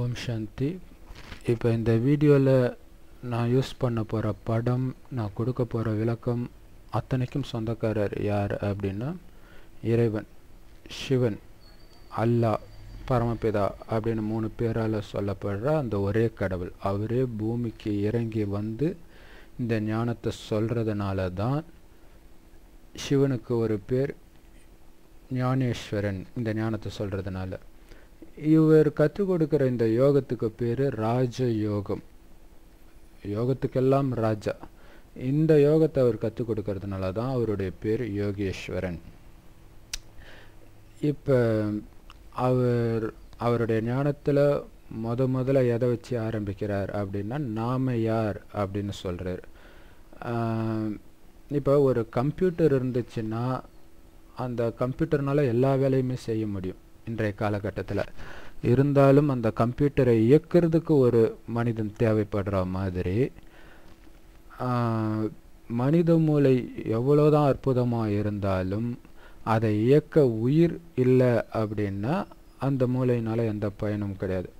ஓம் சாந்தி இப்போ இந்த வீடியோவில் நான் யூஸ் பண்ண போகிற படம் நான் கொடுக்க போகிற விளக்கம் அத்தனைக்கும் சொந்தக்காரர் யார் அப்படின்னா இறைவன் சிவன் அல்லா பரமபிதா அப்படின்னு மூணு பேரால் சொல்லப்படுற அந்த ஒரே கடவுள் அவரே பூமிக்கு இறங்கி வந்து இந்த ஞானத்தை சொல்கிறதுனால தான் சிவனுக்கு ஒரு பேர் ஞானேஸ்வரன் இந்த ஞானத்தை சொல்கிறதுனால இவர் கற்றுக் கொடுக்குற இந்த யோகத்துக்கு பேர் ராஜ யோகம் யோகத்துக்கெல்லாம் ராஜா இந்த யோகத்தை அவர் கற்றுக் கொடுக்கறதுனால தான் அவருடைய பேர் யோகேஸ்வரன் இப்போ அவர் அவருடைய ஞானத்தில் முத முதல்ல எதை வச்சு ஆரம்பிக்கிறார் அப்படின்னா நாம யார் அப்படின்னு சொல்கிறார் இப்போ ஒரு கம்ப்யூட்டர் இருந்துச்சுன்னா அந்த கம்ப்யூட்டர்னால எல்லா வேலையுமே செய்ய முடியும் இன்றைய காலகட்டத்தில் இருந்தாலும் அந்த கம்ப்யூட்டரை இயக்கிறதுக்கு ஒரு மனிதன் தேவைப்படுற மாதிரி மனித மூளை எவ்வளோதான் அற்புதமாக இருந்தாலும் அதை இயக்க உயிர் இல்லை அப்படின்னா அந்த மூளையினால் எந்த பயனும் கிடையாது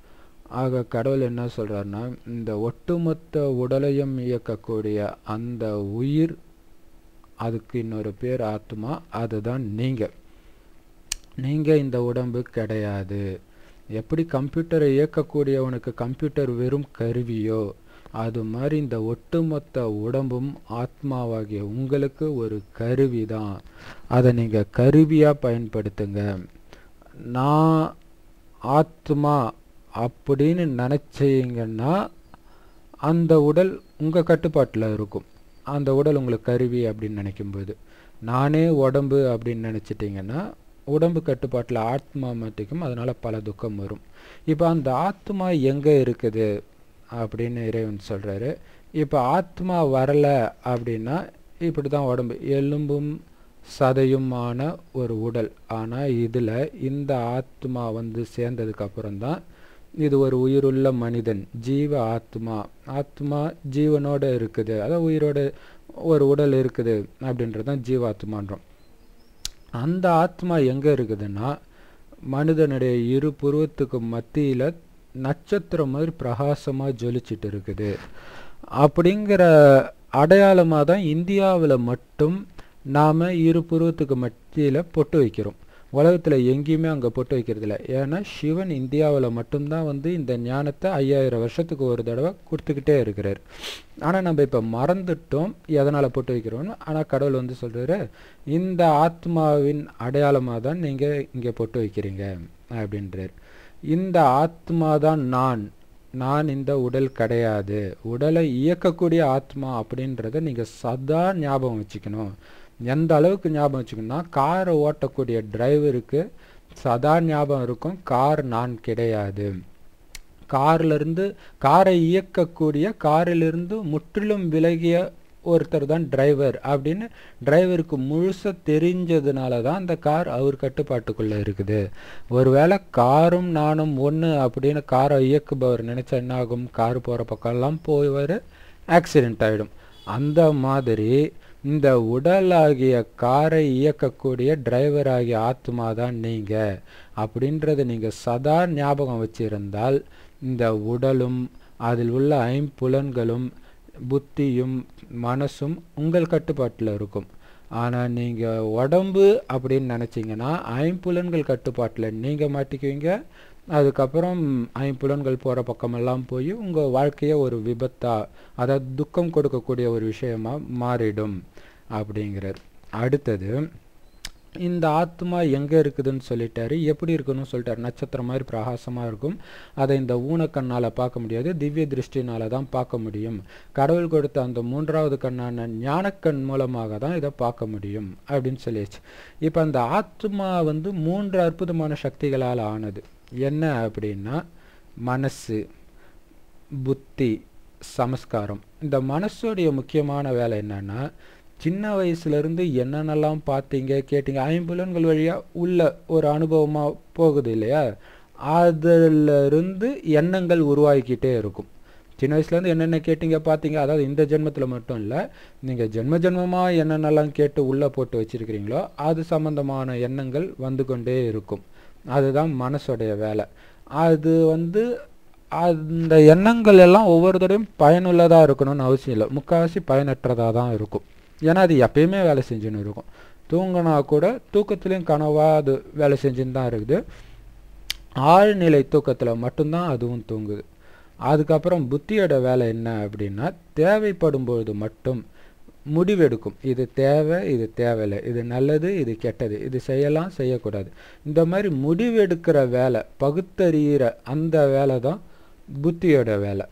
ஆக கடவுள் என்ன சொல்கிறாருன்னா இந்த ஒட்டுமொத்த உடலையும் இயக்கக்கூடிய அந்த உயிர் அதுக்கு இன்னொரு பேர் ஆத்மா அதுதான் நீங்கள் நீங்கள் இந்த உடம்பு கிடையாது எப்படி கம்ப்யூட்டரை இயக்கக்கூடியவனுக்கு கம்ப்யூட்டர் வெறும் கருவியோ அது மாதிரி இந்த ஒட்டுமொத்த உடம்பும் ஆத்மாவாகிய உங்களுக்கு ஒரு கருவி தான் அதை நீங்கள் கருவியாக பயன்படுத்துங்க நான் ஆத்மா அப்படின்னு நினச்சிங்கன்னா அந்த உடல் உங்கள் கட்டுப்பாட்டில் இருக்கும் அந்த உடல் உங்களுக்கு கருவி அப்படின்னு நினைக்கும்போது நானே உடம்பு அப்படின்னு நினச்சிட்டிங்கன்னா உடம்பு கட்டுப்பாட்டில் ஆத்மா மாட்டிக்கும் அதனால் பல துக்கம் வரும் இப்போ அந்த ஆத்மா எங்கே இருக்குது அப்படின்னு இறைவன் சொல்கிறாரு இப்போ ஆத்மா வரலை அப்படின்னா இப்படி தான் உடம்பு எலும்பும் சதையுமான ஒரு உடல் ஆனால் இதில் இந்த ஆத்மா வந்து சேர்ந்ததுக்கப்புறம் இது ஒரு உயிருள்ள மனிதன் ஜீவ ஆத்மா ஆத்மா ஜீவனோட இருக்குது அதாவது உயிரோட ஒரு உடல் இருக்குது அப்படின்றது தான் ஜீவாத்மான்றோம் அந்த ஆத்மா எங்கே இருக்குதுன்னா மனிதனுடைய இரு புருவத்துக்கு மத்தியில் நட்சத்திரம் மாதிரி பிரகாசமாக ஜொலிச்சிட்டு இருக்குது அப்படிங்கிற அடையாளமாக தான் இந்தியாவில் மட்டும் நாம் இரு புருவத்துக்கு மத்தியில் பொட்டு வைக்கிறோம் உலகத்தில் எங்கேயுமே அங்கே போட்டு வைக்கிறதில்ல ஏன்னா சிவன் இந்தியாவில் மட்டும்தான் வந்து இந்த ஞானத்தை ஐயாயிரம் வருஷத்துக்கு ஒரு தடவை கொடுத்துக்கிட்டே இருக்கிறார் ஆனால் நம்ம இப்போ மறந்துட்டோம் எதனால் போட்டு வைக்கிறோம்னு ஆனால் கடவுள் வந்து சொல்கிறாரு இந்த ஆத்மாவின் அடையாளமாக தான் நீங்கள் இங்கே போட்டு வைக்கிறீங்க அப்படின்றார் இந்த ஆத்மா தான் நான் நான் இந்த உடல் கிடையாது உடலை இயக்கக்கூடிய ஆத்மா அப்படின்றத நீங்கள் சதா ஞாபகம் வச்சுக்கணும் எந்த அளவுக்கு ஞாபகம் வச்சுக்கணும்னா காரை ஓட்டக்கூடிய டிரைவருக்கு சதா ஞாபகம் இருக்கும் கார் நான் கிடையாது கார்லேருந்து காரை இயக்கக்கூடிய காரிலிருந்து முற்றிலும் விலகிய ஒருத்தர் தான் டிரைவர் அப்படின்னு டிரைவருக்கு முழுசாக தெரிஞ்சதுனால தான் அந்த கார் அவர் கட்டுப்பாட்டுக்குள்ளே இருக்குது ஒருவேளை காரும் நானும் ஒன்று அப்படின்னு காரை இயக்குபவர் நினச்சா என்ன ஆகும் கார் போகிற பக்கம்லாம் போய்வர் ஆக்சிடெண்ட் ஆகிடும் அந்த மாதிரி இந்த உடலாகிய காரை இயக்கக்கூடிய டிரைவர் ஆகிய ஆத்மா தான் நீங்கள் அப்படின்றத நீங்கள் சதா ஞாபகம் வச்சிருந்தால் இந்த உடலும் அதில் உள்ள ஐம்புலன்களும் புத்தியும் மனசும் உங்கள் கட்டுப்பாட்டில் இருக்கும் ஆனால் நீங்கள் உடம்பு அப்படின்னு நினச்சிங்கன்னா ஐம்புலன்கள் கட்டுப்பாட்டில் நீங்கள் மாட்டிக்குவீங்க அதுக்கப்புறம் ஐம்புலன்கள் போகிற பக்கமெல்லாம் போய் உங்கள் வாழ்க்கையை ஒரு விபத்தாக அதாவது துக்கம் கொடுக்கக்கூடிய ஒரு விஷயமாக மாறிடும் அப்படிங்கிறார் அடுத்தது இந்த ஆத்மா எங்கே இருக்குதுன்னு சொல்லிட்டாரு எப்படி இருக்குன்னு சொல்லிட்டாரு நட்சத்திரம் மாதிரி பிரகாசமாக இருக்கும் அதை இந்த ஊனக்கண்ணால் பார்க்க முடியாது திவ்ய திருஷ்டினால தான் பார்க்க முடியும் கடவுள் கொடுத்த அந்த மூன்றாவது கண்ணான ஞானக்கண் மூலமாக தான் இதை பார்க்க முடியும் அப்படின்னு சொல்லிடுச்சு இப்போ அந்த ஆத்மா வந்து மூன்று அற்புதமான சக்திகளால் ஆனது என்ன அப்படின்னா மனசு புத்தி சமஸ்காரம் இந்த மனசுடைய முக்கியமான வேலை என்னென்னா சின்ன வயசுலேருந்து என்னென்னலாம் பார்த்தீங்க கேட்டீங்க ஐம்புலன்கள் வழியாக உள்ள ஒரு அனுபவமாக போகுது இல்லையா அதிலிருந்து எண்ணங்கள் உருவாகிக்கிட்டே இருக்கும் சின்ன வயசுலேருந்து என்னென்ன கேட்டீங்க பார்த்தீங்க அதாவது இந்த ஜென்மத்தில் மட்டும் இல்லை நீங்கள் ஜென்ம ஜென்மமாக என்னென்னலாம் கேட்டு உள்ளே போட்டு வச்சுருக்கிறீங்களோ அது சம்மந்தமான எண்ணங்கள் வந்து கொண்டே இருக்கும் அதுதான் மனசுடைய வேலை அது வந்து அந்த எண்ணங்கள் எல்லாம் ஒவ்வொருத்தரையும் பயனுள்ளதாக இருக்கணும்னு அவசியம் இல்லை முக்கால்வாசி பயனற்றதாக தான் இருக்கும் ஏன்னா அது எப்பயுமே வேலை செஞ்சுன்னு இருக்கும் தூங்கினா கூட தூக்கத்துலேயும் கனவாக அது வேலை செஞ்சுன்னு தான் இருக்குது ஆழ்நிலை தூக்கத்தில் மட்டும்தான் அதுவும் தூங்குது அதுக்கப்புறம் புத்தியோட வேலை என்ன அப்படின்னா தேவைப்படும் பொழுது மட்டும் முடிவெடுக்கும் இது தேவை இது தேவையில்லை இது நல்லது இது கெட்டது இது செய்யலாம் செய்யக்கூடாது இந்த மாதிரி முடிவெடுக்கிற வேலை பகுத்தறிகிற அந்த வேலை தான் புத்தியோட வேலை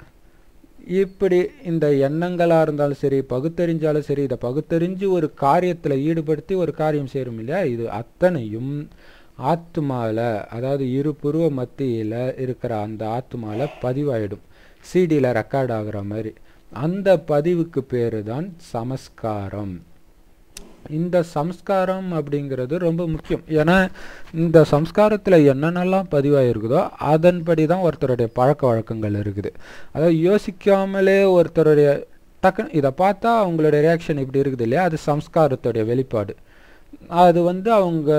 இப்படி இந்த எண்ணங்களாக இருந்தாலும் சரி பகுத்தறிஞ்சாலும் சரி இதை பகுத்தறிஞ்சு ஒரு காரியத்தில் ஈடுபடுத்தி ஒரு காரியம் செய்கிறோம் இல்லையா இது அத்தனையும் ஆத்மாவில் அதாவது இரு புருவ மத்தியில் இருக்கிற அந்த ஆத்மாவில் பதிவாயிடும் சிடியில் ரெக்கார்ட் ஆகிற மாதிரி அந்த பதிவுக்கு பேர் தான் சமஸ்காரம் இந்த சம்ஸ்காரம் அப்படிங்கிறது ரொம்ப முக்கியம் ஏன்னா இந்த சம்ஸ்காரத்தில் என்னென்னலாம் பதிவாயிருக்குதோ அதன்படி தான் ஒருத்தருடைய பழக்க வழக்கங்கள் இருக்குது அதாவது யோசிக்காமலே ஒருத்தருடைய டக்குன்னு இதை பார்த்தா அவங்களுடைய ரியாக்ஷன் இப்படி இருக்குது இல்லையா அது சம்ஸ்காரத்துடைய வெளிப்பாடு அது வந்து அவங்க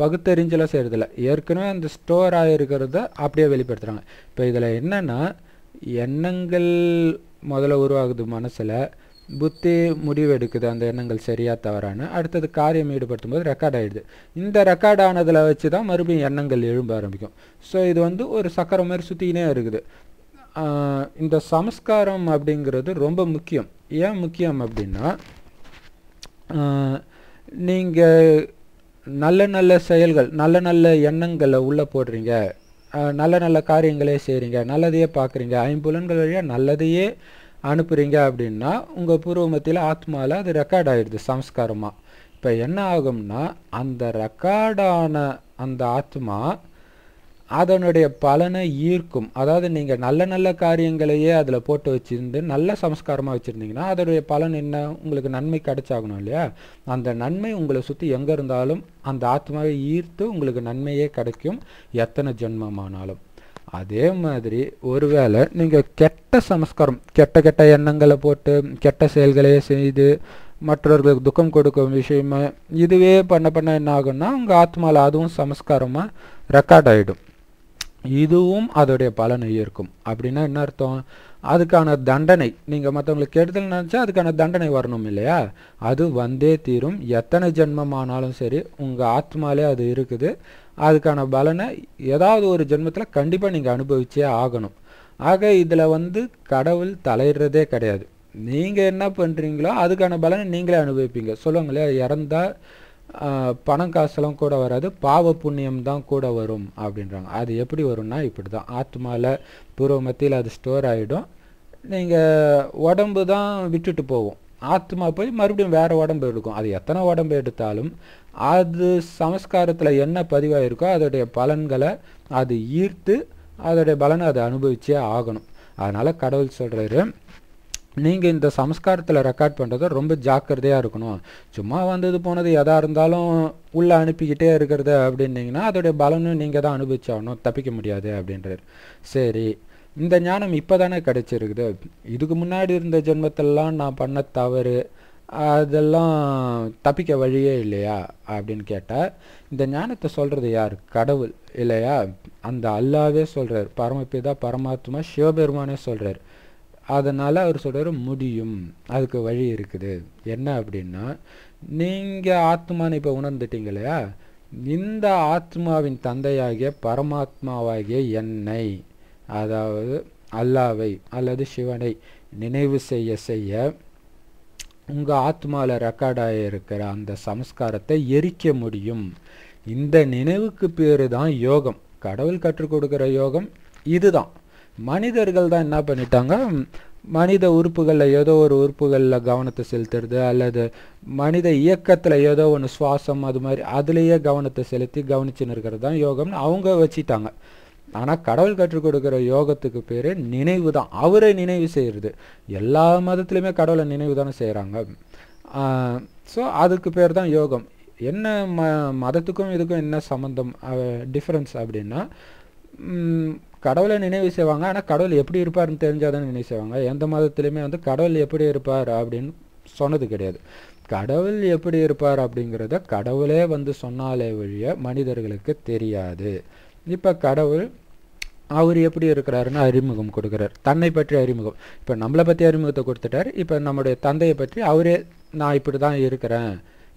பகுத்தறிஞ்சலாம் செய்கிறதில்ல ஏற்கனவே அந்த ஸ்டோர் ஆகிருக்கிறத அப்படியே வெளிப்படுத்துகிறாங்க இப்போ இதில் என்னென்னா எண்ணங்கள் முதல்ல உருவாகுது மனசில் புத்தி முடிவு எடுக்குது அந்த எண்ணங்கள் சரியாக தவறான அடுத்தது காரியம் ஈடுபடுத்தும் போது ரெக்கார்ட் ஆகிடுது இந்த ரெக்கார்ட் ஆனதில் வச்சு தான் மறுபடியும் எண்ணங்கள் எழும்ப ஆரம்பிக்கும் ஸோ இது வந்து ஒரு சக்கரம் மாதிரி சுற்றினே இருக்குது இந்த சம்ஸ்காரம் அப்படிங்கிறது ரொம்ப முக்கியம் ஏன் முக்கியம் அப்படின்னா நீங்கள் நல்ல நல்ல செயல்கள் நல்ல நல்ல எண்ணங்களை உள்ளே போடுறீங்க நல்ல நல்ல காரியங்களே செய்கிறீங்க நல்லதையே பார்க்குறீங்க ஐம்புலன்கள் வழியாக நல்லதையே அனுப்புகிறீங்க அப்படின்னா உங்கள் பூர்வமத்தில் ஆத்மாவில் அது ரெக்கார்ட் ஆகிடுது சம்ஸ்காரமாக இப்போ என்ன ஆகும்னா அந்த ரெக்கார்டான அந்த ஆத்மா அதனுடைய பலனை ஈர்க்கும் அதாவது நீங்கள் நல்ல நல்ல காரியங்களையே அதில் போட்டு வச்சுருந்து நல்ல சம்ஸ்காரமாக வச்சுருந்தீங்கன்னா அதனுடைய பலன் என்ன உங்களுக்கு நன்மை கிடைச்சாகணும் இல்லையா அந்த நன்மை உங்களை சுற்றி எங்கே இருந்தாலும் அந்த ஆத்மாவை ஈர்த்து உங்களுக்கு நன்மையே கிடைக்கும் எத்தனை ஜென்மமானாலும் அதே மாதிரி ஒருவேளை நீங்கள் கெட்ட சமஸ்காரம் கெட்ட கெட்ட எண்ணங்களை போட்டு கெட்ட செயல்களையே செய்து மற்றவர்களுக்கு துக்கம் கொடுக்கும் விஷயமா இதுவே பண்ண பண்ண என்ன ஆகும்னா உங்கள் ஆத்மாவில் அதுவும் சமஸ்காரமாக ரெக்கார்ட் ஆகிடும் இதுவும் அதோடைய பலனை இருக்கும் அப்படின்னா என்ன அர்த்தம் அதுக்கான தண்டனை நீங்கள் மற்றவங்களுக்கு கெடுதல் நினச்சா அதுக்கான தண்டனை வரணும் இல்லையா அது வந்தே தீரும் எத்தனை ஆனாலும் சரி உங்கள் ஆத்மாலே அது இருக்குது அதுக்கான பலனை ஏதாவது ஒரு ஜென்மத்தில் கண்டிப்பாக நீங்கள் அனுபவிச்சே ஆகணும் ஆக இதில் வந்து கடவுள் தலையிடுறதே கிடையாது நீங்கள் என்ன பண்ணுறீங்களோ அதுக்கான பலனை நீங்களே அனுபவிப்பீங்க சொல்லுங்களேன் இறந்தால் பணம் காசெல்லாம் கூட வராது பாவ புண்ணியம் தான் கூட வரும் அப்படின்றாங்க அது எப்படி வரும்னா இப்படி தான் ஆத்மாவில் பூர்வ மத்தியில் அது ஸ்டோர் ஆகிடும் நீங்கள் உடம்பு தான் விட்டுட்டு போவோம் ஆத்மா போய் மறுபடியும் வேறு உடம்பு எடுக்கும் அது எத்தனை உடம்பு எடுத்தாலும் அது சமஸ்காரத்தில் என்ன இருக்கோ அதோடைய பலன்களை அது ஈர்த்து அதோடைய பலனை அதை அனுபவிச்சே ஆகணும் அதனால் கடவுள் சொல்கிறாரு நீங்கள் இந்த சம்ஸ்காரத்தில் ரெக்கார்ட் பண்ணுறத ரொம்ப ஜாக்கிரதையாக இருக்கணும் சும்மா வந்தது போனது எதாக இருந்தாலும் உள்ளே அனுப்பிக்கிட்டே இருக்கிறது அப்படின்னீங்கன்னா அதோடைய பலனும் நீங்கள் தான் அனுபவிச்சாகணும் தப்பிக்க முடியாது அப்படின்றார் சரி இந்த ஞானம் இப்போ தானே கிடச்சிருக்குது இதுக்கு முன்னாடி இருந்த ஜென்மத்திலலாம் நான் பண்ண தவறு அதெல்லாம் தப்பிக்க வழியே இல்லையா அப்படின்னு கேட்டால் இந்த ஞானத்தை சொல்கிறது யார் கடவுள் இல்லையா அந்த அல்லாவே சொல்கிறார் பரமபிதா பரமாத்மா சிவபெருமானே சொல்கிறார் அதனால் அவர் சொல்கிறார் முடியும் அதுக்கு வழி இருக்குது என்ன அப்படின்னா நீங்கள் ஆத்மான்னு இப்போ உணர்ந்துட்டீங்க இல்லையா இந்த ஆத்மாவின் தந்தையாகிய பரமாத்மாவாகிய என்னை அதாவது அல்லாவை அல்லது சிவனை நினைவு செய்ய செய்ய உங்கள் ஆத்மாவில் ரெக்கார்ட் ஆகியிருக்கிற அந்த சம்ஸ்காரத்தை எரிக்க முடியும் இந்த நினைவுக்கு பேர் தான் யோகம் கடவுள் கற்றுக் கொடுக்குற யோகம் இதுதான் மனிதர்கள் தான் என்ன பண்ணிட்டாங்க மனித உறுப்புகளில் ஏதோ ஒரு உறுப்புகளில் கவனத்தை செலுத்துறது அல்லது மனித இயக்கத்தில் ஏதோ ஒன்று சுவாசம் அது மாதிரி அதுலேயே கவனத்தை செலுத்தி கவனிச்சுன்னு இருக்கிறது தான் யோகம்னு அவங்க வச்சுட்டாங்க ஆனால் கடவுள் கற்றுக் கொடுக்குற யோகத்துக்கு பேர் நினைவு தான் அவரை நினைவு செய்கிறது எல்லா மதத்துலேயுமே கடவுளை நினைவு தானே செய்கிறாங்க ஸோ அதுக்கு பேர் தான் யோகம் என்ன ம மதத்துக்கும் இதுக்கும் என்ன சம்மந்தம் டிஃப்ரென்ஸ் அப்படின்னா கடவுளை நினைவு செய்வாங்க ஆனால் கடவுள் எப்படி இருப்பார்னு தான் நினைவு செய்வாங்க எந்த மதத்துலேயுமே வந்து கடவுள் எப்படி இருப்பார் அப்படின்னு சொன்னது கிடையாது கடவுள் எப்படி இருப்பார் அப்படிங்கிறத கடவுளே வந்து சொன்னாலே வழிய மனிதர்களுக்கு தெரியாது இப்போ கடவுள் அவர் எப்படி இருக்கிறாருன்னு அறிமுகம் கொடுக்குறார் தன்னை பற்றி அறிமுகம் இப்போ நம்மளை பற்றி அறிமுகத்தை கொடுத்துட்டார் இப்போ நம்முடைய தந்தையை பற்றி அவரே நான் இப்படி தான் இருக்கிறேன்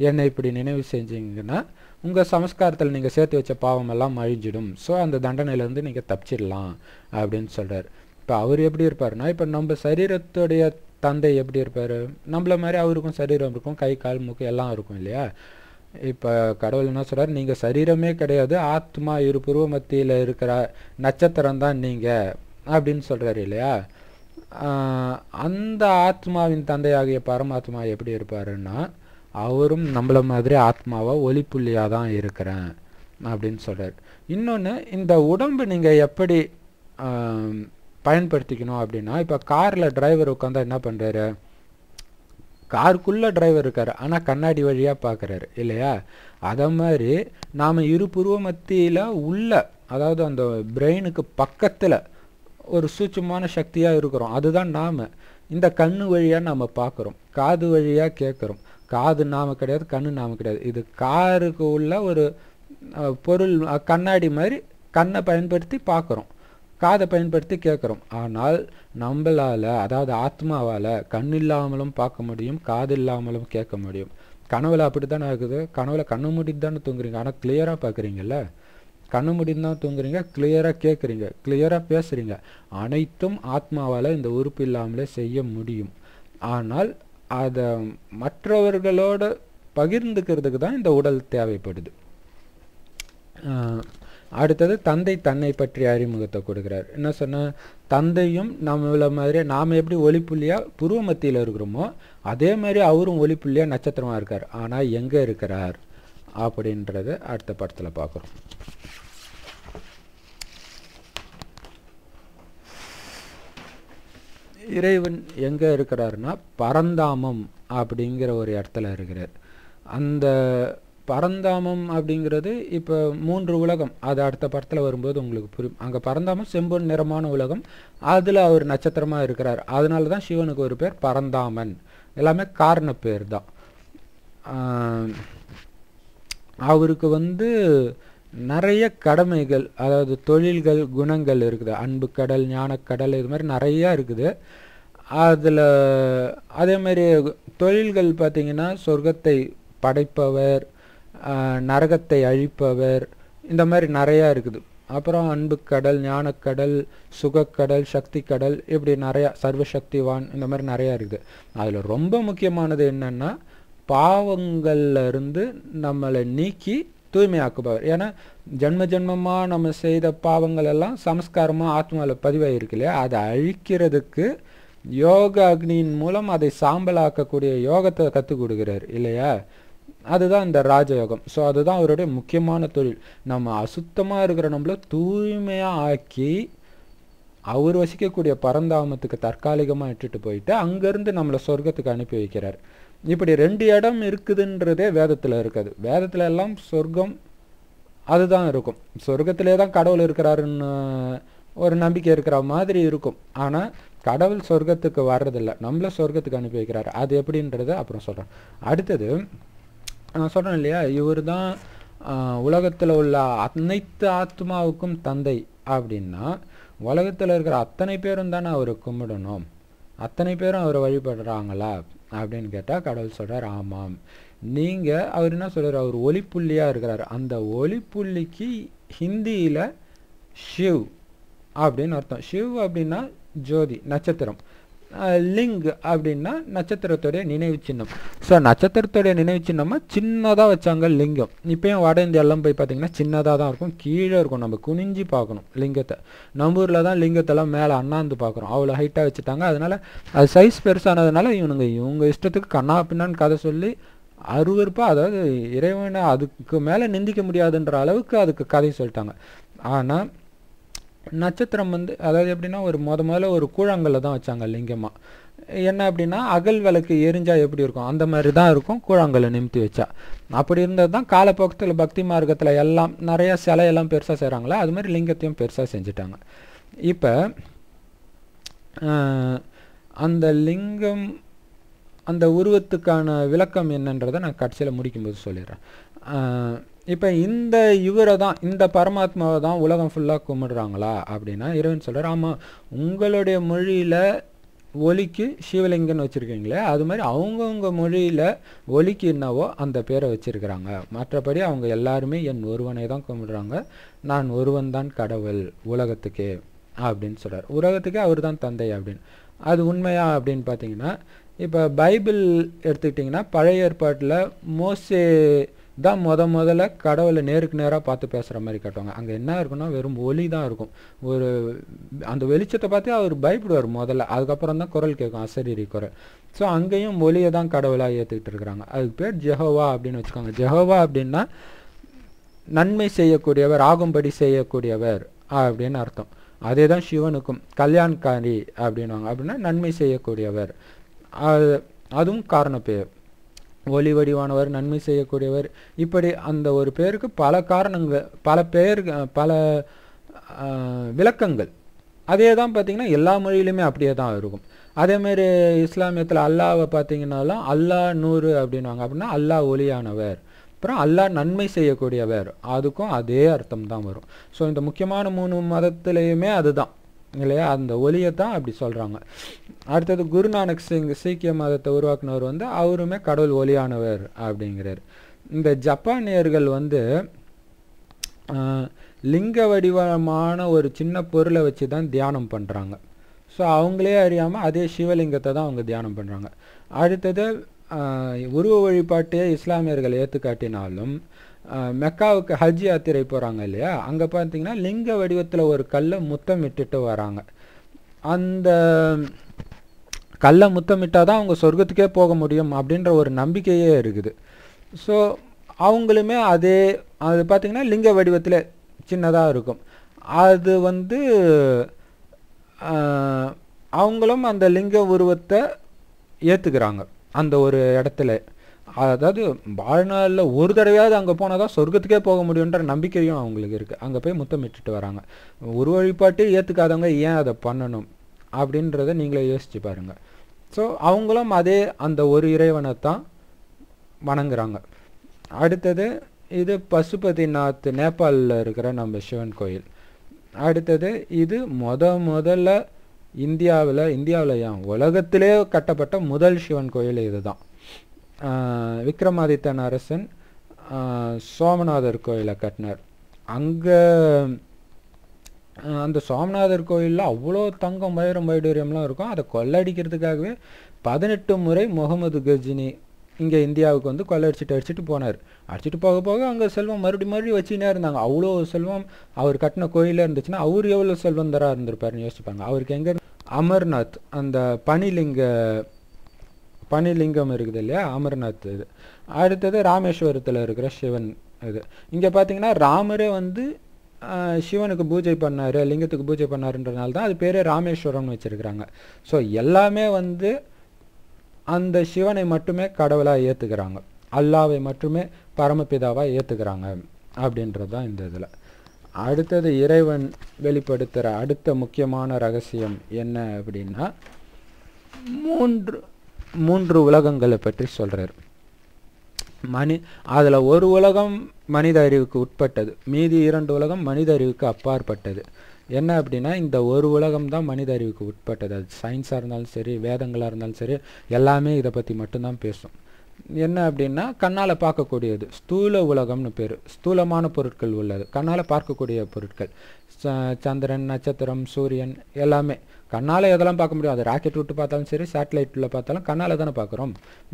என்னை இப்படி நினைவு செஞ்சீங்கன்னா உங்கள் சமஸ்காரத்தில் நீங்கள் சேர்த்து வச்ச பாவமெல்லாம் மழிஞ்சிடும் ஸோ அந்த தண்டனையிலேருந்து நீங்கள் தப்பிச்சிடலாம் அப்படின்னு சொல்கிறார் இப்போ அவர் எப்படி இருப்பார்னா இப்போ நம்ம சரீரத்துடைய தந்தை எப்படி இருப்பார் நம்மள மாதிரி அவருக்கும் சரீரம் இருக்கும் கை கால் மூக்கு எல்லாம் இருக்கும் இல்லையா இப்போ கடவுள் என்ன சொல்கிறார் நீங்கள் சரீரமே கிடையாது ஆத்மா இருபுருவ மத்தியில் இருக்கிற நட்சத்திரம் தான் நீங்கள் அப்படின்னு சொல்கிறாரு இல்லையா அந்த ஆத்மாவின் தந்தையாகிய பரமாத்மா எப்படி இருப்பாருன்னா அவரும் நம்மள மாதிரி ஆத்மாவாக ஒளிப்புள்ளியாக தான் இருக்கிறேன் அப்படின்னு சொல்கிறார் இன்னொன்று இந்த உடம்பு நீங்கள் எப்படி பயன்படுத்திக்கணும் அப்படின்னா இப்போ காரில் டிரைவர் உட்காந்தா என்ன பண்ணுறாரு காருக்குள்ளே டிரைவர் இருக்கார் ஆனால் கண்ணாடி வழியாக பார்க்குறாரு இல்லையா அதை மாதிரி நாம் புருவ மத்தியில் உள்ள அதாவது அந்த பிரெயினுக்கு பக்கத்தில் ஒரு சூட்சமான சக்தியாக இருக்கிறோம் அதுதான் நாம் இந்த கண்ணு வழியாக நாம் பார்க்குறோம் காது வழியாக கேட்குறோம் காது நாம் கிடையாது கண்ணு நாம் கிடையாது இது காருக்கு உள்ள ஒரு பொருள் கண்ணாடி மாதிரி கண்ணை பயன்படுத்தி பார்க்குறோம் காதை பயன்படுத்தி கேட்குறோம் ஆனால் நம்மளால் அதாவது ஆத்மாவால் கண் இல்லாமலும் பார்க்க முடியும் காது இல்லாமலும் கேட்க முடியும் கனவுல அப்படி தானே இருக்குது கனவுல கண்ணு முடிந்து தானே தூங்குறீங்க ஆனால் கிளியராக பார்க்குறீங்கல்ல கண்ணு முடிந்து தான் தூங்குறீங்க கிளியராக கேட்குறீங்க கிளியராக பேசுகிறீங்க அனைத்தும் ஆத்மாவால் இந்த உறுப்பு இல்லாமலே செய்ய முடியும் ஆனால் அதை மற்றவர்களோட பகிர்ந்துக்கிறதுக்கு தான் இந்த உடல் தேவைப்படுது அடுத்தது தந்தை தன்னை பற்றிய அறிமுகத்தை கொடுக்குறார் என்ன சொன்னால் தந்தையும் நம்மள மாதிரியே நாம் எப்படி ஒளிப்புள்ளியாக புருவ மத்தியில் இருக்கிறோமோ அதே மாதிரி அவரும் ஒளிப்புள்ளியாக நட்சத்திரமாக இருக்கார் ஆனால் எங்கே இருக்கிறார் அப்படின்றத அடுத்த படத்தில் பார்க்குறோம் இறைவன் எங்கே இருக்கிறாருன்னா பரந்தாமம் அப்படிங்கிற ஒரு இடத்துல இருக்கிறார் அந்த பரந்தாமம் அப்படிங்கிறது இப்போ மூன்று உலகம் அது அடுத்த படத்தில் வரும்போது உங்களுக்கு புரியும் அங்கே பரந்தாமம் செம்பொன் நிறமான உலகம் அதில் அவர் நட்சத்திரமாக இருக்கிறார் அதனால தான் சிவனுக்கு ஒரு பேர் பரந்தாமன் எல்லாமே காரண பேர் தான் அவருக்கு வந்து நிறைய கடமைகள் அதாவது தொழில்கள் குணங்கள் இருக்குது அன்பு கடல் ஞானக்கடல் இது மாதிரி நிறையா இருக்குது அதில் அதேமாதிரி தொழில்கள் பார்த்திங்கன்னா சொர்க்கத்தை படைப்பவர் நரகத்தை அழிப்பவர் இந்த மாதிரி நிறையா இருக்குது அப்புறம் அன்புக்கடல் ஞானக்கடல் சுகக்கடல் சக்தி கடல் இப்படி நிறையா சர்வசக்திவான் இந்த மாதிரி நிறையா இருக்குது அதில் ரொம்ப முக்கியமானது என்னென்னா பாவங்கள்லேருந்து நம்மளை நீக்கி தூய்மையாக்குபவர் ஏன்னா ஜென்ம ஜென்மமாக நம்ம செய்த பாவங்கள் எல்லாம் சம்ஸ்காரமாக ஆத்மாவில் பதிவாயிருக்கு இல்லையா அதை அழிக்கிறதுக்கு யோக அக்னியின் மூலம் அதை சாம்பலாக்கக்கூடிய யோகத்தை கற்றுக் கொடுக்குறாரு இல்லையா அதுதான் இந்த ராஜயோகம் ஸோ அதுதான் அவருடைய முக்கியமான தொழில் நம்ம அசுத்தமாக இருக்கிற நம்மள தூய்மையாக ஆக்கி அவர் வசிக்கக்கூடிய பரந்தாமத்துக்கு தற்காலிகமாக இட்டுட்டு போயிட்டு அங்கேருந்து நம்மளை சொர்க்கத்துக்கு அனுப்பி வைக்கிறார் இப்படி ரெண்டு இடம் இருக்குதுன்றதே வேதத்தில் இருக்காது வேதத்துல எல்லாம் சொர்க்கம் அதுதான் இருக்கும் சொர்க்கத்திலே தான் கடவுள் இருக்கிறாருன்னு ஒரு நம்பிக்கை இருக்கிற மாதிரி இருக்கும் ஆனால் கடவுள் சொர்க்கத்துக்கு வர்றதில்ல நம்மளை சொர்க்கத்துக்கு அனுப்பி வைக்கிறார் அது எப்படின்றத அப்புறம் சொல்கிறேன் அடுத்தது நான் சொல்கிறேன் இல்லையா இவர் தான் உலகத்தில் உள்ள அனைத்து ஆத்மாவுக்கும் தந்தை அப்படின்னா உலகத்தில் இருக்கிற அத்தனை பேரும் தானே அவரை கும்பிடணும் அத்தனை பேரும் அவரை வழிபடுறாங்களா அப்படின்னு கேட்டால் கடவுள் சொல்கிறார் ஆமாம் நீங்கள் அவர் என்ன சொல்கிறார் அவர் ஒளிப்புள்ளியாக இருக்கிறார் அந்த ஒளிப்புள்ளிக்கு ஹிந்தியில் ஷிவ் அப்படின்னு அர்த்தம் ஷிவ் அப்படின்னா ஜோதி நட்சத்திரம் லிங் அப்படின்னா நட்சத்திரத்துடைய நினைவு சின்னம் ஸோ நட்சத்திரத்துடைய நினைவு சின்னமாக சின்னதாக வச்சாங்க லிங்கம் இப்போயும் வட இந்தியாவிலாம் போய் பார்த்தீங்கன்னா சின்னதாக தான் இருக்கும் கீழே இருக்கும் நம்ம குனிஞ்சு பார்க்கணும் லிங்கத்தை நம்ம ஊரில் தான் லிங்கத்தெல்லாம் மேலே அண்ணாந்து பார்க்குறோம் அவ்வளோ ஹைட்டாக வச்சுட்டாங்க அதனால் அது சைஸ் பெருசானதுனால இவனுங்க இவங்க இஷ்டத்துக்கு கண்ணா பின்னான்னு கதை சொல்லி அருவறுப்பாக அதாவது இறைவனை அதுக்கு மேலே நிந்திக்க முடியாதுன்ற அளவுக்கு அதுக்கு கதை சொல்லிட்டாங்க ஆனால் நட்சத்திரம் வந்து அதாவது எப்படின்னா ஒரு முத முதல்ல ஒரு கூழாங்கல்ல தான் வச்சாங்க லிங்கமாக என்ன அப்படின்னா அகல் விளக்கு எரிஞ்சா எப்படி இருக்கும் அந்த மாதிரி தான் இருக்கும் கூழாங்கல்ல நிமித்தி வச்சா அப்படி இருந்தது தான் காலப்போக்கத்தில் பக்தி மார்க்கத்தில் எல்லாம் நிறையா சிலையெல்லாம் பெருசாக செய்கிறாங்களா அது மாதிரி லிங்கத்தையும் பெருசாக செஞ்சுட்டாங்க இப்போ அந்த லிங்கம் அந்த உருவத்துக்கான விளக்கம் என்னன்றதை நான் கடைசியில் முடிக்கும்போது சொல்லிடுறேன் இப்போ இந்த இவரை தான் இந்த பரமாத்மாவை தான் உலகம் ஃபுல்லாக கும்பிடுறாங்களா அப்படின்னா இறைவன் சொல்கிறார் ஆமாம் உங்களுடைய மொழியில் ஒலிக்கு சிவலிங்கன்னு வச்சுருக்கீங்களே அது மாதிரி அவங்கவுங்க மொழியில் ஒலிக்கு என்னவோ அந்த பேரை வச்சுருக்கிறாங்க மற்றபடி அவங்க எல்லாருமே என் ஒருவனை தான் கும்பிடுறாங்க நான் ஒருவன் தான் கடவுள் உலகத்துக்கே அப்படின்னு சொல்கிறார் உலகத்துக்கே அவர் தான் தந்தை அப்படின்னு அது உண்மையா அப்படின்னு பார்த்தீங்கன்னா இப்போ பைபிள் எடுத்துக்கிட்டிங்கன்னா பழைய ஏற்பாட்டில் மோசே தான் முத முதல்ல கடவுளை நேருக்கு நேராக பார்த்து பேசுகிற மாதிரி காட்டுவாங்க அங்கே என்ன இருக்குன்னா வெறும் ஒலி தான் இருக்கும் ஒரு அந்த வெளிச்சத்தை பார்த்து அவர் பயப்படுவார் முதல்ல அதுக்கப்புறம் தான் குரல் கேட்கும் அசரீரி குரல் ஸோ அங்கேயும் ஒலியை தான் கடவுளாக ஏற்றுக்கிட்டு இருக்கிறாங்க அதுக்கு பேர் ஜெஹோவா அப்படின்னு வச்சுக்கோங்க ஜெஹோவா அப்படின்னா நன்மை செய்யக்கூடியவர் ஆகும்படி செய்யக்கூடியவர் அப்படின்னு அர்த்தம் அதே தான் சிவனுக்கும் கல்யாண்காரி அப்படின்வாங்க அப்படின்னா நன்மை செய்யக்கூடியவர் அது அதுவும் காரணப்பேர் ஒளி வடிவானவர் நன்மை செய்யக்கூடியவர் இப்படி அந்த ஒரு பேருக்கு பல காரணங்கள் பல பேர் பல விளக்கங்கள் அதே தான் பார்த்தீங்கன்னா எல்லா மொழியிலுமே அப்படியே தான் இருக்கும் அதேமாரி இஸ்லாமியத்தில் அல்லாவை பார்த்தீங்கன்னாலும் அல்லா நூறு அப்படின்வாங்க அப்படின்னா அல்லா ஒளியானவர் அப்புறம் அல்லா நன்மை செய்யக்கூடியவர் அதுக்கும் அதே அர்த்தம் தான் வரும் ஸோ இந்த முக்கியமான மூணு மதத்துலேயுமே அதுதான் இல்லையா அந்த ஒலியை தான் அப்படி சொல்கிறாங்க அடுத்தது குருநானக் சிங் சீக்கிய மதத்தை உருவாக்குனவர் வந்து அவருமே கடவுள் ஒலியானவர் அப்படிங்கிறார் இந்த ஜப்பானியர்கள் வந்து லிங்க வடிவமான ஒரு சின்ன பொருளை வச்சு தான் தியானம் பண்ணுறாங்க ஸோ அவங்களே அறியாமல் அதே சிவலிங்கத்தை தான் அவங்க தியானம் பண்ணுறாங்க அடுத்தது உருவ வழிபாட்டையே இஸ்லாமியர்கள் ஏற்றுக்காட்டினாலும் மெக்காவுக்கு ஹஜ் யாத்திரை போகிறாங்க இல்லையா அங்கே பார்த்தீங்கன்னா லிங்க வடிவத்தில் ஒரு கல்லை முத்தமிட்டுட்டு வராங்க அந்த கல்லை முத்தமிட்டால் தான் அவங்க சொர்க்கத்துக்கே போக முடியும் அப்படின்ற ஒரு நம்பிக்கையே இருக்குது ஸோ அவங்களுமே அதே அது பார்த்திங்கன்னா லிங்க வடிவத்தில் சின்னதாக இருக்கும் அது வந்து அவங்களும் அந்த லிங்க உருவத்தை ஏற்றுக்கிறாங்க அந்த ஒரு இடத்துல அதாவது வாழ்நாளில் ஒரு தடவையாவது அங்கே போனால் தான் சொர்க்கத்துக்கே போக முடியுன்ற நம்பிக்கையும் அவங்களுக்கு இருக்குது அங்கே போய் முத்தமிட்டுட்டு வராங்க ஒரு வழிபாட்டு ஏற்றுக்காதவங்க ஏன் அதை பண்ணணும் அப்படின்றத நீங்களே யோசித்து பாருங்கள் ஸோ அவங்களும் அதே அந்த ஒரு இறைவனை தான் வணங்குறாங்க அடுத்தது இது பசுபதிநாத் நேபாளில் இருக்கிற நம்ம சிவன் கோயில் அடுத்தது இது முத முதல்ல இந்தியாவில் இந்தியாவில் ஏன் உலகத்திலே கட்டப்பட்ட முதல் சிவன் கோயில் இதுதான் விக்ரமாதித்தன் அரசன் சோமநாதர் கோயிலை கட்டினார் அங்கே அந்த சோமநாதர் கோயிலில் அவ்வளோ தங்கம் வைரம் வைடூரியம்லாம் இருக்கும் அதை கொள்ளடிக்கிறதுக்காகவே பதினெட்டு முறை முகமது கஜினி இங்கே இந்தியாவுக்கு வந்து கொள்ளடிச்சிட்டு அடிச்சுட்டு போனார் அடிச்சுட்டு போக போக அங்கே செல்வம் மறுபடி மறுபடி வச்சுனே இருந்தாங்க அவ்வளோ செல்வம் அவர் கட்டின கோயிலாக இருந்துச்சுன்னா அவர் எவ்வளோ செல்வந்தராக இருந்திருப்பாருன்னு யோசிப்பாங்க அவருக்கு எங்கே அமர்நாத் அந்த பனிலிங்க பனிலிங்கம் இருக்குது இல்லையா அமர்நாத் இது அடுத்தது ராமேஸ்வரத்தில் இருக்கிற சிவன் இது இங்கே பார்த்தீங்கன்னா ராமரே வந்து சிவனுக்கு பூஜை பண்ணார் லிங்கத்துக்கு பூஜை பண்ணாருன்றனால தான் அது பேரே ராமேஸ்வரம்னு வச்சுருக்கிறாங்க ஸோ எல்லாமே வந்து அந்த சிவனை மட்டுமே கடவுளாக ஏற்றுக்கிறாங்க அல்லாவை மட்டுமே பரமபிதாவாக ஏற்றுக்கிறாங்க அப்படின்றது தான் இந்த இதில் அடுத்தது இறைவன் வெளிப்படுத்துகிற அடுத்த முக்கியமான ரகசியம் என்ன அப்படின்னா மூன்று மூன்று உலகங்களை பற்றி சொல்கிறார் மனி அதில் ஒரு உலகம் மனித அறிவுக்கு உட்பட்டது மீதி இரண்டு உலகம் மனித அறிவுக்கு அப்பாற்பட்டது என்ன அப்படின்னா இந்த ஒரு உலகம் தான் மனித அறிவுக்கு உட்பட்டது அது சயின்ஸாக இருந்தாலும் சரி வேதங்களாக இருந்தாலும் சரி எல்லாமே இதை பற்றி மட்டும்தான் பேசும் என்ன அப்படின்னா கண்ணால் பார்க்கக்கூடியது ஸ்தூல உலகம்னு பேர் ஸ்தூலமான பொருட்கள் உள்ளது கண்ணால் பார்க்கக்கூடிய பொருட்கள் சந்திரன் நட்சத்திரம் சூரியன் எல்லாமே கண்ணால் எதெல்லாம் பார்க்க முடியும் அது ராக்கெட் விட்டு பார்த்தாலும் சரி சேட்டலைட்டில் பார்த்தாலும் கண்ணால் தானே பார்க்குறோம்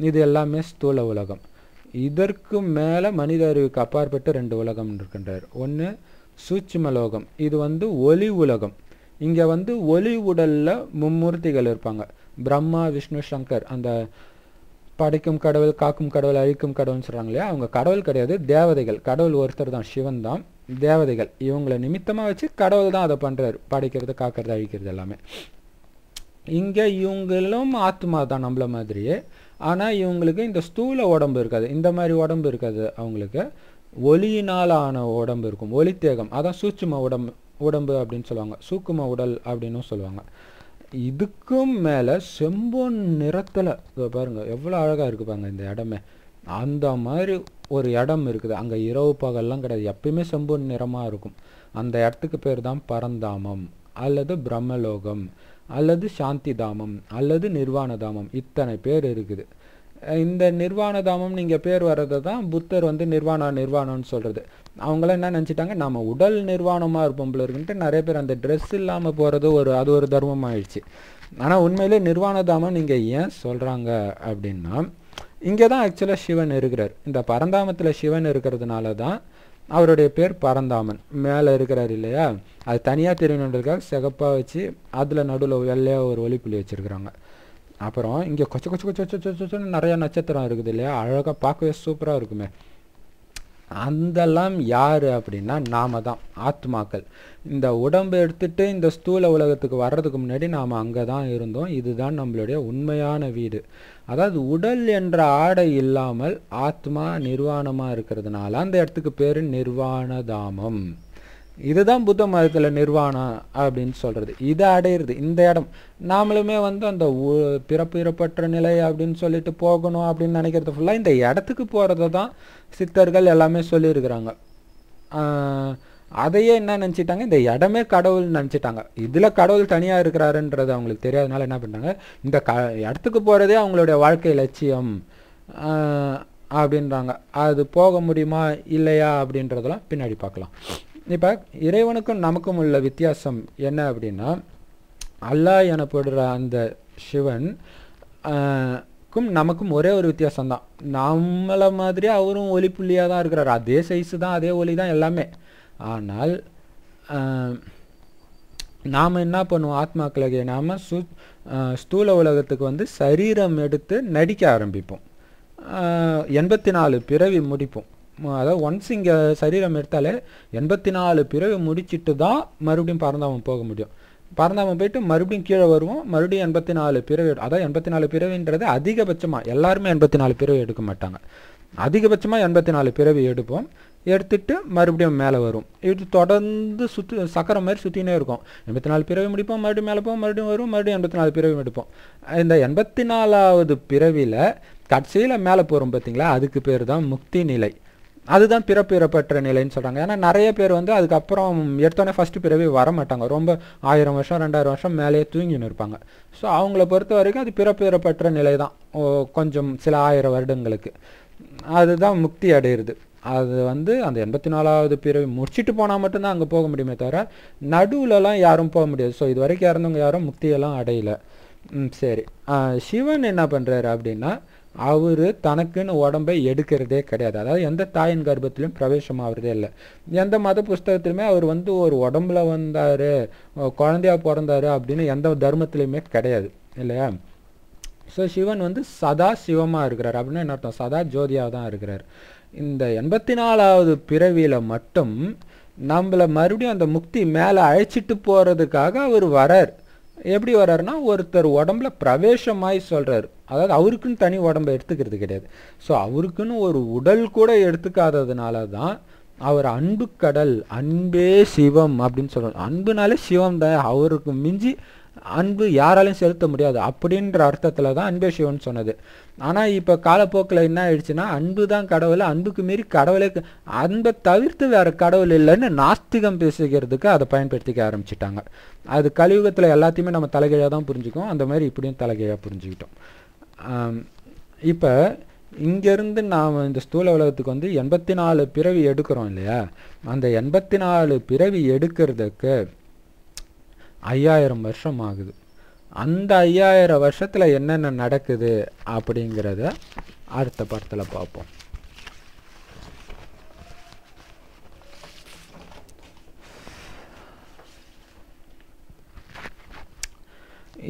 இது எல்லாமே ஸ்தூல உலகம் இதற்கு மேலே மனித அறிவுக்கு அப்பாற்பட்டு ரெண்டு உலகம் இருக்கின்றார் ஒன்று சூட்சும லோகம் இது வந்து ஒலி உலகம் இங்கே வந்து ஒலி உடலில் மும்மூர்த்திகள் இருப்பாங்க பிரம்மா விஷ்ணு சங்கர் அந்த படைக்கும் கடவுள் காக்கும் கடவுள் அழிக்கும் கடவுள்னு சொல்கிறாங்க இல்லையா அவங்க கடவுள் கிடையாது தேவதைகள் கடவுள் ஒருத்தர் தான் சிவன் தான் தேவதைகள் இவங்களை நிமித்தமாக வச்சு கடவுள் தான் அதை பண்ணுறாரு படைக்கிறது காக்கிறது அழிக்கிறது எல்லாமே இங்கே இவங்களும் ஆத்மா தான் நம்மள மாதிரியே ஆனால் இவங்களுக்கு இந்த ஸ்தூல உடம்பு இருக்காது இந்த மாதிரி உடம்பு இருக்காது அவங்களுக்கு ஒலியினாலான ஆன உடம்பு இருக்கும் தேகம் அதான் சூட்சும உடம்பு உடம்பு அப்படின்னு சொல்லுவாங்க சூக்கும உடல் அப்படின்னும் சொல்லுவாங்க இதுக்கும் மேலே செம்பொன் நிறத்தில் பாருங்கள் எவ்வளோ அழகாக இருக்கு பாருங்க இந்த இடமே அந்த மாதிரி ஒரு இடம் இருக்குது அங்கே இரவு பகல்லாம் கிடையாது எப்பயுமே செம்பு நிறமாக இருக்கும் அந்த இடத்துக்கு பேர் தான் பரந்தாமம் அல்லது பிரம்மலோகம் அல்லது சாந்தி தாமம் அல்லது நிர்வாண தாமம் இத்தனை பேர் இருக்குது இந்த நிர்வாண தாமம் நீங்கள் பேர் வர்றதை தான் புத்தர் வந்து நிர்வாணா நிர்வாணம்னு சொல்கிறது அவங்களாம் என்ன நினச்சிட்டாங்க நம்ம உடல் நிர்வாணமாக இருப்போம் போல இருக்குன்ட்டு நிறைய பேர் அந்த ட்ரெஸ் இல்லாமல் போகிறது ஒரு அது ஒரு தர்மம் ஆயிடுச்சு ஆனால் உண்மையிலே நிர்வாண தாமம் நீங்கள் ஏன் சொல்கிறாங்க அப்படின்னா இங்கே தான் ஆக்சுவலாக சிவன் இருக்கிறார் இந்த பரந்தாமத்தில் சிவன் இருக்கிறதுனால தான் அவருடைய பேர் பரந்தாமன் மேலே இருக்கிறார் இல்லையா அது தனியாக தெரியணுன்றதுக்காக சிகப்பாக வச்சு அதில் நடுவில் வெள்ளையாக ஒரு புள்ளி வச்சுருக்குறாங்க அப்புறம் இங்கே கொச்ச கொச்ச கொச்ச கொச்ச கொச்சன்னு நிறையா நட்சத்திரம் இருக்குது இல்லையா அழகாக பார்க்கவே சூப்பராக இருக்குமே அந்தெல்லாம் யார் அப்படின்னா நாம தான் ஆத்மாக்கள் இந்த உடம்பு எடுத்துகிட்டு இந்த ஸ்தூல உலகத்துக்கு வர்றதுக்கு முன்னாடி நாம் அங்கே தான் இருந்தோம் இதுதான் நம்மளுடைய உண்மையான வீடு அதாவது உடல் என்ற ஆடை இல்லாமல் ஆத்மா நிர்வாணமாக இருக்கிறதுனால அந்த இடத்துக்கு பேர் நிர்வாண தாமம் இதுதான் புத்த மதத்தில் நிர்வாணம் அப்படின்னு சொல்கிறது இதை அடையிறது இந்த இடம் நாமளுமே வந்து அந்த பிறப்பு இறப்பற்ற நிலை அப்படின்னு சொல்லிட்டு போகணும் அப்படின்னு நினைக்கிறது ஃபுல்லாக இந்த இடத்துக்கு போகிறத தான் சித்தர்கள் எல்லாமே சொல்லியிருக்கிறாங்க அதையே என்ன நினச்சிட்டாங்க இந்த இடமே கடவுள் நினச்சிட்டாங்க இதில் கடவுள் தனியாக இருக்கிறாருன்றது அவங்களுக்கு தெரியாதனால என்ன பண்ணுறாங்க இந்த க இடத்துக்கு போகிறதே அவங்களுடைய வாழ்க்கை லட்சியம் அப்படின்றாங்க அது போக முடியுமா இல்லையா அப்படின்றதெல்லாம் பின்னாடி பார்க்கலாம் இப்போ இறைவனுக்கும் நமக்கும் உள்ள வித்தியாசம் என்ன அப்படின்னா அல்லாஹ் எனப்படுற அந்த சிவன் க்கும் நமக்கும் ஒரே ஒரு வித்தியாசம்தான் நம்மளை மாதிரி அவரும் ஒளி புள்ளியாக தான் இருக்கிறார் அதே சைஸு தான் அதே ஒளி தான் எல்லாமே ஆனால் நாம் என்ன பண்ணுவோம் ஆத்மாக்களாகிய நாம் சு ஸ்தூல உலகத்துக்கு வந்து சரீரம் எடுத்து நடிக்க ஆரம்பிப்போம் எண்பத்தி நாலு பிறவி முடிப்போம் அதாவது ஒன்ஸ் இங்கே சரீரம் எடுத்தாலே எண்பத்தி நாலு பிறவி முடிச்சுட்டு தான் மறுபடியும் பறந்தாமல் போக முடியும் பறந்தாமல் போயிட்டு மறுபடியும் கீழே வருவோம் மறுபடியும் எண்பத்தி நாலு பிறவி அதாவது எண்பத்தி நாலு பிறவின்றது அதிகபட்சமாக எல்லாருமே எண்பத்தி நாலு பிறவி எடுக்க மாட்டாங்க அதிகபட்சமாக எண்பத்தி நாலு பிறவி எடுப்போம் எடுத்துட்டு மறுபடியும் மேலே வரும் இது தொடர்ந்து சுற்றி சக்கரை மாதிரி சுற்றினே இருக்கும் எண்பத்தி நாலு பிறவி முடிப்போம் மறுபடியும் மேலே போவோம் மறுபடியும் வரும் மறுபடியும் எண்பத்தி நாலு பிறவி முடிப்போம் இந்த எண்பத்தி நாலாவது பிறவியில் கடைசியில் மேலே போகிறோம் பார்த்தீங்களா அதுக்கு பேர் தான் முக்தி நிலை அதுதான் பிறப்பிறப்பற்ற நிலைன்னு சொல்கிறாங்க ஏன்னா நிறைய பேர் வந்து அதுக்கப்புறம் எடுத்தோன்னே ஃபஸ்ட்டு பிறவி வர மாட்டாங்க ரொம்ப ஆயிரம் வருஷம் ரெண்டாயிரம் வருஷம் மேலேயே தூங்கின்னு இருப்பாங்க ஸோ அவங்கள பொறுத்த வரைக்கும் அது பிறப்பிறப்பற்ற நிலை தான் கொஞ்சம் சில ஆயிரம் வருடங்களுக்கு அதுதான் முக்தி அடையிறது அது வந்து அந்த எண்பத்தி நாலாவது பிறவி முடிச்சுட்டு போனால் மட்டும்தான் அங்கே போக முடியுமே தவிர நடுவிலலாம் யாரும் போக முடியாது ஸோ இது வரைக்கும் இறந்தவங்க யாரும் முக்தியெல்லாம் அடையலை ம் சரி சிவன் என்ன பண்ணுறாரு அப்படின்னா அவர் தனக்குன்னு உடம்பை எடுக்கிறதே கிடையாது அதாவது எந்த தாயின் கர்ப்பத்திலையும் பிரவேசம் ஆகிறதே இல்லை எந்த மத புஸ்தகத்திலுமே அவர் வந்து ஒரு உடம்புல வந்தார் குழந்தையாக பிறந்தார் அப்படின்னு எந்த தர்மத்திலையுமே கிடையாது இல்லையா ஸோ சிவன் வந்து சதா சிவமாக இருக்கிறார் அப்படின்னா என்ன அர்த்தம் சதா ஜோதியாக தான் இருக்கிறார் இந்த எண்பத்தி நாலாவது பிறவியில் மட்டும் நம்மளை மறுபடியும் அந்த முக்தி மேலே அழைச்சிட்டு போகிறதுக்காக அவர் வரார் எப்படி வர்றாருனா ஒருத்தர் உடம்புல பிரவேசமாய் சொல்கிறார் அதாவது அவருக்குன்னு தனி உடம்பை எடுத்துக்கிறது கிடையாது ஸோ அவருக்குன்னு ஒரு உடல் கூட எடுத்துக்காததுனால தான் அவர் அன்பு கடல் அன்பே சிவம் அப்படின்னு சொல்கிறார் அன்புனாலே சிவம் தான் அவருக்கு மிஞ்சி அன்பு யாராலையும் செலுத்த முடியாது அப்படின்ற அர்த்தத்தில் தான் அன்பே சிவன் சொன்னது ஆனால் இப்போ காலப்போக்கில் என்ன ஆயிடுச்சுன்னா அன்பு தான் கடவுள் அன்புக்கு மீறி கடவுளே அன்பை தவிர்த்து வேறு கடவுள் இல்லைன்னு நாஸ்திகம் பேசுகிறதுக்கு அதை பயன்படுத்திக்க ஆரம்பிச்சிட்டாங்க அது கலியுகத்தில் எல்லாத்தையுமே நம்ம தலைகீழாக தான் புரிஞ்சுக்கோம் அந்த மாதிரி இப்படியும் தலைகீழாக புரிஞ்சுக்கிட்டோம் இப்போ இங்கேருந்து நாம் இந்த ஸ்தூல உலகத்துக்கு வந்து எண்பத்தி நாலு பிறவி எடுக்கிறோம் இல்லையா அந்த எண்பத்தி நாலு பிறவி எடுக்கிறதுக்கு ஐயாயிரம் வருஷம் ஆகுது அந்த ஐயாயிரம் வருஷத்தில் என்னென்ன நடக்குது அப்படிங்கிறத அடுத்த படத்தில் பார்ப்போம்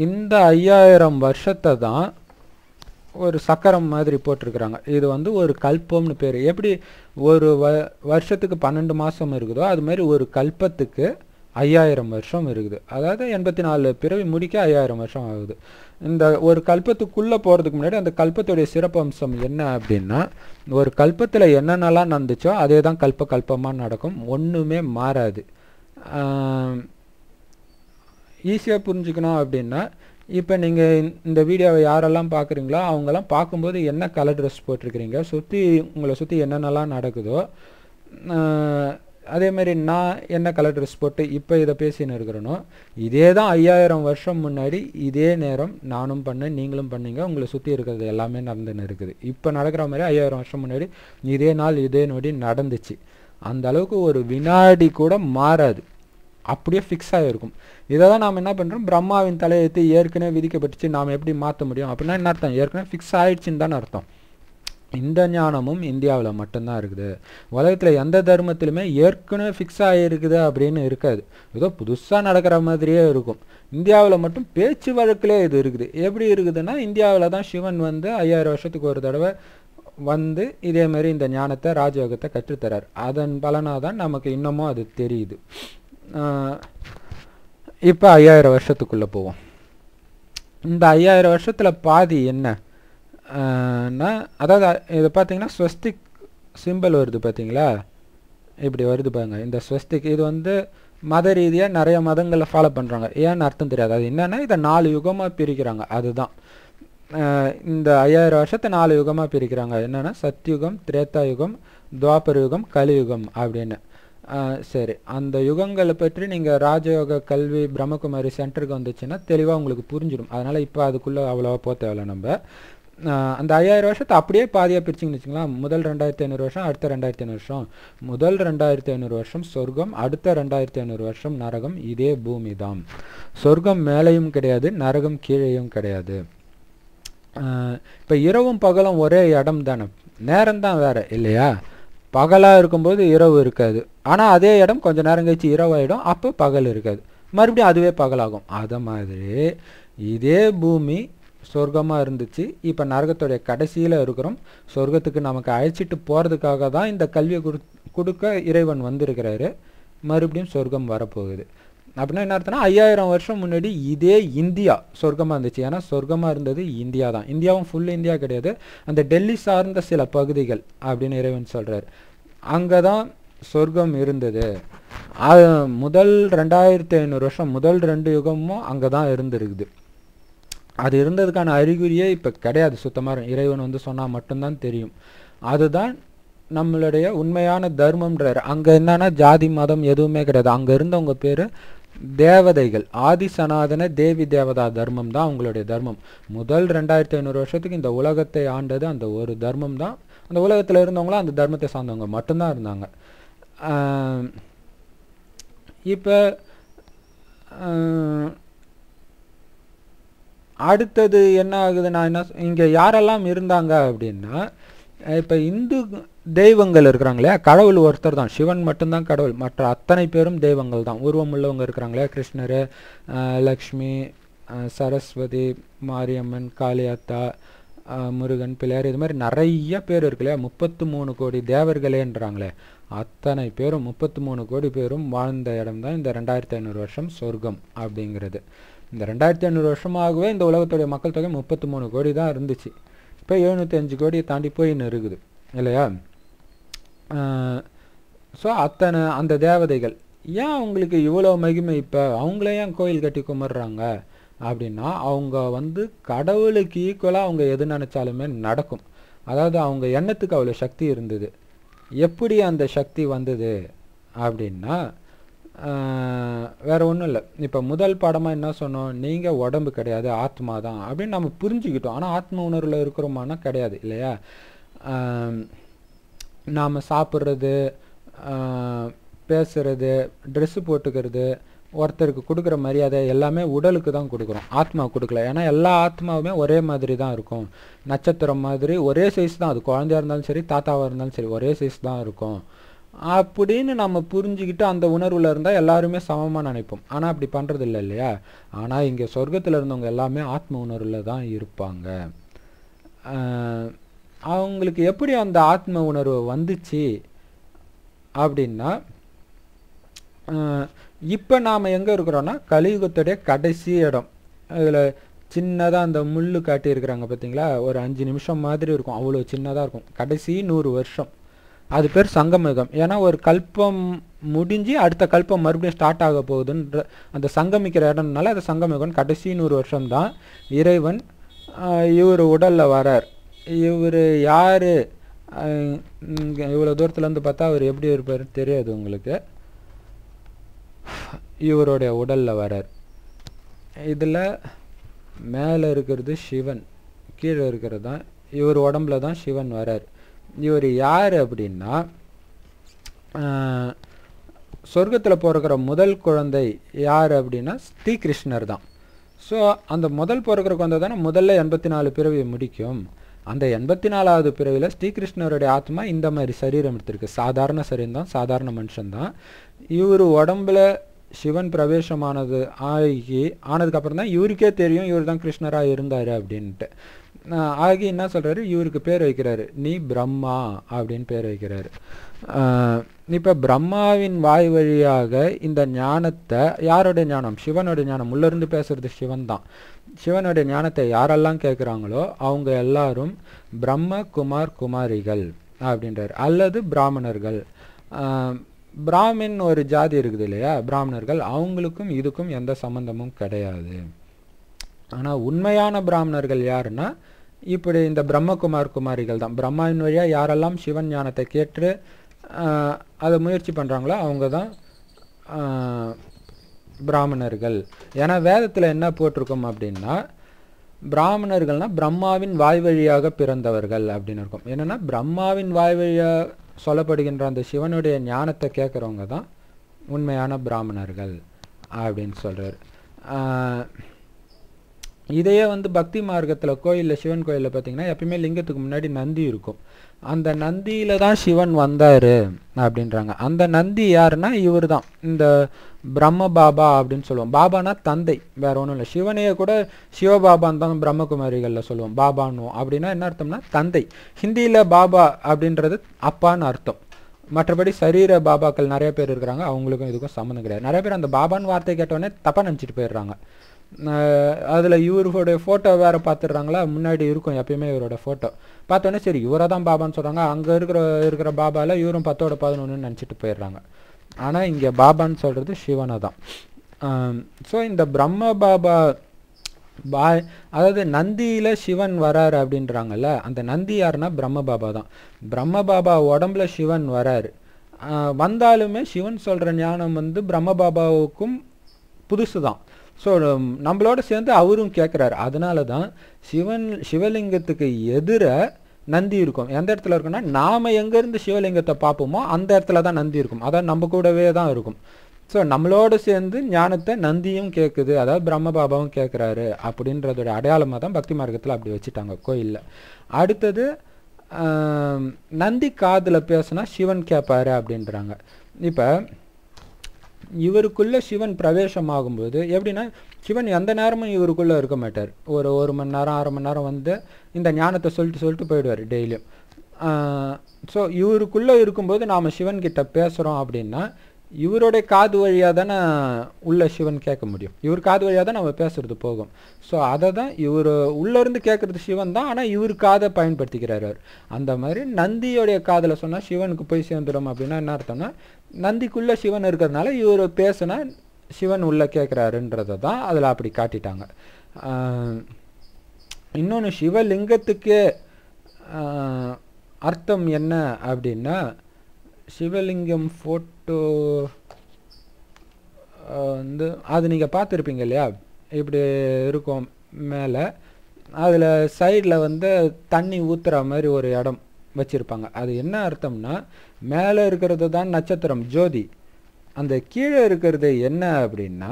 இந்த ஐயாயிரம் வருஷத்தை தான் ஒரு சக்கரம் மாதிரி போட்டிருக்கிறாங்க இது வந்து ஒரு கல்பம்னு பேர் எப்படி ஒரு வ வருஷத்துக்கு பன்னெண்டு மாதம் இருக்குதோ அது மாதிரி ஒரு கல்பத்துக்கு ஐயாயிரம் வருஷம் இருக்குது அதாவது எண்பத்தி நாலு பிறவி முடிக்க ஐயாயிரம் வருஷம் ஆகுது இந்த ஒரு கல்பத்துக்குள்ளே போகிறதுக்கு முன்னாடி அந்த கல்பத்துடைய சிறப்பம்சம் என்ன அப்படின்னா ஒரு கல்பத்தில் என்னென்னலாம் நடந்துச்சோ அதே தான் கல்ப கல்பமாக நடக்கும் ஒன்றுமே மாறாது ஈஸியாக புரிஞ்சுக்கணும் அப்படின்னா இப்போ நீங்கள் இந்த வீடியோவை யாரெல்லாம் பார்க்குறீங்களோ அவங்கெல்லாம் பார்க்கும்போது என்ன கலர் ட்ரெஸ் போட்டிருக்கிறீங்க சுற்றி உங்களை சுற்றி என்னென்னலாம் நடக்குதோ அதே மாதிரி நான் என்ன கலர் ட்ரெஸ் போட்டு இப்போ இதை பேசின்னு இருக்கிறனோ இதே தான் ஐயாயிரம் வருஷம் முன்னாடி இதே நேரம் நானும் பண்ணேன் நீங்களும் பண்ணீங்க உங்களை சுற்றி இருக்கிறது எல்லாமே நடந்துன்னு இருக்குது இப்போ நடக்கிற மாதிரி ஐயாயிரம் வருஷம் முன்னாடி இதே நாள் இதே நொடி நடந்துச்சு அந்த அளவுக்கு ஒரு வினாடி கூட மாறாது அப்படியே ஃபிக்ஸ் ஆகிருக்கும் இதை தான் நாம் என்ன பண்ணுறோம் பிரம்மாவின் தலையெழுத்து ஏற்கனவே விதிக்கப்பட்டுச்சு நாம் எப்படி மாற்ற முடியும் அப்படின்னா என்ன அர்த்தம் ஏற்கனவே ஃபிக்ஸ் ஆகிடுச்சின்னு தான் அர்த்தம் இந்த ஞானமும் இந்தியாவில் மட்டும்தான் இருக்குது உலகத்தில் எந்த தர்மத்திலுமே ஏற்கனவே ஃபிக்ஸ் ஆகிருக்குது அப்படின்னு இருக்காது ஏதோ புதுசாக நடக்கிற மாதிரியே இருக்கும் இந்தியாவில் மட்டும் பேச்சு வழக்கிலே இது இருக்குது எப்படி இருக்குதுன்னா இந்தியாவில் தான் சிவன் வந்து ஐயாயிரம் வருஷத்துக்கு ஒரு தடவை வந்து இதேமாதிரி இந்த ஞானத்தை ராஜயோகத்தை கற்றுத்தரார் அதன் பலனாக தான் நமக்கு இன்னமும் அது தெரியுது இப்போ ஐயாயிரம் வருஷத்துக்குள்ளே போவோம் இந்த ஐயாயிரம் வருஷத்தில் பாதி என்ன அதாவது இதை பார்த்தீங்கன்னா ஸ்வஸ்திக் சிம்பிள் வருது பார்த்தீங்களா இப்படி வருது பாருங்க இந்த ஸ்வஸ்திக் இது வந்து மத ரீதியாக நிறைய மதங்களில் ஃபாலோ பண்ணுறாங்க ஏன்னு அர்த்தம் தெரியாது அது என்னென்னா இதை நாலு யுகமாக பிரிக்கிறாங்க அதுதான் இந்த ஐயாயிரம் வருஷத்தை நாலு யுகமாக பிரிக்கிறாங்க என்னென்னா சத்யுகம் திரேத்தா யுகம் துவாபர யுகம் கலியுகம் அப்படின்னு சரி அந்த யுகங்களை பற்றி நீங்கள் ராஜயோக கல்வி பிரம்மகுமாரி சென்டருக்கு வந்துச்சுன்னா தெளிவாக உங்களுக்கு புரிஞ்சிடும் அதனால் இப்போ அதுக்குள்ளே அவ்வளோவா போக தேவையில்ல நம்ம அந்த ஐயாயிரம் வருஷத்தை அப்படியே பாதியாக பிரிச்சிங்கன்னு வச்சுக்கலாம் முதல் ரெண்டாயிரத்தி ஐநூறு வருஷம் அடுத்த ரெண்டாயிரத்தி ஐநூறு வருஷம் முதல் ரெண்டாயிரத்தி ஐநூறு வருஷம் சொர்க்கம் அடுத்த ரெண்டாயிரத்தி ஐநூறு வருஷம் நரகம் இதே பூமி தான் சொர்க்கம் மேலேயும் கிடையாது நரகம் கீழேயும் கிடையாது இப்போ இரவும் பகலும் ஒரே இடம் தானே நேரம் தான் வேறு இல்லையா பகலாக இருக்கும்போது இரவு இருக்காது ஆனால் அதே இடம் கொஞ்சம் நேரம் கழிச்சு இரவாயிடும் அப்போ பகல் இருக்காது மறுபடியும் அதுவே பகலாகும் அதை மாதிரி இதே பூமி சொர்க்கமாக இருந்துச்சு இப்போ நரகத்துடைய கடைசியில் இருக்கிறோம் சொர்க்கத்துக்கு நமக்கு அழைச்சிட்டு போகிறதுக்காக தான் இந்த கல்வியை கொடு கொடுக்க இறைவன் வந்திருக்கிறாரு மறுபடியும் சொர்க்கம் வரப்போகுது அப்படின்னா என்ன அர்த்தம்னா ஐயாயிரம் வருஷம் முன்னாடி இதே இந்தியா சொர்க்கமாக இருந்துச்சு ஏன்னா சொர்க்கமாக இருந்தது இந்தியா தான் இந்தியாவும் ஃபுல் இந்தியா கிடையாது அந்த டெல்லி சார்ந்த சில பகுதிகள் அப்படின்னு இறைவன் சொல்கிறார் அங்கே தான் சொர்க்கம் இருந்தது அது முதல் ரெண்டாயிரத்தி ஐநூறு வருஷம் முதல் ரெண்டு யுகமும் அங்கே தான் இருந்திருக்குது அது இருந்ததுக்கான அறிகுறியே இப்போ கிடையாது சுத்தமாக இறைவன் வந்து சொன்னால் மட்டும்தான் தெரியும் அதுதான் நம்மளுடைய உண்மையான தர்மம்ன்றார் அங்கே என்னன்னா ஜாதி மதம் எதுவுமே கிடையாது அங்கே இருந்தவங்க பேர் தேவதைகள் ஆதி சனாதன தேவி தேவதா தர்மம் தான் அவங்களுடைய தர்மம் முதல் ரெண்டாயிரத்தி ஐநூறு வருஷத்துக்கு இந்த உலகத்தை ஆண்டது அந்த ஒரு தர்மம் தான் அந்த உலகத்தில் இருந்தவங்களாம் அந்த தர்மத்தை சார்ந்தவங்க மட்டும்தான் இருந்தாங்க இப்போ அடுத்தது என்ன ஆகுது நான் என்ன இங்கே யாரெல்லாம் இருந்தாங்க அப்படின்னா இப்போ இந்து தெய்வங்கள் இருக்கிறாங்க இல்லையா கடவுள் ஒருத்தர் தான் சிவன் மட்டும்தான் கடவுள் மற்ற அத்தனை பேரும் தெய்வங்கள் தான் உருவம் உள்ளவங்க இருக்கிறாங்க இல்லையா கிருஷ்ணர் லக்ஷ்மி சரஸ்வதி மாரியம்மன் காளியாத்தா முருகன் பிள்ளையார் இது மாதிரி நிறைய பேர் இருக்கு இல்லையா முப்பத்து மூணு கோடி தேவர்களேன்றாங்களே அத்தனை பேரும் முப்பத்து மூணு கோடி பேரும் வாழ்ந்த இடம் தான் இந்த ரெண்டாயிரத்தி ஐநூறு வருஷம் சொர்க்கம் அப்படிங்கிறது இந்த ரெண்டாயிரத்தி ஐநூறு வருஷமாகவே இந்த உலகத்துடைய மக்கள் தொகை முப்பத்தி மூணு கோடி தான் இருந்துச்சு இப்போ எழுநூற்றி அஞ்சு கோடியை தாண்டி போய் இருக்குது இல்லையா ஸோ அத்தனை அந்த தேவதைகள் ஏன் அவங்களுக்கு இவ்வளோ மகிமை இப்போ அவங்களே ஏன் கோயில் கட்டி கும்பிட்றாங்க அப்படின்னா அவங்க வந்து கடவுளுக்கு ஈக்குவலாக அவங்க எது நினச்சாலுமே நடக்கும் அதாவது அவங்க எண்ணத்துக்கு அவ்வளோ சக்தி இருந்தது எப்படி அந்த சக்தி வந்தது அப்படின்னா வேறு ஒன்றும் இல்லை இப்போ முதல் பாடமாக என்ன சொன்னோம் நீங்கள் உடம்பு கிடையாது ஆத்மா தான் அப்படின்னு நம்ம புரிஞ்சுக்கிட்டோம் ஆனால் ஆத்ம உணர்வில் இருக்கிறோமானா கிடையாது இல்லையா நாம் சாப்பிட்றது பேசுறது ட்ரெஸ்ஸு போட்டுக்கிறது ஒருத்தருக்கு கொடுக்குற மரியாதை எல்லாமே உடலுக்கு தான் கொடுக்குறோம் ஆத்மா கொடுக்கல ஏன்னா எல்லா ஆத்மாவுமே ஒரே மாதிரி தான் இருக்கும் நட்சத்திரம் மாதிரி ஒரே சைஸ் தான் அது குழந்தையாக இருந்தாலும் சரி தாத்தாவாக இருந்தாலும் சரி ஒரே சைஸ் தான் இருக்கும் அப்படின்னு நம்ம புரிஞ்சுக்கிட்டு அந்த உணர்வில் இருந்தால் எல்லாருமே சமமாக நினைப்போம் ஆனால் அப்படி பண்ணுறது இல்லை இல்லையா ஆனால் இங்கே சொர்க்கத்தில் இருந்தவங்க எல்லாமே ஆத்ம உணர்வில் தான் இருப்பாங்க அவங்களுக்கு எப்படி அந்த ஆத்ம உணர்வு வந்துச்சு அப்படின்னா இப்போ நாம் எங்கே இருக்கிறோன்னா கலியுகத்துடைய கடைசி இடம் அதில் சின்னதாக அந்த முள் காட்டியிருக்கிறாங்க பார்த்தீங்களா ஒரு அஞ்சு நிமிஷம் மாதிரி இருக்கும் அவ்வளோ சின்னதாக இருக்கும் கடைசி நூறு வருஷம் அது பேர் சங்கமிகம் ஏன்னா ஒரு கல்பம் முடிஞ்சு அடுத்த கல்பம் மறுபடியும் ஸ்டார்ட் ஆக போகுதுன்ற அந்த சங்கமிக்கிற இடம்னால அது சங்கமிகம் கடைசி நூறு வருஷம்தான் இறைவன் இவர் உடலில் வரார் இவர் யார் இவ்வளோ தூரத்துலேருந்து பார்த்தா அவர் எப்படி இருப்பார் தெரியாது உங்களுக்கு இவருடைய உடலில் வரார் இதில் மேலே இருக்கிறது சிவன் கீழே இருக்கிறது தான் இவர் உடம்புல தான் சிவன் வரார் இவர் யார் அப்படின்னா சொர்க்கத்தில் பிறக்கிற முதல் குழந்தை யார் அப்படின்னா ஸ்ரீகிருஷ்ணர் தான் ஸோ அந்த முதல் பிறக்கிற குழந்தை தானே முதல்ல எண்பத்தி நாலு பிறவி முடிக்கும் அந்த எண்பத்தி நாலாவது பிறவியில் ஸ்ரீகிருஷ்ணருடைய ஆத்மா இந்த மாதிரி சரீரம் எடுத்திருக்கு சாதாரண சரீரம் தான் சாதாரண மனுஷன்தான் இவர் உடம்புல சிவன் பிரவேசமானது ஆகி ஆனதுக்கப்புறம் தான் இவருக்கே தெரியும் இவர் தான் கிருஷ்ணராக இருந்தார் அப்படின்ட்டு ஆகி என்ன சொல்கிறாரு இவருக்கு பேர் வைக்கிறாரு நீ பிரம்மா அப்படின்னு பேர் வைக்கிறாரு இப்போ பிரம்மாவின் வாய் வழியாக இந்த ஞானத்தை யாருடைய ஞானம் சிவனுடைய ஞானம் உள்ளிருந்து பேசுறது சிவன் தான் சிவனுடைய ஞானத்தை யாரெல்லாம் கேட்குறாங்களோ அவங்க எல்லாரும் பிரம்ம குமார் குமாரிகள் அப்படின்றார் அல்லது பிராமணர்கள் பிராமின் ஒரு ஜாதி இருக்குது இல்லையா பிராமணர்கள் அவங்களுக்கும் இதுக்கும் எந்த சம்மந்தமும் கிடையாது ஆனால் உண்மையான பிராமணர்கள் யாருன்னா இப்படி இந்த பிரம்மகுமார் குமாரிகள் தான் பிரம்மாவின் வழியாக யாரெல்லாம் சிவன் ஞானத்தை கேட்டு அதை முயற்சி பண்ணுறாங்களோ அவங்க தான் பிராமணர்கள் ஏன்னா வேதத்தில் என்ன போட்டிருக்கோம் அப்படின்னா பிராமணர்கள்னால் பிரம்மாவின் வாய் வழியாக பிறந்தவர்கள் அப்படின்னு இருக்கும் என்னென்னா பிரம்மாவின் வாய் வழியாக சொல்லப்படுகின்ற அந்த சிவனுடைய ஞானத்தை கேட்குறவங்க தான் உண்மையான பிராமணர்கள் அப்படின்னு சொல்கிறார் இதையே வந்து பக்தி மார்க்கத்தில் கோயிலில் சிவன் கோயிலில் பார்த்தீங்கன்னா எப்பயுமே லிங்கத்துக்கு முன்னாடி நந்தி இருக்கும் அந்த நந்தியில் தான் சிவன் வந்தார் அப்படின்றாங்க அந்த நந்தி யாருன்னா இவர் தான் இந்த பிரம்ம பாபா அப்படின்னு சொல்லுவோம் பாபானா தந்தை வேற ஒன்றும் இல்லை சிவனையே கூட சிவபாபான்னு தான் பிரம்மகுமாரிகளில் சொல்லுவோம் பாபான்னுவோம் அப்படின்னா என்ன அர்த்தம்னா தந்தை ஹிந்தியில் பாபா அப்படின்றது அப்பான்னு அர்த்தம் மற்றபடி சரீர பாபாக்கள் நிறைய பேர் இருக்கிறாங்க அவங்களுக்கும் இதுக்கும் சம்மந்தம் கிடையாது நிறைய பேர் அந்த பாபான்னு வார்த்தை கேட்டோடனே தப்பாக நினச்சிட்டு போயிடுறாங்க அதில் இவருடைய ஃபோட்டோ வேறு பார்த்துடுறாங்களா முன்னாடி இருக்கும் எப்பயுமே இவரோட ஃபோட்டோ பார்த்தோன்னே சரி இவரை தான் பாபான்னு சொல்கிறாங்க அங்கே இருக்கிற இருக்கிற பாபாவில் இவரும் பத்தோட பதினொன்றுன்னு நினச்சிட்டு போயிடுறாங்க ஆனால் இங்கே பாபான்னு சொல்கிறது சிவனை தான் ஸோ இந்த பிரம்ம பாபா பா அதாவது நந்தியில் சிவன் வராரு அப்படின்றாங்கல்ல அந்த நந்தி யாருன்னா பிரம்ம பாபா தான் பிரம்ம பாபா உடம்புல சிவன் வராரு வந்தாலுமே சிவன் சொல்கிற ஞானம் வந்து பிரம்ம பாபாவுக்கும் புதுசு தான் ஸோ நம்மளோட சேர்ந்து அவரும் கேட்குறாரு அதனால தான் சிவன் சிவலிங்கத்துக்கு எதிர நந்தி இருக்கும் எந்த இடத்துல இருக்குன்னா நாம் எங்கேருந்து சிவலிங்கத்தை பார்ப்போமோ அந்த இடத்துல தான் நந்தி இருக்கும் அதான் நம்ம கூடவே தான் இருக்கும் ஸோ நம்மளோட சேர்ந்து ஞானத்தை நந்தியும் கேட்குது அதாவது பிரம்ம பாபாவும் கேட்குறாரு அப்படின்றதோட அடையாளமாக தான் பக்தி மார்க்கத்தில் அப்படி வச்சுட்டாங்க கோயிலில் அடுத்தது நந்தி காதில் பேசுனா சிவன் கேட்பாரு அப்படின்றாங்க இப்போ இவருக்குள்ளே சிவன் பிரவேசமாகும்போது எப்படின்னா சிவன் எந்த நேரமும் இவருக்குள்ளே இருக்க மாட்டார் ஒரு ஒரு மணி நேரம் அரை மணி நேரம் வந்து இந்த ஞானத்தை சொல்லிட்டு சொல்லிட்டு போயிடுவார் டெய்லியும் ஸோ இவருக்குள்ளே இருக்கும்போது நாம் சிவன்கிட்ட பேசுகிறோம் அப்படின்னா இவருடைய காது வழியாக தானே உள்ள சிவன் கேட்க முடியும் இவர் காது வழியாக தான் நம்ம பேசுறது போகும் ஸோ அதை தான் இவர் உள்ளேருந்து கேட்குறது சிவன் தான் ஆனால் இவர் காதை பயன்படுத்திக்கிறார் அவர் அந்த மாதிரி நந்தியோடைய காதில் சொன்னால் சிவனுக்கு போய் சேர்ந்துடும் அப்படின்னா என்ன அர்த்தம்னா நந்திக்குள்ளே சிவன் இருக்கிறதுனால இவர் பேசுனா சிவன் உள்ளே கேட்குறாருன்றதை தான் அதில் அப்படி காட்டிட்டாங்க இன்னொன்று சிவலிங்கத்துக்கு அர்த்தம் என்ன அப்படின்னா சிவலிங்கம் ஃபோட்டோ வந்து அது நீங்கள் பார்த்துருப்பீங்க இல்லையா இப்படி இருக்கும் மேலே அதில் சைடில் வந்து தண்ணி ஊற்றுற மாதிரி ஒரு இடம் வச்சுருப்பாங்க அது என்ன அர்த்தம்னா மேலே இருக்கிறது தான் நட்சத்திரம் ஜோதி அந்த கீழே இருக்கிறது என்ன அப்படின்னா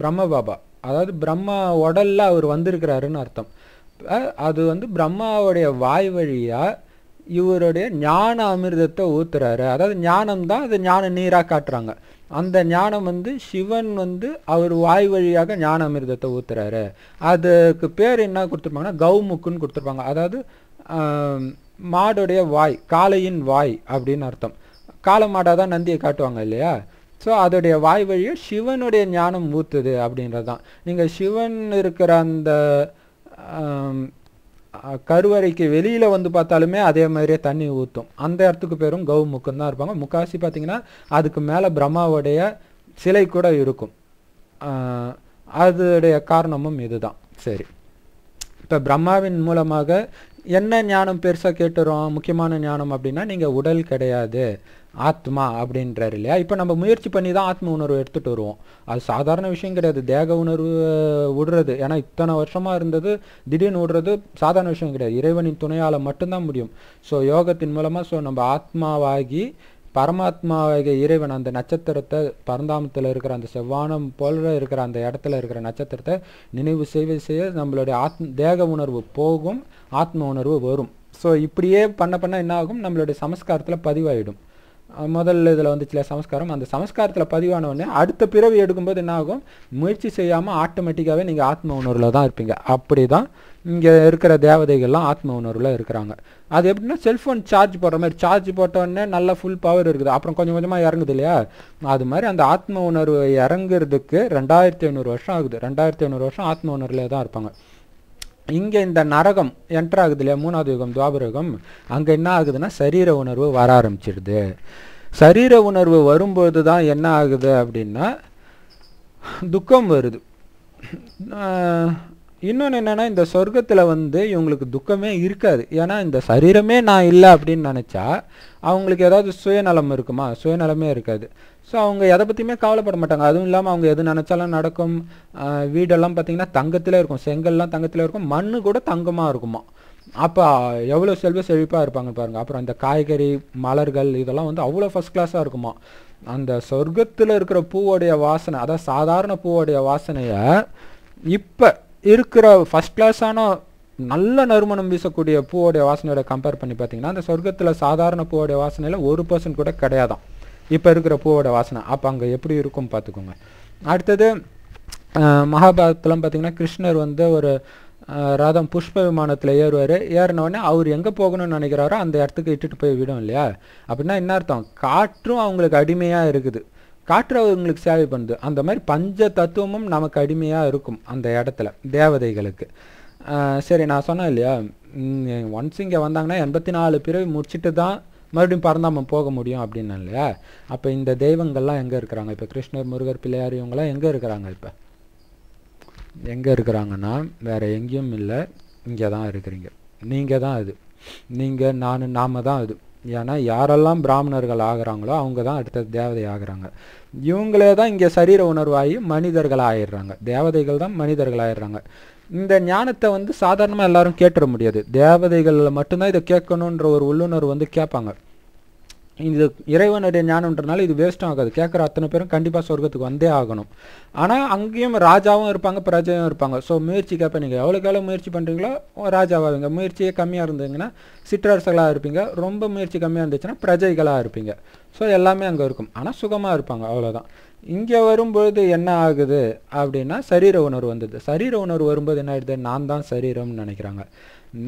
பிரம்ம பாபா அதாவது பிரம்மா உடலில் அவர் வந்திருக்கிறாருன்னு அர்த்தம் அது வந்து பிரம்மாவுடைய வாய் வழியாக இவருடைய ஞான அமிர்தத்தை ஊத்துறாரு அதாவது ஞானம் தான் அது ஞான நீராக காட்டுறாங்க அந்த ஞானம் வந்து சிவன் வந்து அவர் வாய் வழியாக ஞான அமிர்தத்தை ஊத்துறாரு அதுக்கு பேர் என்ன கொடுத்துருப்பாங்கன்னா கௌமுக்குன்னு கொடுத்துருப்பாங்க அதாவது மாடுடைய வாய் காளையின் வாய் அப்படின்னு அர்த்தம் காளை மாடாக தான் நந்தியை காட்டுவாங்க இல்லையா ஸோ அதோடைய வாய் வழியை சிவனுடைய ஞானம் ஊத்துது அப்படின்றது தான் நீங்கள் சிவன் இருக்கிற அந்த கருவறைக்கு வெளியில் வந்து பார்த்தாலுமே அதே மாதிரியே தண்ணி ஊற்றும் அந்த இடத்துக்கு பேரும் கவுமுக்குன்னு தான் இருப்பாங்க முக்காசி பார்த்திங்கன்னா அதுக்கு மேலே பிரம்மாவுடைய சிலை கூட இருக்கும் அதோடைய காரணமும் இதுதான் சரி இப்போ பிரம்மாவின் மூலமாக என்ன ஞானம் பெருசாக கேட்டுரும் முக்கியமான ஞானம் அப்படின்னா நீங்கள் உடல் கிடையாது ஆத்மா அப்படின்றார் இல்லையா இப்போ நம்ம முயற்சி பண்ணி தான் ஆத்ம உணர்வு எடுத்துகிட்டு வருவோம் அது சாதாரண விஷயம் கிடையாது தேக உணர்வு விடுறது ஏன்னா இத்தனை வருஷமாக இருந்தது திடீர்னு விடுறது சாதாரண விஷயம் கிடையாது இறைவனின் துணையால் மட்டும்தான் முடியும் ஸோ யோகத்தின் மூலமாக ஸோ நம்ம ஆத்மாவாகி பரமாத்மாவாகிய இறைவன் அந்த நட்சத்திரத்தை பரந்தாமத்தில் இருக்கிற அந்த செவ்வானம் போல இருக்கிற அந்த இடத்துல இருக்கிற நட்சத்திரத்தை நினைவு செய்வது செய்ய நம்மளுடைய ஆத் தேக உணர்வு போகும் ஆத்ம உணர்வு வரும் ஸோ இப்படியே பண்ண பண்ண என்ன ஆகும் நம்மளுடைய சமஸ்காரத்தில் பதிவாயிடும் முதல்ல இதில் வந்துச்சுல சமஸ்காரம் அந்த சமஸ்காரத்தில் பதிவானவுடனே அடுத்த பிறவி எடுக்கும்போது என்ன ஆகும் முயற்சி செய்யாமல் ஆட்டோமேட்டிக்காகவே நீங்கள் ஆத்ம உணர்வில் தான் இருப்பீங்க அப்படி தான் இங்கே இருக்கிற தேவதைகள்லாம் ஆத்ம உணர்வில் இருக்கிறாங்க அது எப்படின்னா செல்ஃபோன் சார்ஜ் போடுற மாதிரி சார்ஜ் போட்டவுடனே நல்லா ஃபுல் பவர் இருக்குது அப்புறம் கொஞ்சம் கொஞ்சமாக இறங்குது இல்லையா அது மாதிரி அந்த ஆத்ம உணர்வு இறங்குறதுக்கு ரெண்டாயிரத்தி ஐநூறு வருஷம் ஆகுது ரெண்டாயிரத்தி ஐநூறு வருஷம் ஆத்ம உணர்வில் தான் இருப்பாங்க இங்கே இந்த நரகம் என்டர் ஆகுது இல்லையா மூணாவது யுகம் துவாபர யுகம் அங்கே என்ன ஆகுதுன்னா சரீர உணர்வு வர ஆரம்பிச்சிடுது சரீர உணர்வு வரும்போது தான் என்ன ஆகுது அப்படின்னா துக்கம் வருது இன்னொன்று என்னென்னா இந்த சொர்க்கத்தில் வந்து இவங்களுக்கு துக்கமே இருக்காது ஏன்னா இந்த சரீரமே நான் இல்லை அப்படின்னு நினச்சா அவங்களுக்கு ஏதாவது சுயநலம் இருக்குமா சுயநலமே இருக்காது ஸோ அவங்க எதை பற்றியுமே கவலைப்பட மாட்டாங்க அதுவும் இல்லாமல் அவங்க எது நினச்சாலும் நடக்கும் வீடெல்லாம் பார்த்திங்கன்னா தங்கத்தில் இருக்கும் செங்கல்லாம் தங்கத்தில் இருக்கும் மண் கூட தங்கமாக இருக்குமா அப்போ எவ்வளோ செல்வ செழிப்பாக இருப்பாங்க பாருங்கள் அப்புறம் இந்த காய்கறி மலர்கள் இதெல்லாம் வந்து அவ்வளோ ஃபஸ்ட் கிளாஸாக இருக்குமா அந்த சொர்க்கத்தில் இருக்கிற பூவோடைய வாசனை அதாவது சாதாரண பூவோடைய வாசனையை இப்போ இருக்கிற ஃபஸ்ட் கிளாஸான நல்ல நறுமணம் வீசக்கூடிய பூவோடைய வாசனையோட கம்பேர் பண்ணி பார்த்தீங்கன்னா அந்த சொர்க்கத்தில் சாதாரண பூவோடைய வாசனையில் ஒரு பர்சன்ட் கூட கிடையாதான் இப்போ இருக்கிற பூவோட வாசனை அப்போ அங்கே எப்படி இருக்கும் பார்த்துக்கோங்க அடுத்தது மகாபாரதத்துலாம் பார்த்திங்கன்னா கிருஷ்ணர் வந்து ஒரு ரதம் புஷ்ப விமானத்தில் ஏறுவார் ஏறினவொடனே அவர் எங்கே போகணும்னு நினைக்கிறாரோ அந்த இடத்துக்கு இட்டுட்டு போய் விடும் இல்லையா அப்படின்னா என்ன அர்த்தம் காற்றும் அவங்களுக்கு அடிமையாக இருக்குது காற்று அவங்களுக்கு சேவை பண்ணுது அந்த மாதிரி பஞ்ச தத்துவமும் நமக்கு அடிமையாக இருக்கும் அந்த இடத்துல தேவதைகளுக்கு சரி நான் சொன்னேன் இல்லையா ஒன்ஸ் இங்கே வந்தாங்கன்னா எண்பத்தி நாலு பிறகு முடிச்சுட்டு தான் மறுபடியும் பறந்தாமல் போக முடியும் அப்படின்னு இல்லையா அப்போ இந்த தெய்வங்கள்லாம் எங்கே இருக்கிறாங்க இப்போ கிருஷ்ணர் முருகர் பிள்ளையார் இவங்கெல்லாம் எங்கே இருக்கிறாங்க இப்போ எங்கே இருக்கிறாங்கன்னா வேறு எங்கேயும் இல்லை இங்கே தான் இருக்கிறீங்க நீங்கள் தான் அது நீங்கள் நான் நாம தான் அது ஏன்னா யாரெல்லாம் பிராமணர்கள் ஆகிறாங்களோ அவங்க தான் அடுத்த தேவதை ஆகிறாங்க இவங்களே தான் இங்கே சரீர உணர்வாகி மனிதர்கள் ஆயிடுறாங்க தேவதைகள் தான் மனிதர்கள் ஆயிடுறாங்க இந்த ஞானத்தை வந்து சாதாரணமாக எல்லாரும் கேட்டுற முடியாது தேவதைகளில் மட்டும்தான் இதை கேட்கணுன்ற ஒரு உள்ளுணர்வு வந்து கேட்பாங்க இது இறைவனுடைய ஞானம்ன்றனால இது வேஸ்ட் ஆகாது கேட்குற அத்தனை பேரும் கண்டிப்பாக சொர்க்கத்துக்கு வந்தே ஆகணும் ஆனால் அங்கேயும் ராஜாவும் இருப்பாங்க பிரஜாவும் இருப்பாங்க ஸோ முயற்சி கேட்பேன் நீங்கள் எவ்வளோக்கு எவ்வளோ முயற்சி பண்ணுறீங்களோ ராஜாவாவீங்க முயற்சியே கம்மியாக இருந்தீங்கன்னா சிற்றரசுகளாக இருப்பீங்க ரொம்ப முயற்சி கம்மியாக இருந்துச்சுன்னா பிரஜைகளாக இருப்பீங்க ஸோ எல்லாமே அங்கே இருக்கும் ஆனால் சுகமாக இருப்பாங்க அவ்வளோதான் இங்கே வரும்பொழுது என்ன ஆகுது அப்படின்னா சரீர உணர்வு வந்தது சரீர உணர்வு வரும்போது என்ன ஆயிடுது நான் தான் சரீரம்னு நினைக்கிறாங்க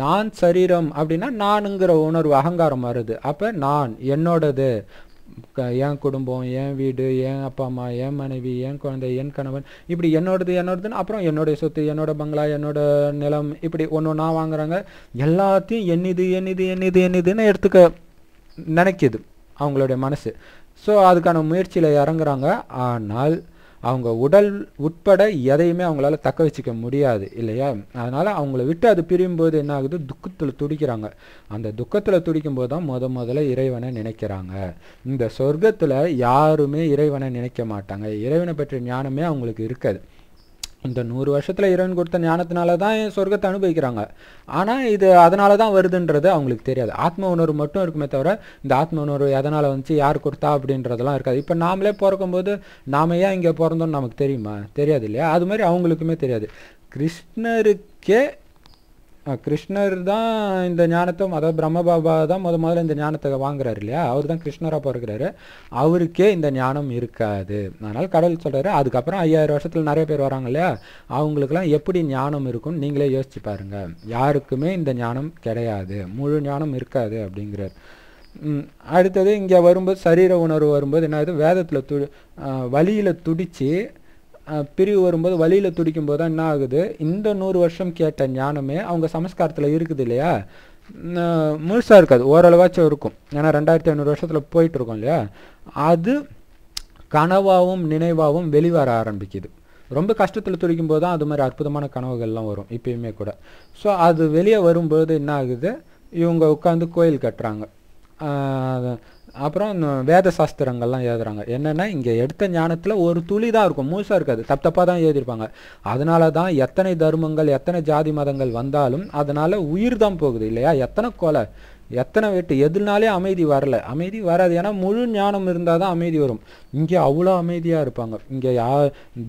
நான் சரீரம் அப்படின்னா நானுங்கிற உணர்வு அகங்காரம் வருது அப்போ நான் என்னோடது என் குடும்பம் என் வீடு என் அப்பா அம்மா என் மனைவி என் குழந்தை என் கணவன் இப்படி என்னோடது என்னோடதுன்னு அப்புறம் என்னுடைய சொத்து என்னோட பங்களா என்னோட நிலம் இப்படி ஒன்று நான் வாங்குறாங்க எல்லாத்தையும் என்னிது என்னிது என்னிது என்னிதுன்னு எடுத்துக்க நினைக்கிது அவங்களுடைய மனசு ஸோ அதுக்கான முயற்சியில் இறங்குறாங்க ஆனால் அவங்க உடல் உட்பட எதையுமே அவங்களால தக்க வச்சுக்க முடியாது இல்லையா அதனால் அவங்கள விட்டு அது பிரியும்போது என்ன ஆகுது துக்கத்தில் துடிக்கிறாங்க அந்த துக்கத்தில் துடிக்கும் போது தான் முத முதல்ல இறைவனை நினைக்கிறாங்க இந்த சொர்க்கத்தில் யாருமே இறைவனை நினைக்க மாட்டாங்க இறைவனை பற்றிய ஞானமே அவங்களுக்கு இருக்காது இந்த நூறு வருஷத்தில் இறைவன் கொடுத்த ஞானத்தினால தான் சொர்க்கத்தை அனுபவிக்கிறாங்க ஆனால் இது அதனால தான் வருதுன்றது அவங்களுக்கு தெரியாது ஆத்ம உணர்வு மட்டும் இருக்குமே தவிர இந்த ஆத்ம உணர்வு எதனால் வந்துச்சு யார் கொடுத்தா அப்படின்றதெல்லாம் இருக்காது இப்போ நாமளே பிறக்கும்போது நாம ஏன் இங்கே பிறந்தோம்னு நமக்கு தெரியுமா தெரியாது இல்லையா அது மாதிரி அவங்களுக்குமே தெரியாது கிருஷ்ணருக்கே கிருஷ்ணர் தான் இந்த ஞானத்தை அதாவது பிரம்ம பாபா தான் முத முதல்ல இந்த ஞானத்தை வாங்குறாரு இல்லையா அவர் தான் கிருஷ்ணராக பிறக்கிறாரு அவருக்கே இந்த ஞானம் இருக்காது அதனால் கடவுள் சொல்கிறாரு அதுக்கப்புறம் ஐயாயிரம் வருஷத்தில் நிறைய பேர் வராங்க இல்லையா அவங்களுக்கெல்லாம் எப்படி ஞானம் இருக்கும்னு நீங்களே யோசிச்சு பாருங்கள் யாருக்குமே இந்த ஞானம் கிடையாது முழு ஞானம் இருக்காது அப்படிங்கிறார் அடுத்தது இங்கே வரும்போது சரீர உணர்வு வரும்போது என்ன ஆகுது வேதத்தில் து வழியில் துடித்து பிரிவு வரும்போது வழியில் துடிக்கும் போது தான் என்ன ஆகுது இந்த நூறு வருஷம் கேட்ட ஞானமே அவங்க சமஸ்காரத்தில் இருக்குது இல்லையா முழுசாக இருக்காது ஓரளவாச்சும் இருக்கும் ஏன்னா ரெண்டாயிரத்தி ஐநூறு வருஷத்தில் போயிட்டுருக்கோம் இல்லையா அது கனவாகவும் நினைவாகவும் வெளிவர ஆரம்பிக்குது ரொம்ப கஷ்டத்தில் துடிக்கும் போது தான் அது மாதிரி அற்புதமான கனவுகள்லாம் வரும் இப்பயுமே கூட ஸோ அது வெளியே வரும்போது என்ன ஆகுது இவங்க உட்காந்து கோயில் கட்டுறாங்க அப்புறம் வேத சாஸ்திரங்கள்லாம் எழுதுறாங்க என்னென்னா இங்கே எடுத்த ஞானத்தில் ஒரு துளி தான் இருக்கும் மூசாக இருக்காது தப்பு தப்பாக தான் எழுதியிருப்பாங்க அதனால தான் எத்தனை தர்மங்கள் எத்தனை ஜாதி மதங்கள் வந்தாலும் அதனால் உயிர் தான் போகுது இல்லையா எத்தனை கொலை எத்தனை வெட்டு எதுனாலே அமைதி வரல அமைதி வராது ஏன்னா முழு ஞானம் இருந்தால் தான் அமைதி வரும் இங்கே அவ்வளோ அமைதியாக இருப்பாங்க இங்கே யா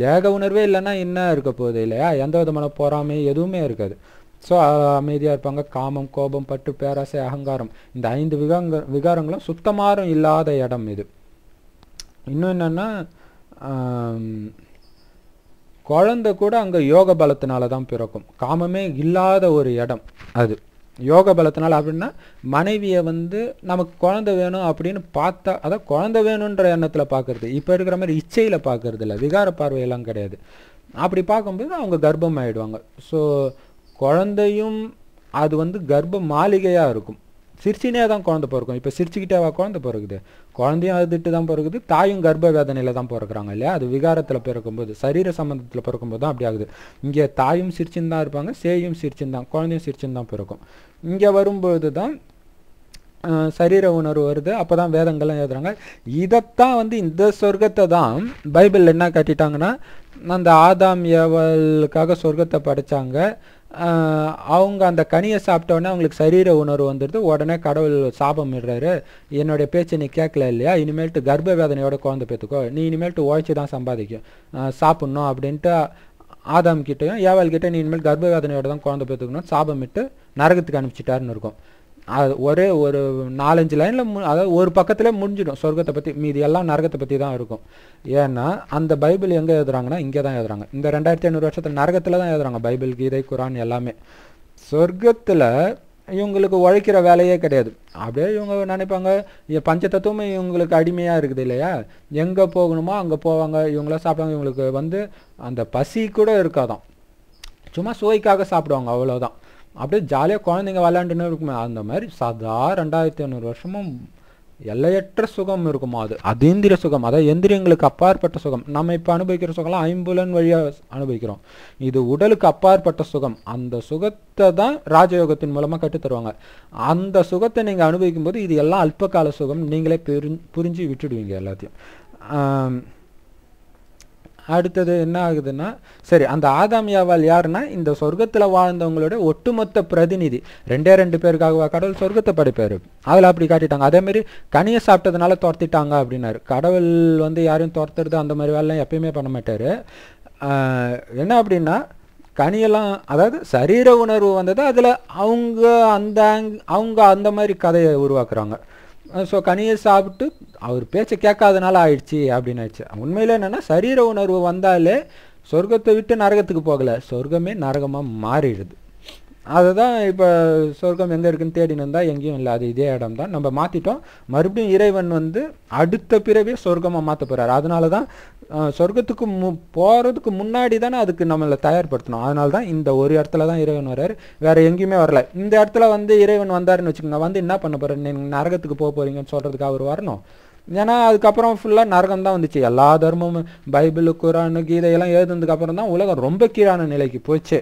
தேக உணர்வே இல்லைன்னா என்ன இருக்க போகுது இல்லையா எந்த விதமான பொறாமை எதுவுமே இருக்காது ஸோ அமைதியாக இருப்பாங்க காமம் கோபம் பட்டு பேராசை அகங்காரம் இந்த ஐந்து விகாங்க விகாரங்களும் சுத்தமாக இல்லாத இடம் இது இன்னும் என்னென்னா குழந்த கூட அங்கே யோக பலத்தினால தான் பிறக்கும் காமமே இல்லாத ஒரு இடம் அது யோக பலத்தினால் அப்படின்னா மனைவியை வந்து நமக்கு குழந்த வேணும் அப்படின்னு பார்த்தா அதான் குழந்த வேணுன்ற எண்ணத்தில் பார்க்குறது இப்போ இருக்கிற மாதிரி இச்சையில் பார்க்குறது இல்லை விகார பார்வையெல்லாம் கிடையாது அப்படி பார்க்கும்போது அவங்க கர்ப்பம் ஆகிடுவாங்க ஸோ குழந்தையும் அது வந்து கர்ப்ப மாளிகையாக இருக்கும் சிரிச்சினே தான் குழந்த பிறக்கும் இப்போ சிரிச்சுக்கிட்டேவா குழந்த பிறகுது குழந்தையும் திட்டு தான் பிறகுது தாயும் கர்ப்ப வேதனையில் தான் பிறக்கிறாங்க இல்லையா அது விகாரத்தில் பிறக்கும்போது சரீர சம்பந்தத்தில் பிறக்கும்போது தான் அப்படி ஆகுது இங்கே தாயும் சிரிச்சின்னு தான் இருப்பாங்க சேயும் சிரிச்சின்னு தான் குழந்தையும் சிரிச்சின்னு தான் பிறக்கும் இங்கே வரும்போது தான் சரீர உணர்வு வருது அப்போ தான் வேதங்கள்லாம் எழுதுறாங்க இதைத்தான் வந்து இந்த சொர்க்கத்தை தான் பைபிளில் என்ன கட்டிட்டாங்கன்னா அந்த ஆதாம் ஏவலுக்காக சொர்க்கத்தை படைச்சாங்க அவங்க அந்த கனியை சாப்பிட்டோன்னே அவங்களுக்கு சரீர உணர்வு வந்துடுது உடனே கடவுள் சாபம் இடுறாரு என்னுடைய பேச்சு நீ கேட்கல இல்லையா இனிமேல்ட்டு கர்ப்ப வேதனையோட குழந்தை பேத்துக்கோ நீ இனிமேல்ட்டு உழைச்சி தான் சம்பாதிக்கும் சாப்பிட்ணும் அப்படின்ட்டு ஆதாம் கிட்டையும் ஏவாள் கிட்டே நீ இனிமேல் கர்ப்ப வேதனையோட தான் குழந்தை பேத்துக்கணும் இட்டு நரகத்துக்கு அனுப்பிச்சிட்டாருன்னு இருக்கும் அது ஒரே ஒரு நாலஞ்சு லைனில் மு அதாவது ஒரு பக்கத்தில் முடிஞ்சிடும் சொர்க்கத்தை பற்றி மீதி எல்லாம் நரகத்தை பற்றி தான் இருக்கும் ஏன்னா அந்த பைபிள் எங்கே எழுதுறாங்கன்னா இங்கே தான் எழுதுறாங்க இந்த ரெண்டாயிரத்தி ஐநூறு வருஷத்தில் நரகத்தில் தான் எழுதுறாங்க பைபிள் கீதை குரான் எல்லாமே சொர்க்கத்தில் இவங்களுக்கு உழைக்கிற வேலையே கிடையாது அப்படியே இவங்க நினைப்பாங்க பஞ்ச தத்துவம் இவங்களுக்கு அடிமையாக இருக்குது இல்லையா எங்கே போகணுமோ அங்கே போவாங்க இவங்களாம் சாப்பிடுவாங்க இவங்களுக்கு வந்து அந்த பசி கூட இருக்காதான் சும்மா சுவைக்காக சாப்பிடுவாங்க அவ்வளோதான் அப்படியே ஜாலியாக குழந்தைங்க விளையாண்டுன்னு இருக்குமே அந்த மாதிரி சதா ரெண்டாயிரத்தி ஐநூறு வருஷமும் எல்லையற்ற சுகம் இருக்குமா அது அதீந்திர சுகம் அதாவது எந்திரியங்களுக்கு அப்பாற்பட்ட சுகம் நம்ம இப்போ அனுபவிக்கிற சுகம்லாம் ஐம்புலன் வழியாக அனுபவிக்கிறோம் இது உடலுக்கு அப்பாற்பட்ட சுகம் அந்த சுகத்தை தான் ராஜயோகத்தின் மூலமாக கட்டுத்தருவாங்க அந்த சுகத்தை நீங்கள் போது இது எல்லாம் அல்பகால சுகம் நீங்களே புரிஞ்சு விட்டுடுவீங்க எல்லாத்தையும் அடுத்தது என்ன ஆகுதுன்னா சரி அந்த ஆதாம் யாவால் யாருன்னா இந்த சொர்க்கத்தில் வாழ்ந்தவங்களோட ஒட்டுமொத்த பிரதிநிதி ரெண்டே ரெண்டு பேருக்காகவா கடவுள் சொர்க்கத்தை படைப்பார் அதில் அப்படி காட்டிட்டாங்க அதேமாரி கனியை சாப்பிட்டதுனால துரத்திட்டாங்க அப்படின்னாரு கடவுள் வந்து யாரையும் துரத்துறது அந்த மாதிரி வேலைலாம் எப்பயுமே பண்ண மாட்டார் என்ன அப்படின்னா கனியெல்லாம் அதாவது சரீர உணர்வு வந்தது அதில் அவங்க அந்த அவங்க அந்த மாதிரி கதையை உருவாக்குறாங்க ஸோ கனியை சாப்பிட்டு அவர் பேச்சை கேட்காதனால ஆயிடுச்சு அப்படின்னு ஆயிடுச்சு உண்மையில் என்னென்னா சரீர உணர்வு வந்தாலே சொர்க்கத்தை விட்டு நரகத்துக்கு போகலை சொர்க்கமே நரகமாக மாறிடுது அதுதான் இப்போ சொர்க்கம் எங்கே இருக்குன்னு தேடினு எங்கேயும் இல்லை அது இதே இடம் தான் நம்ம மாற்றிட்டோம் மறுபடியும் இறைவன் வந்து அடுத்த பிறவே சொர்க்கமாக மாற்ற போகிறார் அதனால தான் சொர்க்கத்துக்கு மு போகிறதுக்கு முன்னாடி தானே அதுக்கு நம்மளை தயார்படுத்தணும் அதனால தான் இந்த ஒரு இடத்துல தான் இறைவன் வர்றார் வேறு எங்கேயுமே வரல இந்த இடத்துல வந்து இறைவன் வந்தாருன்னு வச்சுக்கோங்க வந்து என்ன பண்ண போகிறேன் நீங்கள் நரகத்துக்கு போக போகிறீங்கன்னு சொல்கிறதுக்கு அவர் வரணும் ஏன்னா அதுக்கப்புறம் ஃபுல்லாக நரகம் தான் வந்துச்சு எல்லா தர்மமும் பைபிள் குரானு கீதையெல்லாம் எழுதுனதுக்கப்புறம் தான் உலகம் ரொம்ப கீழான நிலைக்கு போச்சு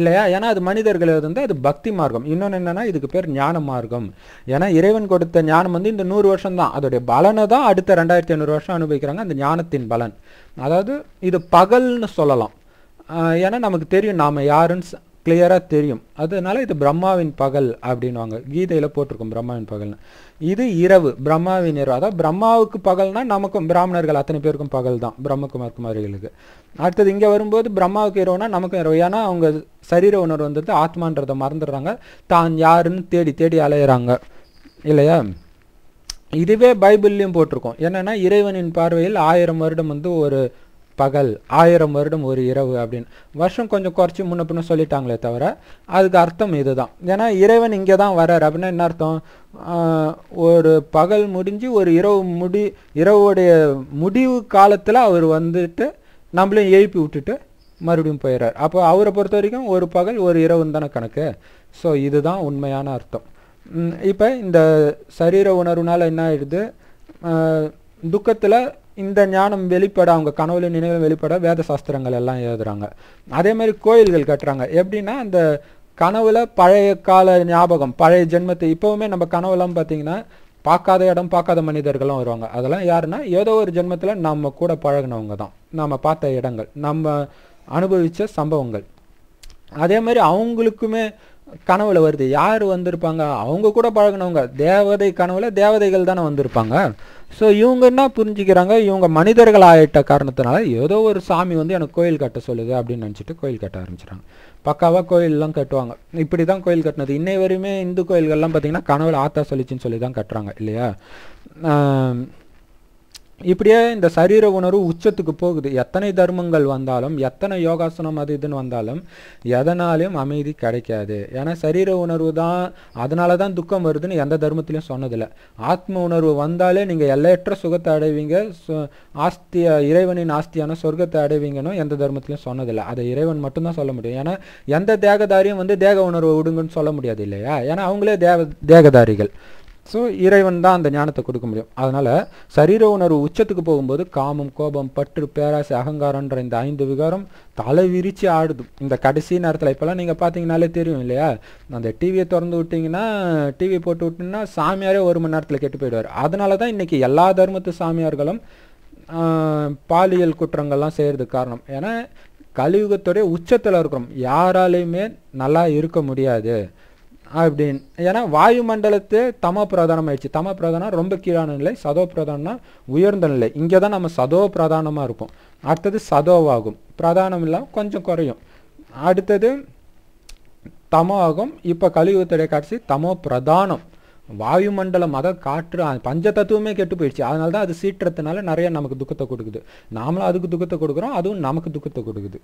இல்லையா ஏன்னா அது மனிதர்கள் வந்து அது பக்தி மார்க்கம் இன்னொன்று என்னென்னா இதுக்கு பேர் ஞான மார்க்கம் ஏன்னா இறைவன் கொடுத்த ஞானம் வந்து இந்த நூறு வருஷம் தான் அதோடைய பலனை தான் அடுத்த ரெண்டாயிரத்தி ஐநூறு வருஷம் அனுபவிக்கிறாங்க அந்த ஞானத்தின் பலன் அதாவது இது பகல்னு சொல்லலாம் ஏன்னா நமக்கு தெரியும் நாம் யாருன்னு கிளியராக தெரியும் அதனால இது பிரம்மாவின் பகல் அப்படின்வாங்க கீதையில் போட்டிருக்கோம் பிரம்மாவின் பகல்னு இது இரவு பிரம்மாவின் இரவு அதாவது பிரம்மாவுக்கு பகல்னா நமக்கும் பிராமணர்கள் அத்தனை பேருக்கும் பகல் தான் பிரம்மகுமார் குமாரிகளுக்கு அடுத்தது இங்கே வரும்போது பிரம்மாவுக்கு இரவுனா நமக்கும் இரவு ஏன்னா அவங்க சரீர உணர்வு வந்தது ஆத்மான்றதை மறந்துடுறாங்க தான் யாருன்னு தேடி தேடி அலையிறாங்க இல்லையா இதுவே பைபிள்லையும் போட்டிருக்கோம் என்னென்னா இறைவனின் பார்வையில் ஆயிரம் வருடம் வந்து ஒரு பகல் ஆயிரம் வருடம் ஒரு இரவு அப்படின்னு வருஷம் கொஞ்சம் குறைச்சி முன்னப்பின்னு சொல்லிட்டாங்களே தவிர அதுக்கு அர்த்தம் இதுதான் ஏன்னா இறைவன் இங்கே தான் வரார் அப்படின்னா என்ன அர்த்தம் ஒரு பகல் முடிஞ்சு ஒரு இரவு முடி இரவுடைய முடிவு காலத்தில் அவர் வந்துட்டு நம்மளையும் எழுப்பி விட்டுட்டு மறுபடியும் போயிடுறார் அப்போ அவரை பொறுத்த வரைக்கும் ஒரு பகல் ஒரு இரவு தானே கணக்கு ஸோ இதுதான் உண்மையான அர்த்தம் இப்போ இந்த சரீர உணர்வுனால் என்ன ஆயிடுது துக்கத்தில் இந்த ஞானம் வெளிப்பட அவங்க கனவுல நினைவு வெளிப்பட வேத சாஸ்திரங்கள் எல்லாம் எழுதுறாங்க அதே மாதிரி கோயில்கள் கட்டுறாங்க எப்படின்னா அந்த கனவுல பழைய கால ஞாபகம் பழைய ஜென்மத்தை இப்போவுமே நம்ம கனவுலாம் பார்த்தீங்கன்னா பார்க்காத இடம் பார்க்காத மனிதர்களும் வருவாங்க அதெல்லாம் யாருன்னா ஏதோ ஒரு ஜென்மத்தில் நம்ம கூட பழகினவங்க தான் நம்ம பார்த்த இடங்கள் நம்ம அனுபவித்த சம்பவங்கள் அதே மாதிரி அவங்களுக்குமே கனவுல வருது யார் வந்திருப்பாங்க அவங்க கூட பழகினவங்க தேவதை கனவுல தேவதைகள் தானே வந்திருப்பாங்க ஸோ இவங்க என்ன புரிஞ்சுக்கிறாங்க இவங்க மனிதர்கள் ஆகிட்ட காரணத்தினால ஏதோ ஒரு சாமி வந்து எனக்கு கோயில் கட்ட சொல்லுது அப்படின்னு நினச்சிட்டு கோயில் கட்ட ஆரம்பிச்சிட்டாங்க பக்காவாக கோயிலெலாம் கட்டுவாங்க இப்படி தான் கோயில் கட்டினது இன்னை வரையுமே இந்து கோயில்கள்லாம் பார்த்தீங்கன்னா கனவுல ஆத்தா சொல்லிச்சின்னு சொல்லி தான் கட்டுறாங்க இல்லையா இப்படியே இந்த சரீர உணர்வு உச்சத்துக்கு போகுது எத்தனை தர்மங்கள் வந்தாலும் எத்தனை யோகாசனம் அது இதுன்னு வந்தாலும் எதனாலையும் அமைதி கிடைக்காது ஏன்னா சரீர உணர்வு தான் அதனால தான் துக்கம் வருதுன்னு எந்த தர்மத்திலையும் சொன்னதில்லை ஆத்ம உணர்வு வந்தாலே நீங்கள் எல்லையற்ற சுகத்தை அடைவீங்க ஆஸ்திய இறைவனின் ஆஸ்தியான சொர்க்கத்தை அடைவீங்கன்னு எந்த தர்மத்திலையும் சொன்னதில்லை அதை இறைவன் மட்டும்தான் சொல்ல முடியும் ஏன்னா எந்த தேகதாரியும் வந்து தேக உணர்வு விடுங்கன்னு சொல்ல முடியாது இல்லையா ஏன்னா அவங்களே தேவ தேகதாரிகள் ஸோ இறைவன் தான் அந்த ஞானத்தை கொடுக்க முடியும் அதனால் சரீர உணர்வு உச்சத்துக்கு போகும்போது காமம் கோபம் பற்று பேராசை அகங்காரன்ற இந்த ஐந்து விகாரம் தலை விரிச்சு ஆடுது இந்த கடைசி நேரத்தில் இப்போல்லாம் நீங்கள் பார்த்தீங்கனாலே தெரியும் இல்லையா அந்த டிவியை திறந்து விட்டிங்கன்னா டிவி போட்டு விட்டிங்கன்னா சாமியாரே ஒரு மணி நேரத்தில் கெட்டு போயிடுவார் அதனால தான் இன்றைக்கி எல்லா தர்மத்து சாமியார்களும் பாலியல் குற்றங்கள்லாம் செய்கிறதுக்கு காரணம் ஏன்னா கலியுகத்துடைய உச்சத்தில் இருக்கிறோம் யாராலையுமே நல்லா இருக்க முடியாது அப்படின்னு ஏன்னா வாயுமண்டலத்தே தம பிரதானம் ஆயிடுச்சு தம பிரதானம் ரொம்ப கீழான நிலை சதோ பிரதானம்னா உயர்ந்த நிலை இங்கே தான் நம்ம சதோ பிரதானமாக இருப்போம் அடுத்தது சதோவாகும் பிரதானம் இல்லாமல் கொஞ்சம் குறையும் அடுத்தது தமோ ஆகும் இப்போ கலியுகத்துடைய காட்சி தமோ பிரதானம் வாயுமண்டலம் மத காற்று பஞ்ச தத்துவமே கெட்டு போயிடுச்சு அதனால தான் அது சீற்றத்தினால நிறைய நமக்கு துக்கத்தை கொடுக்குது நாமளும் அதுக்கு துக்கத்தை கொடுக்குறோம் அதுவும் நமக்கு துக்கத்தை கொடுக்குது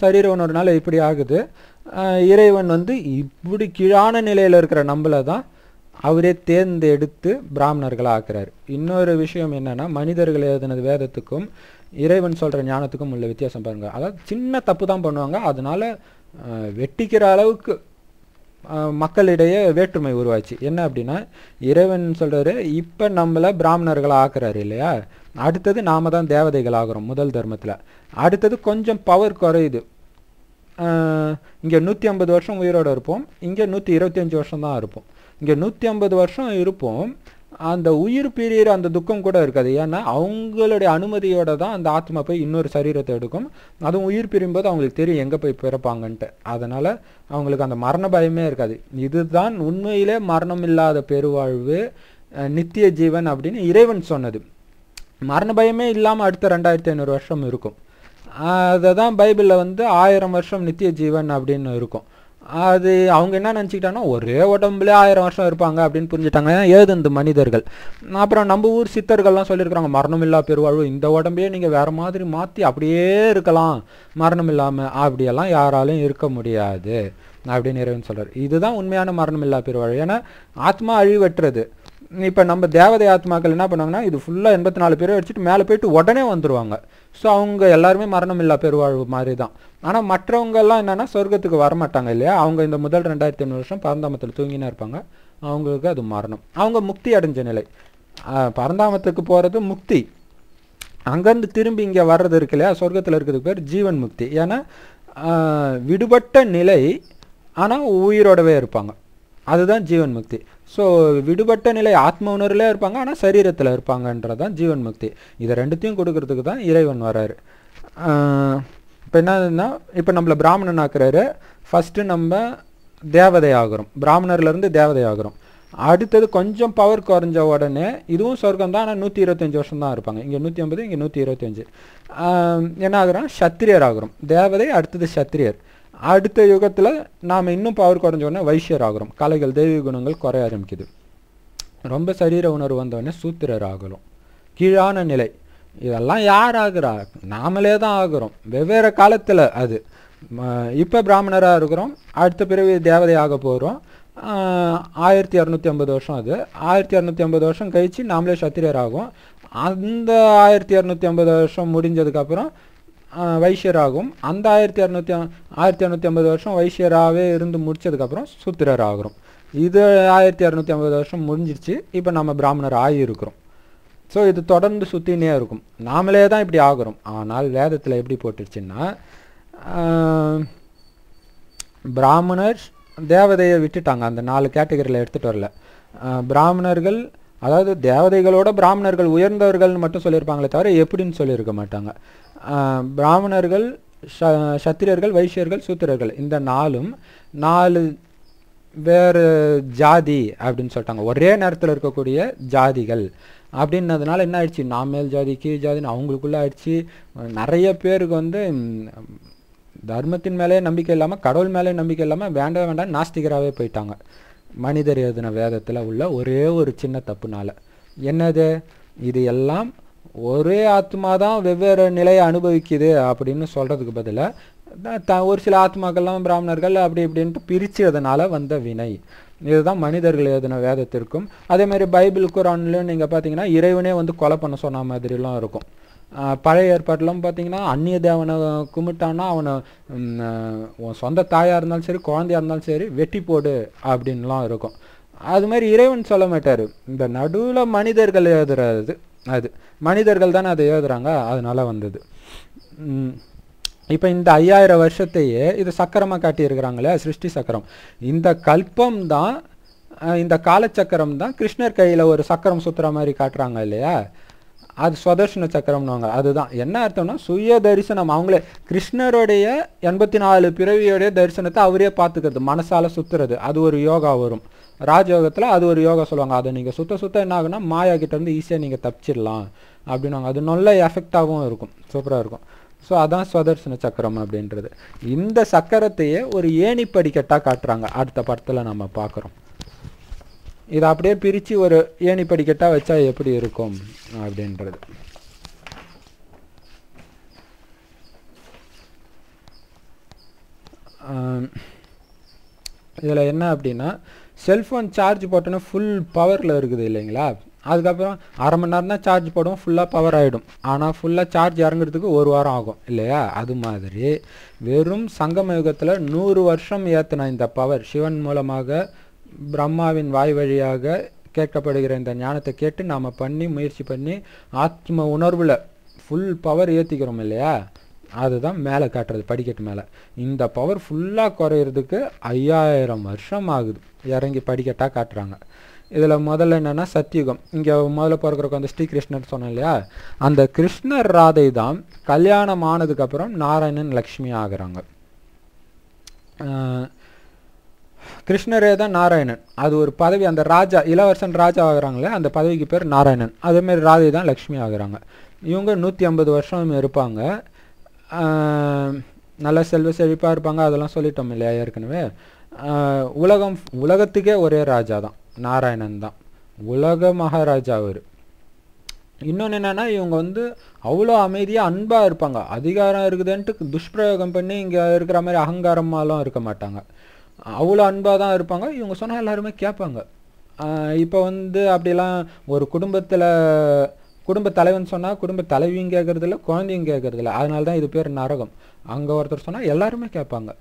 ஸோ நாள் இப்படி ஆகுது இறைவன் வந்து இப்படி கீழான நிலையில் இருக்கிற நம்மளை தான் அவரே தேர்ந்து எடுத்து பிராமணர்களாக ஆக்குறாரு இன்னொரு விஷயம் என்னென்னா மனிதர்கள் எழுதினது வேதத்துக்கும் இறைவன் சொல்கிற ஞானத்துக்கும் உள்ள வித்தியாசம் பாருங்கள் அதாவது சின்ன தப்பு தான் பண்ணுவாங்க அதனால் வெட்டிக்கிற அளவுக்கு மக்களிடையே வேற்றுமை உருவாச்சு என்ன அப்படின்னா இறைவன் சொல்கிறாரு இப்போ நம்மளை பிராமணர்களாக ஆக்குறாரு இல்லையா அடுத்தது நாம தான் தேவதைகள் ஆகிறோம் முதல் தர்மத்தில் அடுத்தது கொஞ்சம் பவர் குறையுது இங்கே நூற்றி ஐம்பது வருஷம் உயிரோடு இருப்போம் இங்கே நூற்றி இருபத்தி அஞ்சு வருஷம் தான் இருப்போம் இங்கே நூற்றி ஐம்பது வருஷம் இருப்போம் அந்த உயிர் பிரியிற அந்த துக்கம் கூட இருக்காது ஏன்னா அவங்களுடைய அனுமதியோட தான் அந்த ஆத்மா போய் இன்னொரு சரீரத்தை எடுக்கும் அதுவும் உயிர் பிரியும்போது அவங்களுக்கு தெரியும் எங்கே போய் பிறப்பாங்கன்ட்டு அதனால் அவங்களுக்கு அந்த மரண பயமே இருக்காது இதுதான் உண்மையிலே மரணம் இல்லாத பெருவாழ்வு நித்திய ஜீவன் அப்படின்னு இறைவன் சொன்னது மரண பயமே இல்லாமல் அடுத்த ரெண்டாயிரத்தி ஐநூறு வருஷம் இருக்கும் அதை தான் பைபிளில் வந்து ஆயிரம் வருஷம் நித்திய ஜீவன் அப்படின்னு இருக்கும் அது அவங்க என்ன நினச்சிக்கிட்டாங்கன்னா ஒரே உடம்புல ஆயிரம் வருஷம் இருப்பாங்க அப்படின்னு புரிஞ்சுட்டாங்க ஏது இந்த மனிதர்கள் அப்புறம் நம்ம ஊர் சித்தர்கள்லாம் சொல்லியிருக்கிறாங்க மரணம் இல்லா பெருவாழ்வு இந்த உடம்பையே நீங்கள் வேறு மாதிரி மாற்றி அப்படியே இருக்கலாம் மரணம் இல்லாமல் அப்படியெல்லாம் யாராலையும் இருக்க முடியாது அப்படின்னு இறைவன் சொல்கிறார் இதுதான் உண்மையான மரணம் இல்லா பெருவாழ்வு ஏன்னா ஆத்மா அழிவற்றது இப்போ நம்ம தேவதை ஆத்மாக்கள் என்ன பண்ணுவாங்கன்னா இது ஃபுல்லாக எண்பத்தி நாலு பேரும் அடிச்சுட்டு மேலே போயிட்டு உடனே வந்துடுவாங்க ஸோ அவங்க எல்லாருமே மரணம் இல்லா பெருவாழ்வு மாதிரி தான் ஆனால் மற்றவங்கெல்லாம் என்னென்னா சொர்க்கத்துக்கு வரமாட்டாங்க இல்லையா அவங்க இந்த முதல் ரெண்டாயிரத்தி ஐநூறு வருஷம் பரந்தாமத்தில் தூங்கினா இருப்பாங்க அவங்களுக்கு அது மரணம் அவங்க முக்தி அடைஞ்ச நிலை பரந்தாமத்துக்கு போகிறது முக்தி அங்கேருந்து திரும்பி இங்கே வர்றது இருக்கு இல்லையா சொர்க்கத்தில் இருக்கிறதுக்கு பேர் ஜீவன் முக்தி ஏன்னா விடுபட்ட நிலை ஆனால் உயிரோடவே இருப்பாங்க அதுதான் ஜீவன் முக்தி ஸோ விடுபட்ட நிலை ஆத்ம உணர்வில் இருப்பாங்க ஆனால் சரீரத்தில் இருப்பாங்கன்றது தான் ஜீவன் முக்தி இதை ரெண்டுத்தையும் கொடுக்கறதுக்கு தான் இறைவன் வராரு இப்போ என்னதுன்னா இப்போ நம்மளை பிராமணன் ஆக்குறாரு ஃபஸ்ட்டு நம்ம தேவதை ஆகிறோம் பிராமணர்லேருந்து தேவதை ஆகிறோம் அடுத்தது கொஞ்சம் பவர் குறைஞ்ச உடனே இதுவும் சொர்க்கம் தான் ஆனால் நூற்றி இருபத்தஞ்சி வருஷம் தான் இருப்பாங்க இங்கே நூற்றி ஐம்பது இங்கே நூற்றி இருபத்தஞ்சி என்ன ஆகுறோம் சத்திரியர் ஆகிறோம் தேவதை அடுத்தது சத்திரியர் அடுத்த யுகத்தில் நாம் இன்னும் பவர் குறைஞ்சோடனே வைஷ்யர் ஆகிறோம் கலைகள் தெய்வீக குணங்கள் குறைய ஆரம்பிக்குது ரொம்ப சரீர உணர்வு வந்தோடனே சூத்திரர் ஆகிறோம் கீழான நிலை இதெல்லாம் யார் ஆகிறா நாமளே தான் ஆகிறோம் வெவ்வேறு காலத்தில் அது இப்போ பிராமணராக இருக்கிறோம் அடுத்த பிறவி தேவதையாக போகிறோம் ஆயிரத்தி இரநூத்தி ஐம்பது வருஷம் அது ஆயிரத்தி இரநூத்தி ஐம்பது வருஷம் கழித்து நாமளே சத்திரியர் ஆகும் அந்த ஆயிரத்தி இரநூத்தி ஐம்பது வருஷம் முடிஞ்சதுக்கப்புறம் வைஷ்யராகும் அந்த ஆயிரத்தி இரநூத்தி ஆயிரத்தி இரநூத்தி ஐம்பது வருஷம் வைஷ்யராகவே இருந்து முடிச்சதுக்கப்புறம் சூத்திரர் ஆகிறோம் இது ஆயிரத்தி இரநூத்தி ஐம்பது வருஷம் முடிஞ்சிருச்சு இப்போ நம்ம பிராமணர் ஆகியிருக்கிறோம் ஸோ இது தொடர்ந்து சுற்றினே இருக்கும் நாமளே தான் இப்படி ஆகிறோம் ஆனால் வேதத்தில் எப்படி போட்டுருச்சுன்னா பிராமணர் தேவதையை விட்டுட்டாங்க அந்த நாலு கேட்டகரியில் எடுத்துகிட்டு வரல பிராமணர்கள் அதாவது தேவதைகளோட பிராமணர்கள் உயர்ந்தவர்கள்னு மட்டும் சொல்லியிருப்பாங்களே தவிர எப்படின்னு சொல்லியிருக்க மாட்டாங்க பிராமணர்கள் ஷ சத்திரியர்கள் வைசியர்கள் சூத்திரர்கள் இந்த நாளும் நாலு வேறு ஜாதி அப்படின்னு சொல்லிட்டாங்க ஒரே நேரத்தில் இருக்கக்கூடிய ஜாதிகள் அப்படின்னதுனால என்ன ஆயிடுச்சு நான் மேல் ஜாதி கீழ் ஜாதின்னு அவங்களுக்குள்ளே ஆயிடுச்சு நிறைய பேருக்கு வந்து தர்மத்தின் மேலே நம்பிக்கை இல்லாமல் கடவுள் மேலே நம்பிக்கை இல்லாமல் வேண்டாம் வேண்டாம் நாஸ்திகராகவே போயிட்டாங்க மனிதர் எழுதின வேதத்தில் உள்ள ஒரே ஒரு சின்ன தப்புனால என்னது இது எல்லாம் ஒரே ஆத்மா தான் வெவ்வேறு நிலையை அனுபவிக்குது அப்படின்னு சொல்கிறதுக்கு பதிலாக த ஒரு சில ஆத்மாக்கள்லாம் பிராமணர்கள் அப்படி இப்படின்ட்டு பிரிச்சதுனால வந்த வினை இதுதான் மனிதர்கள் எழுதின வேதத்திற்கும் அதேமாதிரி பைபிள் குரான்லையும் நீங்கள் பார்த்தீங்கன்னா இறைவனே வந்து கொலை பண்ண சொன்ன மாதிரிலாம் இருக்கும் பழைய ஏற்பாட்டிலும் பார்த்தீங்கன்னா அந்நிய தேவனை கும்பிட்டான்னா அவனை உன் சொந்த தாயாக இருந்தாலும் சரி குழந்தையாக இருந்தாலும் சரி வெட்டி போடு அப்படின்லாம் இருக்கும் அது மாதிரி இறைவன் சொல்ல மாட்டார் இந்த நடுவில் மனிதர்கள் எழுதுறது அது மனிதர்கள் தானே அதை எழுதுறாங்க அதனால் வந்தது இப்போ இந்த ஐயாயிரம் வருஷத்தையே இது சக்கரமாக காட்டியிருக்கிறாங்களே சிருஷ்டி சக்கரம் இந்த கல்பம் தான் இந்த காலச்சக்கரம் தான் கிருஷ்ணர் கையில் ஒரு சக்கரம் சுற்றுற மாதிரி காட்டுறாங்க இல்லையா அது சுதர்ஷன சக்கரம்னுவாங்க அதுதான் என்ன அர்த்தம்னா சுய தரிசனம் அவங்களே கிருஷ்ணருடைய எண்பத்தி நாலு பிறவியோடைய தரிசனத்தை அவரே பார்த்துக்கிறது மனசால சுத்துறது அது ஒரு யோகா வரும் ராஜயோகத்தில் அது ஒரு யோகா சொல்லுவாங்க அதை நீங்கள் சுத்த சுத்த என்ன ஆகுனா மாயா வந்து ஈஸியாக நீங்கள் தப்பிச்சிடலாம் அப்படின்னுவாங்க அது நல்ல எஃபெக்டாகவும் இருக்கும் சூப்பராக இருக்கும் ஸோ அதான் சுதர்சன சக்கரம் அப்படின்றது இந்த சக்கரத்தையே ஒரு ஏணி படிக்கட்டாக காட்டுறாங்க அடுத்த படத்தில் நம்ம பார்க்குறோம் இதை அப்படியே பிரித்து ஒரு ஏணி படிக்கட்டாக வச்சா எப்படி இருக்கும் அப்படின்றது இதில் என்ன அப்படின்னா செல்ஃபோன் சார்ஜ் போட்டோன்னா ஃபுல் பவரில் இருக்குது இல்லைங்களா அதுக்கப்புறம் அரை மணி நேரம் தான் சார்ஜ் போடுவோம் ஃபுல்லாக பவர் ஆகிடும் ஆனால் ஃபுல்லாக சார்ஜ் இறங்குறதுக்கு ஒரு வாரம் ஆகும் இல்லையா அது மாதிரி வெறும் சங்கம யுகத்தில் நூறு வருஷம் ஏற்றின இந்த பவர் சிவன் மூலமாக பிரம்மாவின் வாய் வழியாக கேட்கப்படுகிற இந்த ஞானத்தை கேட்டு நாம் பண்ணி முயற்சி பண்ணி ஆத்ம உணர்வில் ஃபுல் பவர் ஏற்றிக்கிறோம் இல்லையா அதுதான் மேலே காட்டுறது படிக்கட்டு மேலே இந்த பவர் ஃபுல்லாக குறையிறதுக்கு ஐயாயிரம் வருஷம் ஆகுது இறங்கி படிக்கட்டாக காட்டுறாங்க இதில் முதல்ல என்னென்னா சத்தியுகம் இங்கே முதல்ல பிறக்கிறக்கு அந்த ஸ்ரீகிருஷ்ணர் சொன்னோம் இல்லையா அந்த கிருஷ்ணர் ராதை தான் கல்யாணம் ஆனதுக்கப்புறம் நாராயணன் லக்ஷ்மி ஆகிறாங்க கிருஷ்ணரே தான் நாராயணன் அது ஒரு பதவி அந்த ராஜா இளவரசன் ராஜா ஆகிறாங்களே அந்த பதவிக்கு பேர் நாராயணன் அதேமாரி ராதை தான் லக்ஷ்மி ஆகிறாங்க இவங்க நூற்றி ஐம்பது வருஷம் இருப்பாங்க நல்ல செல்வ செழிப்பாக இருப்பாங்க அதெல்லாம் சொல்லிட்டோம் இல்லையா ஏற்கனவே உலகம் உலகத்துக்கே ஒரே ராஜா தான் நாராயணன் தான் உலக மகாராஜா அவர் இன்னொன்று என்னென்னா இவங்க வந்து அவ்வளோ அமைதியாக அன்பாக இருப்பாங்க அதிகாரம் இருக்குதுன்ட்டு துஷ்பிரயோகம் பண்ணி இங்கே இருக்கிற மாதிரி அகங்காரமாலாம் இருக்க மாட்டாங்க அவ்வளோ அன்பாக தான் இருப்பாங்க இவங்க சொன்னால் எல்லாருமே கேட்பாங்க இப்போ வந்து அப்படிலாம் ஒரு குடும்பத்தில் குடும்ப தலைவன் சொன்னால் குடும்ப தலைவியும் கேட்குறதில்ல குழந்தையும் கேட்குறதில்ல அதனால தான் இது பேர் நரகம் அங்கே ஒருத்தர் சொன்னால் எல்லாருமே கேட்பாங்க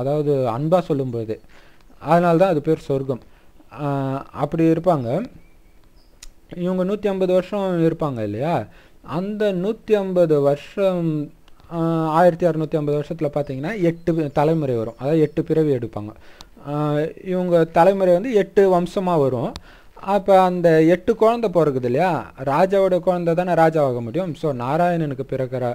அதாவது அன்பாக சொல்லும்போது அதனால தான் அது பேர் சொர்க்கம் அப்படி இருப்பாங்க இவங்க நூற்றி ஐம்பது வருஷம் இருப்பாங்க இல்லையா அந்த நூற்றி ஐம்பது வருஷம் ஆயிரத்தி அறநூற்றி ஐம்பது வருஷத்தில் பார்த்தீங்கன்னா எட்டு தலைமுறை வரும் அதாவது எட்டு பிறவி எடுப்பாங்க இவங்க தலைமுறை வந்து எட்டு வம்சமாக வரும் அப்போ அந்த எட்டு குழந்த பிறகுது இல்லையா ராஜாவோட குழந்த தானே ராஜாவாக முடியும் ஸோ நாராயணனுக்கு பிறக்கிற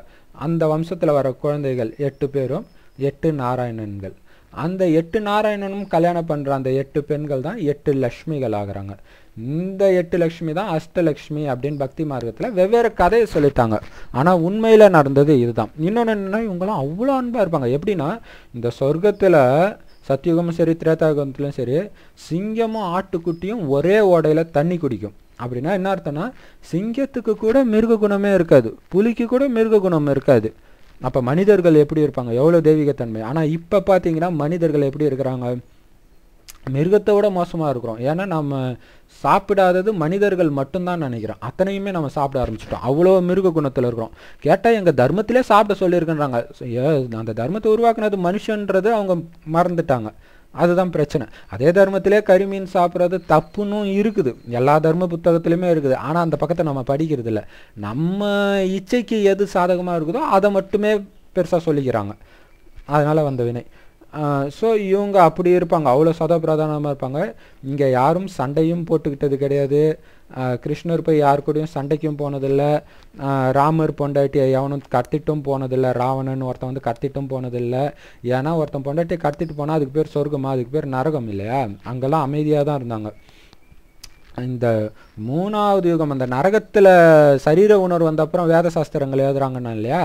அந்த வம்சத்தில் வர குழந்தைகள் எட்டு பேரும் எட்டு நாராயணன்கள் அந்த எட்டு நாராயணனும் கல்யாணம் பண்ணுற அந்த எட்டு பெண்கள் தான் எட்டு லக்ஷ்மிகள் ஆகிறாங்க இந்த எட்டு லக்ஷ்மி தான் அஷ்டலக்ஷ்மி அப்படின்னு பக்தி மார்க்கத்தில் வெவ்வேறு கதையை சொல்லிட்டாங்க ஆனால் உண்மையில் நடந்தது இதுதான் இன்னொன்று என்னென்னா இவங்களாம் அவ்வளோ அன்பாக இருப்பாங்க எப்படின்னா இந்த சொர்க்கத்தில் சத்தியுகமும் சரி திரேதாயுகத்திலும் சரி சிங்கமும் ஆட்டுக்குட்டியும் ஒரே ஓடையில் தண்ணி குடிக்கும் அப்படின்னா என்ன அர்த்தம்னா சிங்கத்துக்கு கூட மிருக குணமே இருக்காது புலிக்கு கூட மிருக குணம் இருக்காது அப்போ மனிதர்கள் எப்படி இருப்பாங்க எவ்வளோ தெய்வீகத்தன்மை ஆனால் இப்போ பார்த்தீங்கன்னா மனிதர்கள் எப்படி இருக்கிறாங்க மிருகத்தை விட மோசமாக இருக்கிறோம் ஏன்னா நம்ம சாப்பிடாதது மனிதர்கள் மட்டும்தான் நினைக்கிறோம் அத்தனையுமே நம்ம சாப்பிட ஆரம்பிச்சிட்டோம் அவ்வளோ மிருக குணத்தில் இருக்கிறோம் கேட்டால் எங்கள் தர்மத்திலே சாப்பிட சொல்லியிருக்குன்றாங்க அந்த தர்மத்தை உருவாக்குனது மனுஷன்றது அவங்க மறந்துட்டாங்க அதுதான் பிரச்சனை அதே தர்மத்திலே கரிமீன் சாப்பிட்றது தப்புன்னு இருக்குது எல்லா தர்ம புத்தகத்துலையுமே இருக்குது ஆனால் அந்த பக்கத்தை நம்ம படிக்கிறது இல்லை நம்ம இச்சைக்கு எது சாதகமாக இருக்குதோ அதை மட்டுமே பெருசாக சொல்லிக்கிறாங்க அதனால் வந்த வினை ஸோ இவங்க அப்படி இருப்பாங்க அவ்வளோ சதா பிரதானமாக இருப்பாங்க இங்கே யாரும் சண்டையும் போட்டுக்கிட்டது கிடையாது கிருஷ்ணர் போய் யார் கூடயும் சண்டைக்கும் போனதில்லை ராமர் பொண்டாட்டியை எவனும் கத்திட்டும் போனதில்லை ராவணன் ஒருத்தன் வந்து கத்திட்டும் போனதில்லை ஏன்னா ஒருத்தன் பொண்டாட்டியை கத்திட்டு போனால் அதுக்கு பேர் சொர்க்கமா அதுக்கு பேர் நரகம் இல்லையா அங்கெல்லாம் அமைதியாக தான் இருந்தாங்க இந்த மூணாவது யுகம் அந்த நரகத்தில் சரீர உணர்வு வந்த அப்புறம் வேத சாஸ்திரங்கள் எழுதுறாங்கன்னா இல்லையா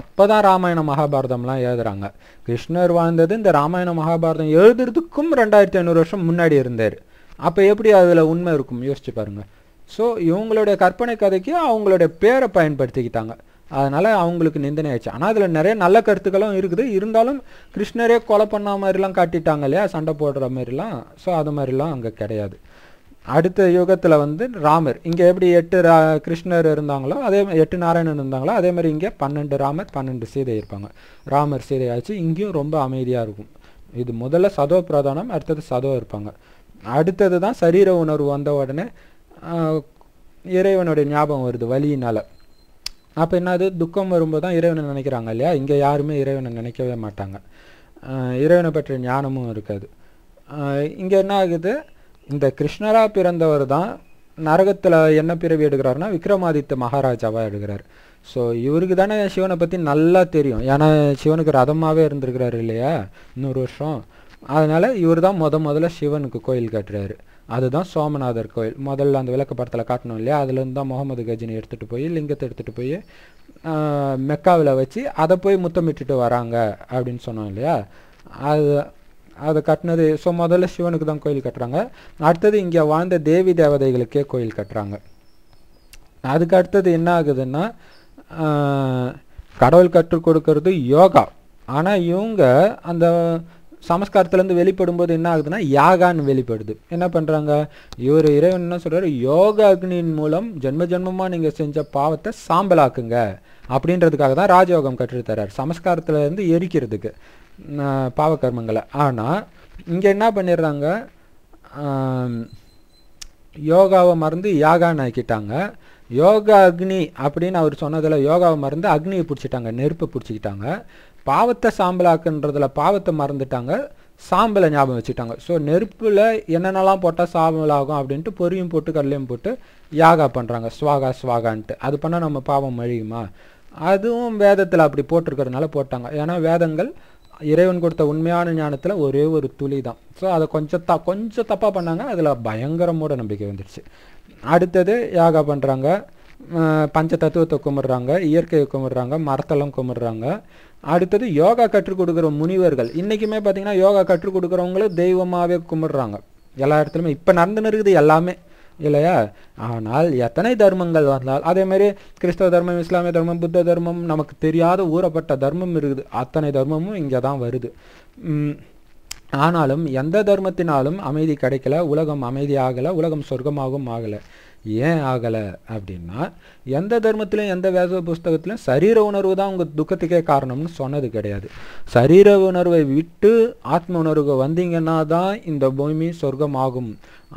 அப்போ தான் ராமாயண மகாபாரதம்லாம் எழுதுறாங்க கிருஷ்ணர் வாழ்ந்தது இந்த ராமாயண மகாபாரதம் எழுதுறதுக்கும் ரெண்டாயிரத்தி ஐநூறு வருஷம் முன்னாடி இருந்தார் அப்போ எப்படி அதில் உண்மை இருக்கும் யோசிச்சு பாருங்கள் ஸோ இவங்களுடைய கற்பனை கதைக்கு அவங்களுடைய பேரை பயன்படுத்திக்கிட்டாங்க அதனால் அவங்களுக்கு நிந்தனை ஆயிடுச்சு ஆனால் அதில் நிறைய நல்ல கருத்துக்களும் இருக்குது இருந்தாலும் கிருஷ்ணரே கொலை பண்ண மாதிரிலாம் காட்டிட்டாங்க இல்லையா சண்டை போடுற மாதிரிலாம் ஸோ அது மாதிரிலாம் அங்கே கிடையாது அடுத்த யுகத்தில் வந்து ராமர் இங்கே எப்படி எட்டு ரா கிருஷ்ணர் இருந்தாங்களோ அதே எட்டு நாராயணன் இருந்தாங்களோ அதே மாதிரி இங்கே பன்னெண்டு ராமர் பன்னெண்டு சீதை இருப்பாங்க ராமர் சீதையாச்சு இங்கேயும் ரொம்ப அமைதியாக இருக்கும் இது முதல்ல சதோ பிரதானம் அடுத்தது சதோ இருப்பாங்க அடுத்தது தான் சரீர உணர்வு வந்த உடனே இறைவனுடைய ஞாபகம் வருது வழியினால் அப்போ என்னது துக்கம் வரும்போது தான் இறைவனை நினைக்கிறாங்க இல்லையா இங்கே யாருமே இறைவனை நினைக்கவே மாட்டாங்க இறைவனை பற்றிய ஞானமும் இருக்காது இங்கே என்ன ஆகுது இந்த கிருஷ்ணரா பிறந்தவர் தான் நரகத்தில் என்ன பிறவி எடுக்கிறாருன்னா விக்ரமாதித்த மகாராஜாவாக எடுக்கிறார் ஸோ இவருக்கு தானே சிவனை பற்றி நல்லா தெரியும் ஏன்னா சிவனுக்கு ரதமாகவே இருந்திருக்கிறாரு இல்லையா நூறு வருஷம் அதனால் இவர் தான் முத முதல்ல சிவனுக்கு கோயில் கட்டுறாரு அதுதான் சோமநாதர் கோயில் முதல்ல அந்த விளக்கப்படத்தில் காட்டணும் இல்லையா அதுலேருந்து தான் முகமது கஜினி எடுத்துகிட்டு போய் லிங்கத்தை எடுத்துகிட்டு போய் மெக்காவில் வச்சு அதை போய் முத்தமிட்டுட்டு வராங்க அப்படின்னு சொன்னோம் இல்லையா அது அதை கட்டினது ஸோ முதல்ல சிவனுக்கு தான் கோயில் கட்டுறாங்க அடுத்தது இங்கே வாழ்ந்த தேவி தேவதைகளுக்கே கோயில் கட்டுறாங்க அதுக்கு அடுத்தது என்ன ஆகுதுன்னா கடவுள் கற்றுக் கொடுக்கறது யோகா ஆனால் இவங்க அந்த சமஸ்காரத்துலேருந்து வெளிப்படும்போது என்ன ஆகுதுன்னா யாகான்னு வெளிப்படுது என்ன பண்ணுறாங்க இவர் இறைவன் என்ன சொல்கிறார் யோகா அக்னியின் மூலம் ஜென்ம ஜென்மமாக நீங்கள் செஞ்ச பாவத்தை சாம்பலாக்குங்க அப்படின்றதுக்காக தான் ராஜயோகம் கற்றுத்தரார் சமஸ்காரத்துலேருந்து எரிக்கிறதுக்கு பாவகர்மங்களை ஆனால் இங்கே என்ன பண்ணிடுறாங்க யோகாவை மறந்து யாகான்னு ஆக்கிட்டாங்க யோகா அக்னி அப்படின்னு அவர் சொன்னதில் யோகாவை மறந்து அக்னியை பிடிச்சிட்டாங்க நெருப்பை பிடிச்சிக்கிட்டாங்க பாவத்தை சாம்பலாக்குன்றதில் பாவத்தை மறந்துட்டாங்க சாம்பலை ஞாபகம் வச்சுட்டாங்க ஸோ நெருப்பில் என்னென்னலாம் போட்டால் சாம்பல் ஆகும் அப்படின்ட்டு பொரியும் போட்டு கல்லையும் போட்டு யாகா பண்ணுறாங்க ஸ்வாகா ஸ்வாகான்ட்டு அது பண்ணால் நம்ம பாவம் மழியுமா அதுவும் வேதத்தில் அப்படி போட்டிருக்கிறதுனால போட்டாங்க ஏன்னா வேதங்கள் இறைவன் கொடுத்த உண்மையான ஞானத்தில் ஒரே ஒரு துளி தான் ஸோ அதை கொஞ்சம் த கொஞ்சம் தப்பாக பண்ணாங்க அதில் பயங்கர மூட நம்பிக்கை வந்துடுச்சு அடுத்தது யாகா பண்ணுறாங்க பஞ்ச தத்துவத்தை கும்பிட்றாங்க இயற்கையை கும்பிட்றாங்க மரத்தெல்லாம் கும்பிட்றாங்க அடுத்தது யோகா கற்றுக் கொடுக்குற முனிவர்கள் இன்றைக்குமே பார்த்திங்கன்னா யோகா கற்றுக் கொடுக்குறவங்களும் தெய்வமாகவே கும்பிட்றாங்க எல்லா இடத்துலையுமே இப்போ நடந்துன்னு இருக்குது எல்லாமே இல்லையா ஆனால் எத்தனை தர்மங்கள் வந்தால் மாதிரி கிறிஸ்தவ தர்மம் இஸ்லாமிய தர்மம் புத்த தர்மம் நமக்கு தெரியாத ஊறப்பட்ட தர்மம் இருக்குது அத்தனை தர்மமும் இங்கே தான் வருது ஆனாலும் எந்த தர்மத்தினாலும் அமைதி கிடைக்கல உலகம் அமைதியாகலை உலகம் சொர்க்கமாகவும் ஆகலை ஏன் ஆகலை அப்படின்னா எந்த தர்மத்திலையும் எந்த வேத புஸ்தகத்திலையும் சரீர உணர்வு தான் உங்கள் துக்கத்துக்கே காரணம்னு சொன்னது கிடையாது சரீர உணர்வை விட்டு ஆத்ம உணர்வு வந்தீங்கன்னா தான் இந்த பூமி சொர்க்கமாகும்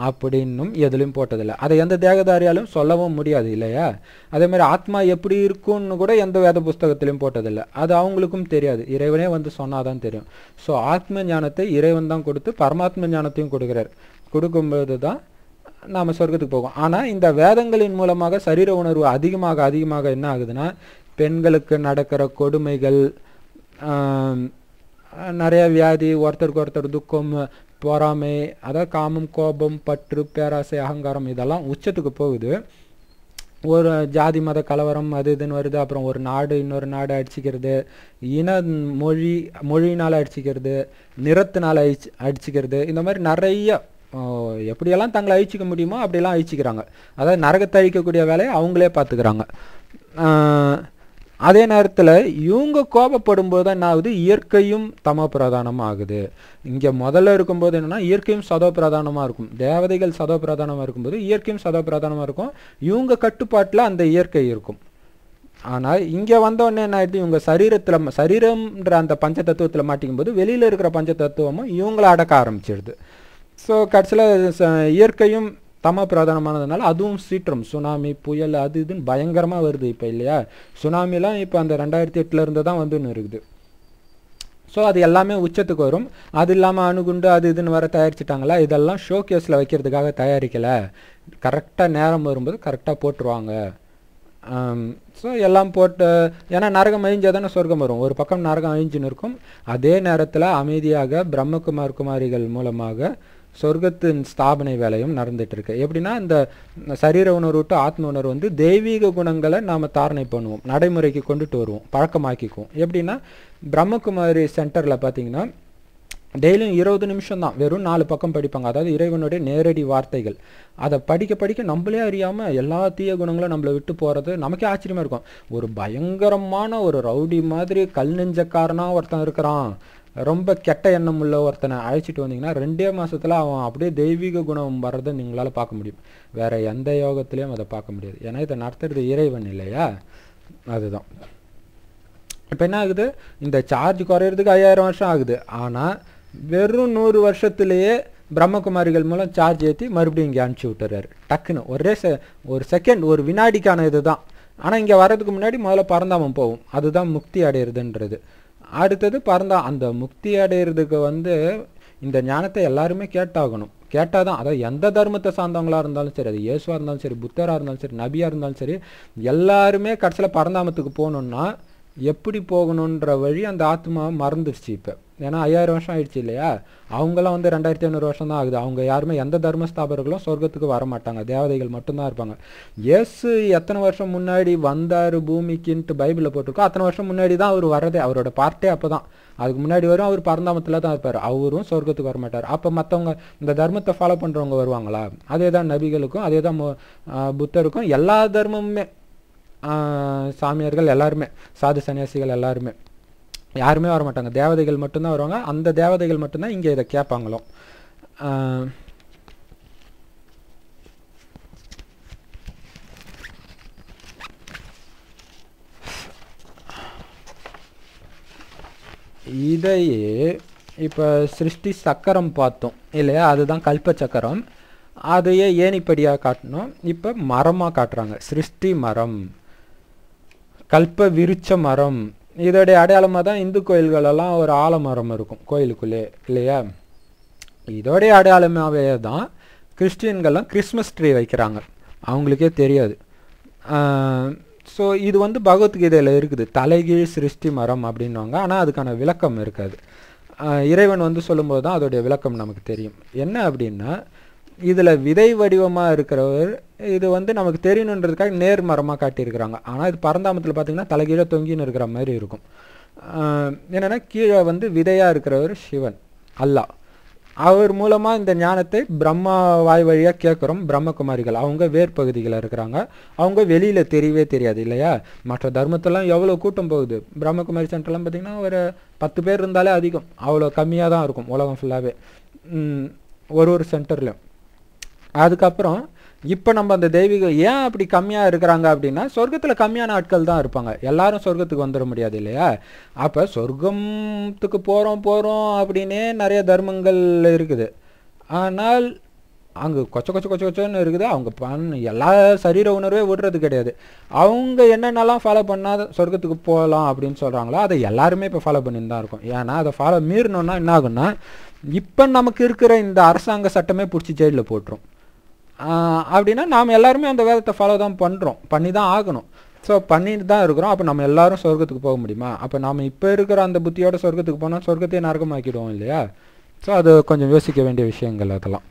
அப்படின்னும் எதுலையும் போட்டதில்லை அதை எந்த தேகதாரியாலும் சொல்லவும் முடியாது இல்லையா அதே மாதிரி ஆத்மா எப்படி இருக்கும்னு கூட எந்த வேத புஸ்தகத்திலையும் போட்டதில்லை அது அவங்களுக்கும் தெரியாது இறைவனே வந்து சொன்னாதான் தெரியும் ஸோ ஆத்ம ஞானத்தை இறைவன் தான் கொடுத்து பரமாத்ம ஞானத்தையும் கொடுக்குறார் கொடுக்கும்போது தான் நாம் சொர்க்கத்துக்கு போகும் ஆனால் இந்த வேதங்களின் மூலமாக சரீர உணர்வு அதிகமாக அதிகமாக என்ன ஆகுதுன்னா பெண்களுக்கு நடக்கிற கொடுமைகள் நிறைய வியாதி ஒருத்தருக்கு ஒருத்தர் துக்கம் பொறாமை அதாவது காமம் கோபம் பற்று பேராசை அகங்காரம் இதெல்லாம் உச்சத்துக்கு போகுது ஒரு ஜாதி மத கலவரம் அது இதுன்னு வருது அப்புறம் ஒரு நாடு இன்னொரு நாடு அடிச்சுக்கிறது இன மொழி மொழியினால் அடிச்சுக்கிறது நிறத்தினால் அழிச்சு அடிச்சுக்கிறது இந்த மாதிரி நிறைய எப்படியெல்லாம் தங்களை அழிச்சிக்க முடியுமோ அப்படியெல்லாம் அழிச்சிக்கிறாங்க அதாவது நரகத்தை அழிக்கக்கூடிய வேலையை அவங்களே பார்த்துக்கிறாங்க அதே நேரத்தில் இவங்க கோபப்படும் போது தான் என்ன ஆகுது இயற்கையும் தம பிரதானமாக ஆகுது இங்கே முதல்ல இருக்கும்போது என்னென்னா இயற்கையும் சதோ பிரதானமாக இருக்கும் தேவதைகள் சதோ பிரதானமாக இருக்கும்போது இயற்கையும் சதோ பிரதானமாக இருக்கும் இவங்க கட்டுப்பாட்டில் அந்த இயற்கை இருக்கும் ஆனால் இங்கே வந்தவொடனே என்ன ஆகிடுது இவங்க சரீரத்தில் சரீரம்ன்ற அந்த பஞ்ச தத்துவத்தில் மாட்டிக்கும் போது வெளியில் இருக்கிற பஞ்ச தத்துவமும் இவங்கள அடக்க ஆரம்பிச்சிடுது ஸோ கடைசியில் இயற்கையும் தமா பிரதானமானதுனால அதுவும் சீற்றம் சுனாமி புயல் அது இதுன்னு பயங்கரமாக வருது இப்போ இல்லையா சுனாமிலாம் இப்போ அந்த ரெண்டாயிரத்தி எட்டுலேருந்து தான் வந்துன்னு இருக்குது ஸோ அது எல்லாமே உச்சத்துக்கு வரும் அது இல்லாமல் அணுகுண்டு அது இதுன்னு வர தயாரிச்சிட்டாங்களா இதெல்லாம் ஷோ கேஸில் வைக்கிறதுக்காக தயாரிக்கலை கரெக்டாக நேரம் வரும்போது கரெக்டாக போட்டுருவாங்க ஸோ எல்லாம் போட்டு ஏன்னா நரகம் அழிஞ்சால் தானே சொர்க்கம் வரும் ஒரு பக்கம் நரகம் அழிஞ்சுன்னு இருக்கும் அதே நேரத்தில் அமைதியாக பிரம்மகுமார் குமாரிகள் மூலமாக சொர்க்கத்தின் ஸ்தாபனை வேலையும் நடந்துட்டு இருக்கு எப்படின்னா இந்த சரீர உணர்வு விட்டு ஆத்ம உணர்வு வந்து தெய்வீக குணங்களை நாம் தாரணை பண்ணுவோம் நடைமுறைக்கு கொண்டுட்டு வருவோம் பழக்கமாக்கிக்குவோம் எப்படின்னா பிரம்மகுமாரி சென்டரில் பார்த்தீங்கன்னா டெய்லியும் இருபது நிமிஷம் தான் வெறும் நாலு பக்கம் படிப்பாங்க அதாவது இறைவனுடைய நேரடி வார்த்தைகள் அதை படிக்க படிக்க நம்மளே அறியாமல் எல்லா தீய குணங்களும் நம்மளை விட்டு போகிறது நமக்கே ஆச்சரியமாக இருக்கும் ஒரு பயங்கரமான ஒரு ரவுடி மாதிரி கல் நெஞ்சக்காரனாக ஒருத்தன் இருக்கிறான் ரொம்ப கெட்ட எண்ணம் உள்ள ஒருத்தனை அழைச்சிட்டு வந்தீங்கன்னா ரெண்டே மாதத்தில் அவன் அப்படியே தெய்வீக குணம் வர்றதை நீங்களால் பார்க்க முடியும் வேறு எந்த யோகத்துலேயும் அதை பார்க்க முடியாது ஏன்னா இதை நடத்துறது இறைவன் இல்லையா அதுதான் இப்போ என்ன ஆகுது இந்த சார்ஜ் குறையிறதுக்கு ஐயாயிரம் வருஷம் ஆகுது ஆனால் வெறும் நூறு வருஷத்துலேயே பிரம்மகுமாரிகள் மூலம் சார்ஜ் ஏற்றி மறுபடியும் இங்கே அனுப்பிச்சி விட்டுறாரு டக்குன்னு ஒரே செ ஒரு செகண்ட் ஒரு வினாடிக்கான இது தான் ஆனால் இங்கே வர்றதுக்கு முன்னாடி முதல்ல பரந்தாமம் போகும் அதுதான் முக்தி அடையிறதுன்றது அடுத்தது பறந்தா அந்த முக்தி அடையிறதுக்கு வந்து இந்த ஞானத்தை எல்லாருமே கேட்டாகணும் கேட்டால் தான் அதாவது எந்த தர்மத்தை சார்ந்தவங்களாக இருந்தாலும் சரி அது இயேசுவாக இருந்தாலும் சரி புத்தராக இருந்தாலும் சரி நபியாக இருந்தாலும் சரி எல்லாருமே கடைசியில் பரந்தாமத்துக்கு போகணுன்னா எப்படி போகணுன்ற வழி அந்த ஆத்மா மறந்துடுச்சு இப்போ ஏன்னா ஐயாயிரம் வருஷம் ஆயிடுச்சு இல்லையா அவங்களாம் வந்து ரெண்டாயிரத்தி ஐநூறு வருஷம் தான் ஆகுது அவங்க யாருமே எந்த தர்மஸ்தாபர்களும் சொர்க்கத்துக்கு வரமாட்டாங்க தேவதைகள் மட்டும்தான் இருப்பாங்க இயேசு எத்தனை வருஷம் முன்னாடி வந்தார் பூமிக்குன்ட்டு பைபிளில் போட்டிருக்கோ அத்தனை வருஷம் முன்னாடி தான் அவர் வரதே அவரோட பார்ட்டே அப்போ தான் அதுக்கு முன்னாடி வரும் அவர் பரந்தாமத்தில் தான் இருப்பார் அவரும் சொர்க்கத்துக்கு வரமாட்டார் அப்போ மற்றவங்க இந்த தர்மத்தை ஃபாலோ பண்ணுறவங்க வருவாங்களா அதே தான் நபிகளுக்கும் அதே தான் புத்தருக்கும் எல்லா தர்மமுமே சாமியார்கள் எல்லாருமே சாது சன்னியாசிகள் எல்லாருமே யாருமே வர மாட்டாங்க தேவதைகள் மட்டும்தான் வருவாங்க அந்த தேவதைகள் மட்டும்தான் இங்கே இதை கேட்பாங்களோ இதையே இப்போ சிருஷ்டி சக்கரம் பார்த்தோம் இல்லையா அதுதான் கல்ப சக்கரம் அதையே ஏனிப்படியாக காட்டணும் இப்போ மரமாக காட்டுறாங்க சிருஷ்டி மரம் கல்ப விருச்ச மரம் இதோடைய அடையாளமாக தான் இந்து கோயில்களெல்லாம் ஒரு ஆலமரம் இருக்கும் கோயிலுக்குள்ளே இல்லையா இதோடைய அடையாளமாகவே தான் கிறிஸ்டியன்கள்லாம் கிறிஸ்மஸ் ட்ரீ வைக்கிறாங்க அவங்களுக்கே தெரியாது ஸோ இது வந்து பகவத்கீதையில் இருக்குது தலைகீழ் சிருஷ்டி மரம் அப்படின்னாங்க ஆனால் அதுக்கான விளக்கம் இருக்காது இறைவன் வந்து சொல்லும்போது தான் அதோடைய விளக்கம் நமக்கு தெரியும் என்ன அப்படின்னா இதில் விதை வடிவமாக இருக்கிறவர் இது வந்து நமக்கு தெரியணுன்றதுக்காக நேர்மரமாக காட்டியிருக்கிறாங்க ஆனால் இது பரந்தாமத்தில் பார்த்திங்கன்னா தலைகீழே தொங்கின்னு இருக்கிற மாதிரி இருக்கும் என்னென்னா கீழே வந்து விதையாக இருக்கிறவர் சிவன் அல்லா அவர் மூலமாக இந்த ஞானத்தை பிரம்மா வாய் வழியாக கேட்குறோம் பிரம்மகுமாரிகள் அவங்க வேர்பகுதிகளில் இருக்கிறாங்க அவங்க வெளியில் தெரியவே தெரியாது இல்லையா மற்ற தர்மத்தெல்லாம் எவ்வளோ கூட்டம் போகுது பிரம்மகுமாரி சென்டர்லாம் பார்த்திங்கன்னா ஒரு பத்து பேர் இருந்தாலே அதிகம் அவ்வளோ கம்மியாக தான் இருக்கும் உலகம் ஃபுல்லாகவே ஒரு ஒரு சென்டர்லையும் அதுக்கப்புறம் இப்போ நம்ம அந்த தெய்வீகம் ஏன் அப்படி கம்மியாக இருக்கிறாங்க அப்படின்னா சொர்க்கத்தில் கம்மியான ஆட்கள் தான் இருப்பாங்க எல்லாரும் சொர்க்கத்துக்கு வந்துட முடியாது இல்லையா அப்போ சொர்க்கத்துக்கு போகிறோம் போகிறோம் அப்படின்னே நிறைய தர்மங்கள் இருக்குது ஆனால் அங்கே கொச்ச கொச்ச கொச்ச கொச்சோன்னு இருக்குது அவங்க பண் எல்லா சரீர உணர்வே விடுறது கிடையாது அவங்க என்னென்னலாம் ஃபாலோ பண்ணால் சொர்க்கத்துக்கு போகலாம் அப்படின்னு சொல்கிறாங்களோ அதை எல்லாருமே இப்போ ஃபாலோ பண்ணிட்டு தான் இருக்கும் ஏன்னா அதை ஃபாலோ மீறினோன்னா என்ன ஆகுன்னா இப்போ நமக்கு இருக்கிற இந்த அரசாங்க சட்டமே பிடிச்சி ஜெயிலில் போட்டுரும் அப்படின்னா நாம் எல்லாருமே அந்த வேதத்தை ஃபாலோ தான் பண்ணுறோம் பண்ணி தான் ஆகணும் ஸோ பண்ணிட்டு தான் இருக்கிறோம் அப்போ நம்ம எல்லாரும் சொர்க்கத்துக்கு போக முடியுமா அப்போ நாம் இப்போ இருக்கிற அந்த புத்தியோட சொர்க்கத்துக்கு போனால் சொர்க்கத்தையே நரகமாக்கிடுவோம் இல்லையா ஸோ அது கொஞ்சம் யோசிக்க வேண்டிய விஷயங்கள் அதெல்லாம்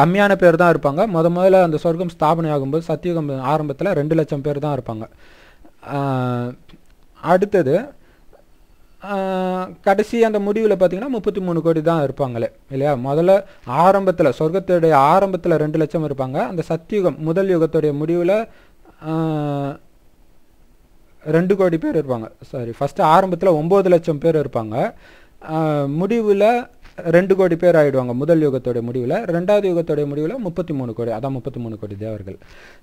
கம்மியான பேர் தான் இருப்பாங்க முத முதல்ல அந்த சொர்க்கம் ஸ்தாபனை ஆகும்போது சத்தியுகம் ஆரம்பத்தில் ரெண்டு லட்சம் பேர் தான் இருப்பாங்க அடுத்தது கடைசி அந்த முடிவில் பார்த்தீங்கன்னா முப்பத்தி மூணு கோடி தான் இருப்பாங்களே இல்லையா முதல்ல ஆரம்பத்தில் சொர்க்கத்துடைய ஆரம்பத்தில் ரெண்டு லட்சம் இருப்பாங்க அந்த சத்தியுகம் முதல் யுகத்துடைய முடிவில் ரெண்டு கோடி பேர் இருப்பாங்க சாரி ஃபஸ்ட்டு ஆரம்பத்தில் ஒம்பது லட்சம் பேர் இருப்பாங்க முடிவில் ரெண்டு கோடி பேர் ஆகிடுவாங்க முதல் யுகத்தோடைய முடிவில் ரெண்டாவது யுகத்துடைய முடிவில் முப்பத்தி மூணு கோடி அதான் முப்பத்தி மூணு கோடி தேவர்கள்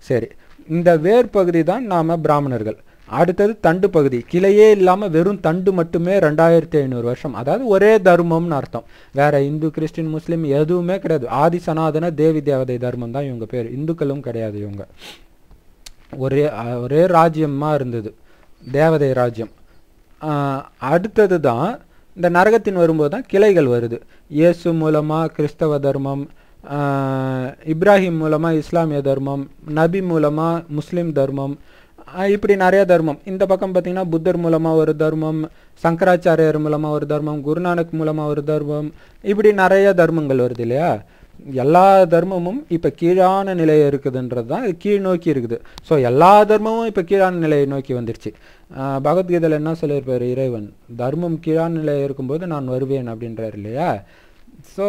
சரி இந்த வேர் பகுதி தான் நாம் பிராமணர்கள் அடுத்தது தண்டு பகுதி கிளையே இல்லாமல் வெறும் தண்டு மட்டுமே ரெண்டாயிரத்தி ஐநூறு வருஷம் அதாவது ஒரே தர்மம்னு அர்த்தம் வேற இந்து கிறிஸ்டின் முஸ்லீம் எதுவுமே கிடையாது ஆதி சனாதன தேவி தேவதை தர்மம் தான் இவங்க பேர் இந்துக்களும் கிடையாது இவங்க ஒரே ஒரே ராஜ்யமாக இருந்தது தேவதை ராஜ்யம் அடுத்தது தான் இந்த நரகத்தின் வரும்போது தான் கிளைகள் வருது இயேசு மூலமாக கிறிஸ்தவ தர்மம் இப்ராஹிம் மூலமாக இஸ்லாமிய தர்மம் நபி மூலமாக முஸ்லீம் தர்மம் இப்படி நிறைய தர்மம் இந்த பக்கம் பார்த்தீங்கன்னா புத்தர் மூலமாக ஒரு தர்மம் சங்கராச்சாரியர் மூலமாக ஒரு தர்மம் குருநானக் மூலமாக ஒரு தர்மம் இப்படி நிறைய தர்மங்கள் வருது இல்லையா எல்லா தர்மமும் இப்போ கீழான நிலை இருக்குதுன்றது தான் கீழ் நோக்கி இருக்குது ஸோ எல்லா தர்மமும் இப்போ கீழான நிலையை நோக்கி வந்துருச்சு பகவத்கீதையில் என்ன சொல்லியிருப்பார் இறைவன் தர்மம் கீழான நிலை இருக்கும்போது நான் வருவேன் அப்படின்றார் இல்லையா ஸோ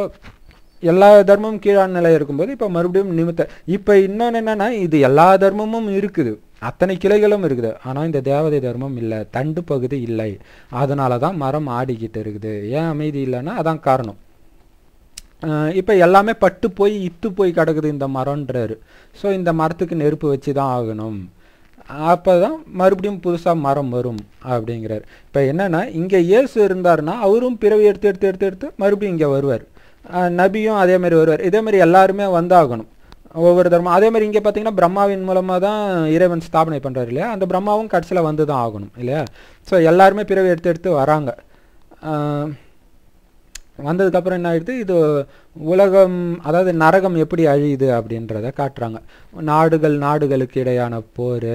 எல்லா தர்மமும் கீழான நிலை இருக்கும்போது இப்போ மறுபடியும் நிமித்த இப்போ இன்னொன்று என்னென்னா இது எல்லா தர்மமும் இருக்குது அத்தனை கிளைகளும் இருக்குது ஆனால் இந்த தேவதை தர்மம் இல்லை தண்டு பகுதி இல்லை அதனால தான் மரம் ஆடிக்கிட்டு இருக்குது ஏன் அமைதி இல்லைன்னா அதான் காரணம் இப்போ எல்லாமே பட்டு போய் இத்து போய் கிடக்குது இந்த மரம்ன்றாரு ஸோ இந்த மரத்துக்கு நெருப்பு வச்சு தான் ஆகணும் அப்போ தான் மறுபடியும் புதுசாக மரம் வரும் அப்படிங்கிறார் இப்போ என்னென்னா இங்கே இயேசு இருந்தார்னா அவரும் பிறவி எடுத்து எடுத்து எடுத்து எடுத்து மறுபடியும் இங்கே வருவார் நபியும் அதே மாதிரி வருவார் இதேமாதிரி எல்லாருமே வந்தாகணும் ஒவ்வொரு தர்மம் அதே மாதிரி இங்கே பார்த்தீங்கன்னா பிரம்மாவின் மூலமாக தான் இறைவன் ஸ்தாபனை பண்ணுறாரு இல்லையா அந்த பிரம்மாவும் கடைசியில் வந்து தான் ஆகணும் இல்லையா ஸோ எல்லாருமே பிறவி எடுத்து எடுத்து வராங்க வந்ததுக்கப்புறம் என்ன ஆகிடுது இது உலகம் அதாவது நரகம் எப்படி அழியுது அப்படின்றத காட்டுறாங்க நாடுகள் நாடுகளுக்கு இடையான போர்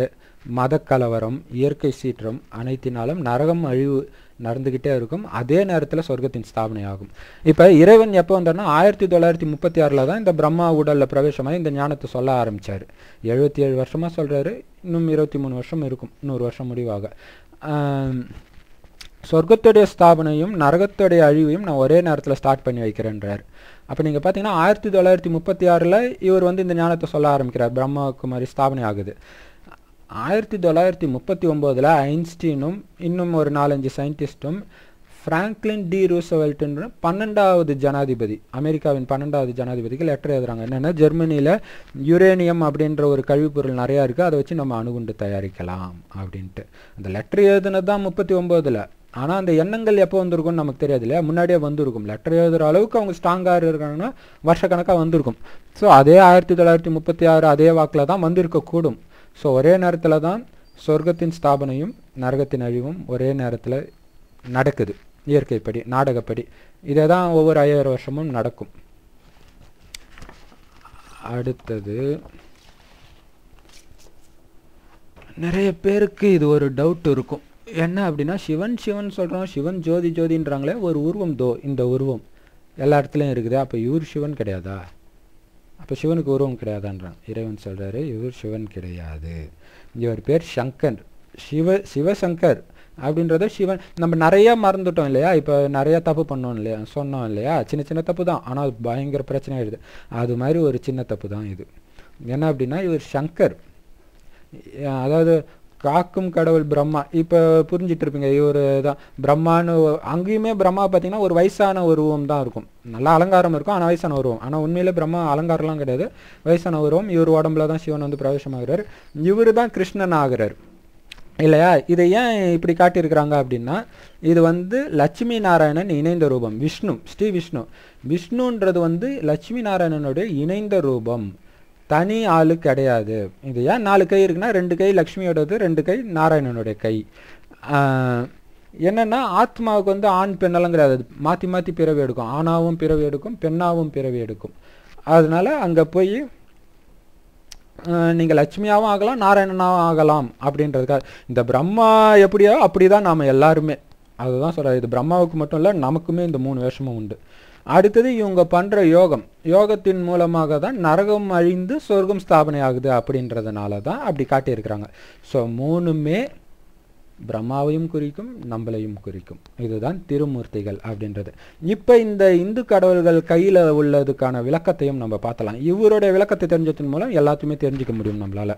மதக்கலவரம் இயற்கை சீற்றம் அனைத்தினாலும் நரகம் அழிவு நடந்துக்கிட்டே இருக்கும் அதே நேரத்தில் சொர்க்கத்தின் ஸ்தாபனை ஆகும் இப்போ இறைவன் எப்போ வந்தார்னா ஆயிரத்தி தொள்ளாயிரத்தி முப்பத்தி ஆறில் தான் இந்த பிரம்மா உடலில் பிரவேசமாக இந்த ஞானத்தை சொல்ல ஆரம்பித்தார் எழுபத்தி ஏழு வருஷமாக சொல்கிறாரு இன்னும் இருபத்தி மூணு வருஷம் இருக்கும் நூறு வருஷம் முடிவாக சொர்க்கத்துடைய ஸ்தாபனையும் நரகத்துடைய அழிவையும் நான் ஒரே நேரத்தில் ஸ்டார்ட் பண்ணி வைக்கிறேன்றார் அப்போ நீங்கள் பார்த்தீங்கன்னா ஆயிரத்தி தொள்ளாயிரத்தி முப்பத்தி ஆறில் இவர் வந்து இந்த ஞானத்தை சொல்ல ஆரம்பிக்கிறார் பிரம்மாவுக்கு மாதிரி ஸ்தாபனை ஆகுது ஆயிரத்தி தொள்ளாயிரத்தி முப்பத்தி ஒம்போதில் ஐன்ஸ்டீனும் இன்னும் ஒரு நாலஞ்சு சயின்டிஸ்ட்டும் ஃப்ராங்க்லின் டி ரூசவெல்ட்ன்ற பன்னெண்டாவது ஜனாதிபதி அமெரிக்காவின் பன்னெண்டாவது ஜனாதிபதிக்கு லெட்டர் எழுதுறாங்க என்னென்னா ஜெர்மனியில் யுரேனியம் அப்படின்ற ஒரு கழிவுப்பொருள் நிறையா இருக்குது அதை வச்சு நம்ம அணுகுண்டு தயாரிக்கலாம் அப்படின்ட்டு அந்த லெட்டர் எழுதுனது தான் முப்பத்தி ஒம்போதில் ஆனால் அந்த எண்ணங்கள் எப்போ வந்திருக்கும்னு நமக்கு தெரியாது இல்லையா முன்னாடியே வந்திருக்கும் லெட்டர் எழுதுகிற அளவுக்கு அவங்க ஸ்ட்ராங்காக இருக்காங்கன்னா வருஷக்கணக்காக வந்திருக்கும் ஸோ அதே ஆயிரத்தி தொள்ளாயிரத்தி முப்பத்தி ஆறு அதே வாக்கில் தான் வந்திருக்கக்கூடும் ஸோ ஒரே நேரத்தில் தான் சொர்க்கத்தின் ஸ்தாபனையும் நரகத்தின் அழிவும் ஒரே நேரத்தில் நடக்குது இயற்கைப்படி நாடகப்படி இதை தான் ஒவ்வொரு ஐயாயிரம் வருஷமும் நடக்கும் அடுத்தது நிறைய பேருக்கு இது ஒரு டவுட் இருக்கும் என்ன அப்படின்னா சிவன் சிவன் சொல்கிறோம் சிவன் ஜோதி ஜோதின்றாங்களே ஒரு உருவம் தோ இந்த உருவம் எல்லா இடத்துலையும் இருக்குது அப்போ இவர் சிவன் கிடையாதா அப்போ சிவனுக்கு உருவம் கிடையாதான்றான் இறைவன் சொல்கிறாரு இவர் சிவன் கிடையாது இவர் பேர் சங்கர் சிவ சிவசங்கர் அப்படின்றத சிவன் நம்ம நிறையா மறந்துட்டோம் இல்லையா இப்போ நிறையா தப்பு பண்ணோம் இல்லையா சொன்னோம் இல்லையா சின்ன சின்ன தப்பு தான் ஆனால் அது பயங்கர பிரச்சனை ஆயிடுது அது மாதிரி ஒரு சின்ன தப்பு தான் இது என்ன அப்படின்னா இவர் சங்கர் அதாவது காக்கும் கடவுள் பிரம்மா இப்போ புரிஞ்சிட்டு இருப்பீங்க இவர் தான் பிரம்மான்னு அங்கேயுமே பிரம்மா பார்த்தீங்கன்னா ஒரு வயசான உருவம் தான் இருக்கும் நல்லா அலங்காரம் இருக்கும் ஆனால் வயசான உருவம் ஆனால் உண்மையில பிரம்மா அலங்காரம்லாம் கிடையாது வயசான உருவம் இவர் உடம்புல தான் சிவன் வந்து பிரவேசமாகிறார் இவர் தான் கிருஷ்ணன் ஆகிறார் இல்லையா இதை ஏன் இப்படி காட்டியிருக்கிறாங்க அப்படின்னா இது வந்து லட்சுமி நாராயணன் இணைந்த ரூபம் விஷ்ணு ஸ்ரீ விஷ்ணு விஷ்ணுன்றது வந்து லட்சுமி நாராயணனுடைய இணைந்த ரூபம் தனி ஆளு கிடையாது இது ஏன் நாலு கை இருக்குன்னா ரெண்டு கை லக்ஷ்மியோடது ரெண்டு கை நாராயணனுடைய கை என்னென்னா ஆத்மாவுக்கு வந்து ஆண் பெண்ணெல்லாம் கிடையாது மாற்றி மாற்றி பிறவி எடுக்கும் ஆணாவும் பிறவி எடுக்கும் பெண்ணாவும் பிறவி எடுக்கும் அதனால் அங்கே போய் நீங்கள் லட்சுமியாகவும் ஆகலாம் நாராயணனாகவும் ஆகலாம் அப்படின்றதுக்காக இந்த பிரம்மா எப்படியோ அப்படி தான் நாம் எல்லாருமே அதுதான் சொல்கிறார் இது பிரம்மாவுக்கு மட்டும் இல்லை நமக்குமே இந்த மூணு வேஷமும் உண்டு அடுத்தது இவங்க பண்ணுற யோகம் யோகத்தின் மூலமாக தான் நரகம் அழிந்து சொர்க்கம் ஸ்தாபனை ஆகுது அப்படின்றதுனால தான் அப்படி காட்டியிருக்கிறாங்க ஸோ மூணுமே பிரம்மாவையும் குறிக்கும் நம்மளையும் குறிக்கும் இதுதான் திருமூர்த்திகள் அப்படின்றது இப்போ இந்த இந்து கடவுள்கள் கையில் உள்ளதுக்கான விளக்கத்தையும் நம்ம பார்த்தலாம் இவருடைய விளக்கத்தை தெரிஞ்சதன் மூலம் எல்லாத்தையுமே தெரிஞ்சுக்க முடியும் நம்மளால்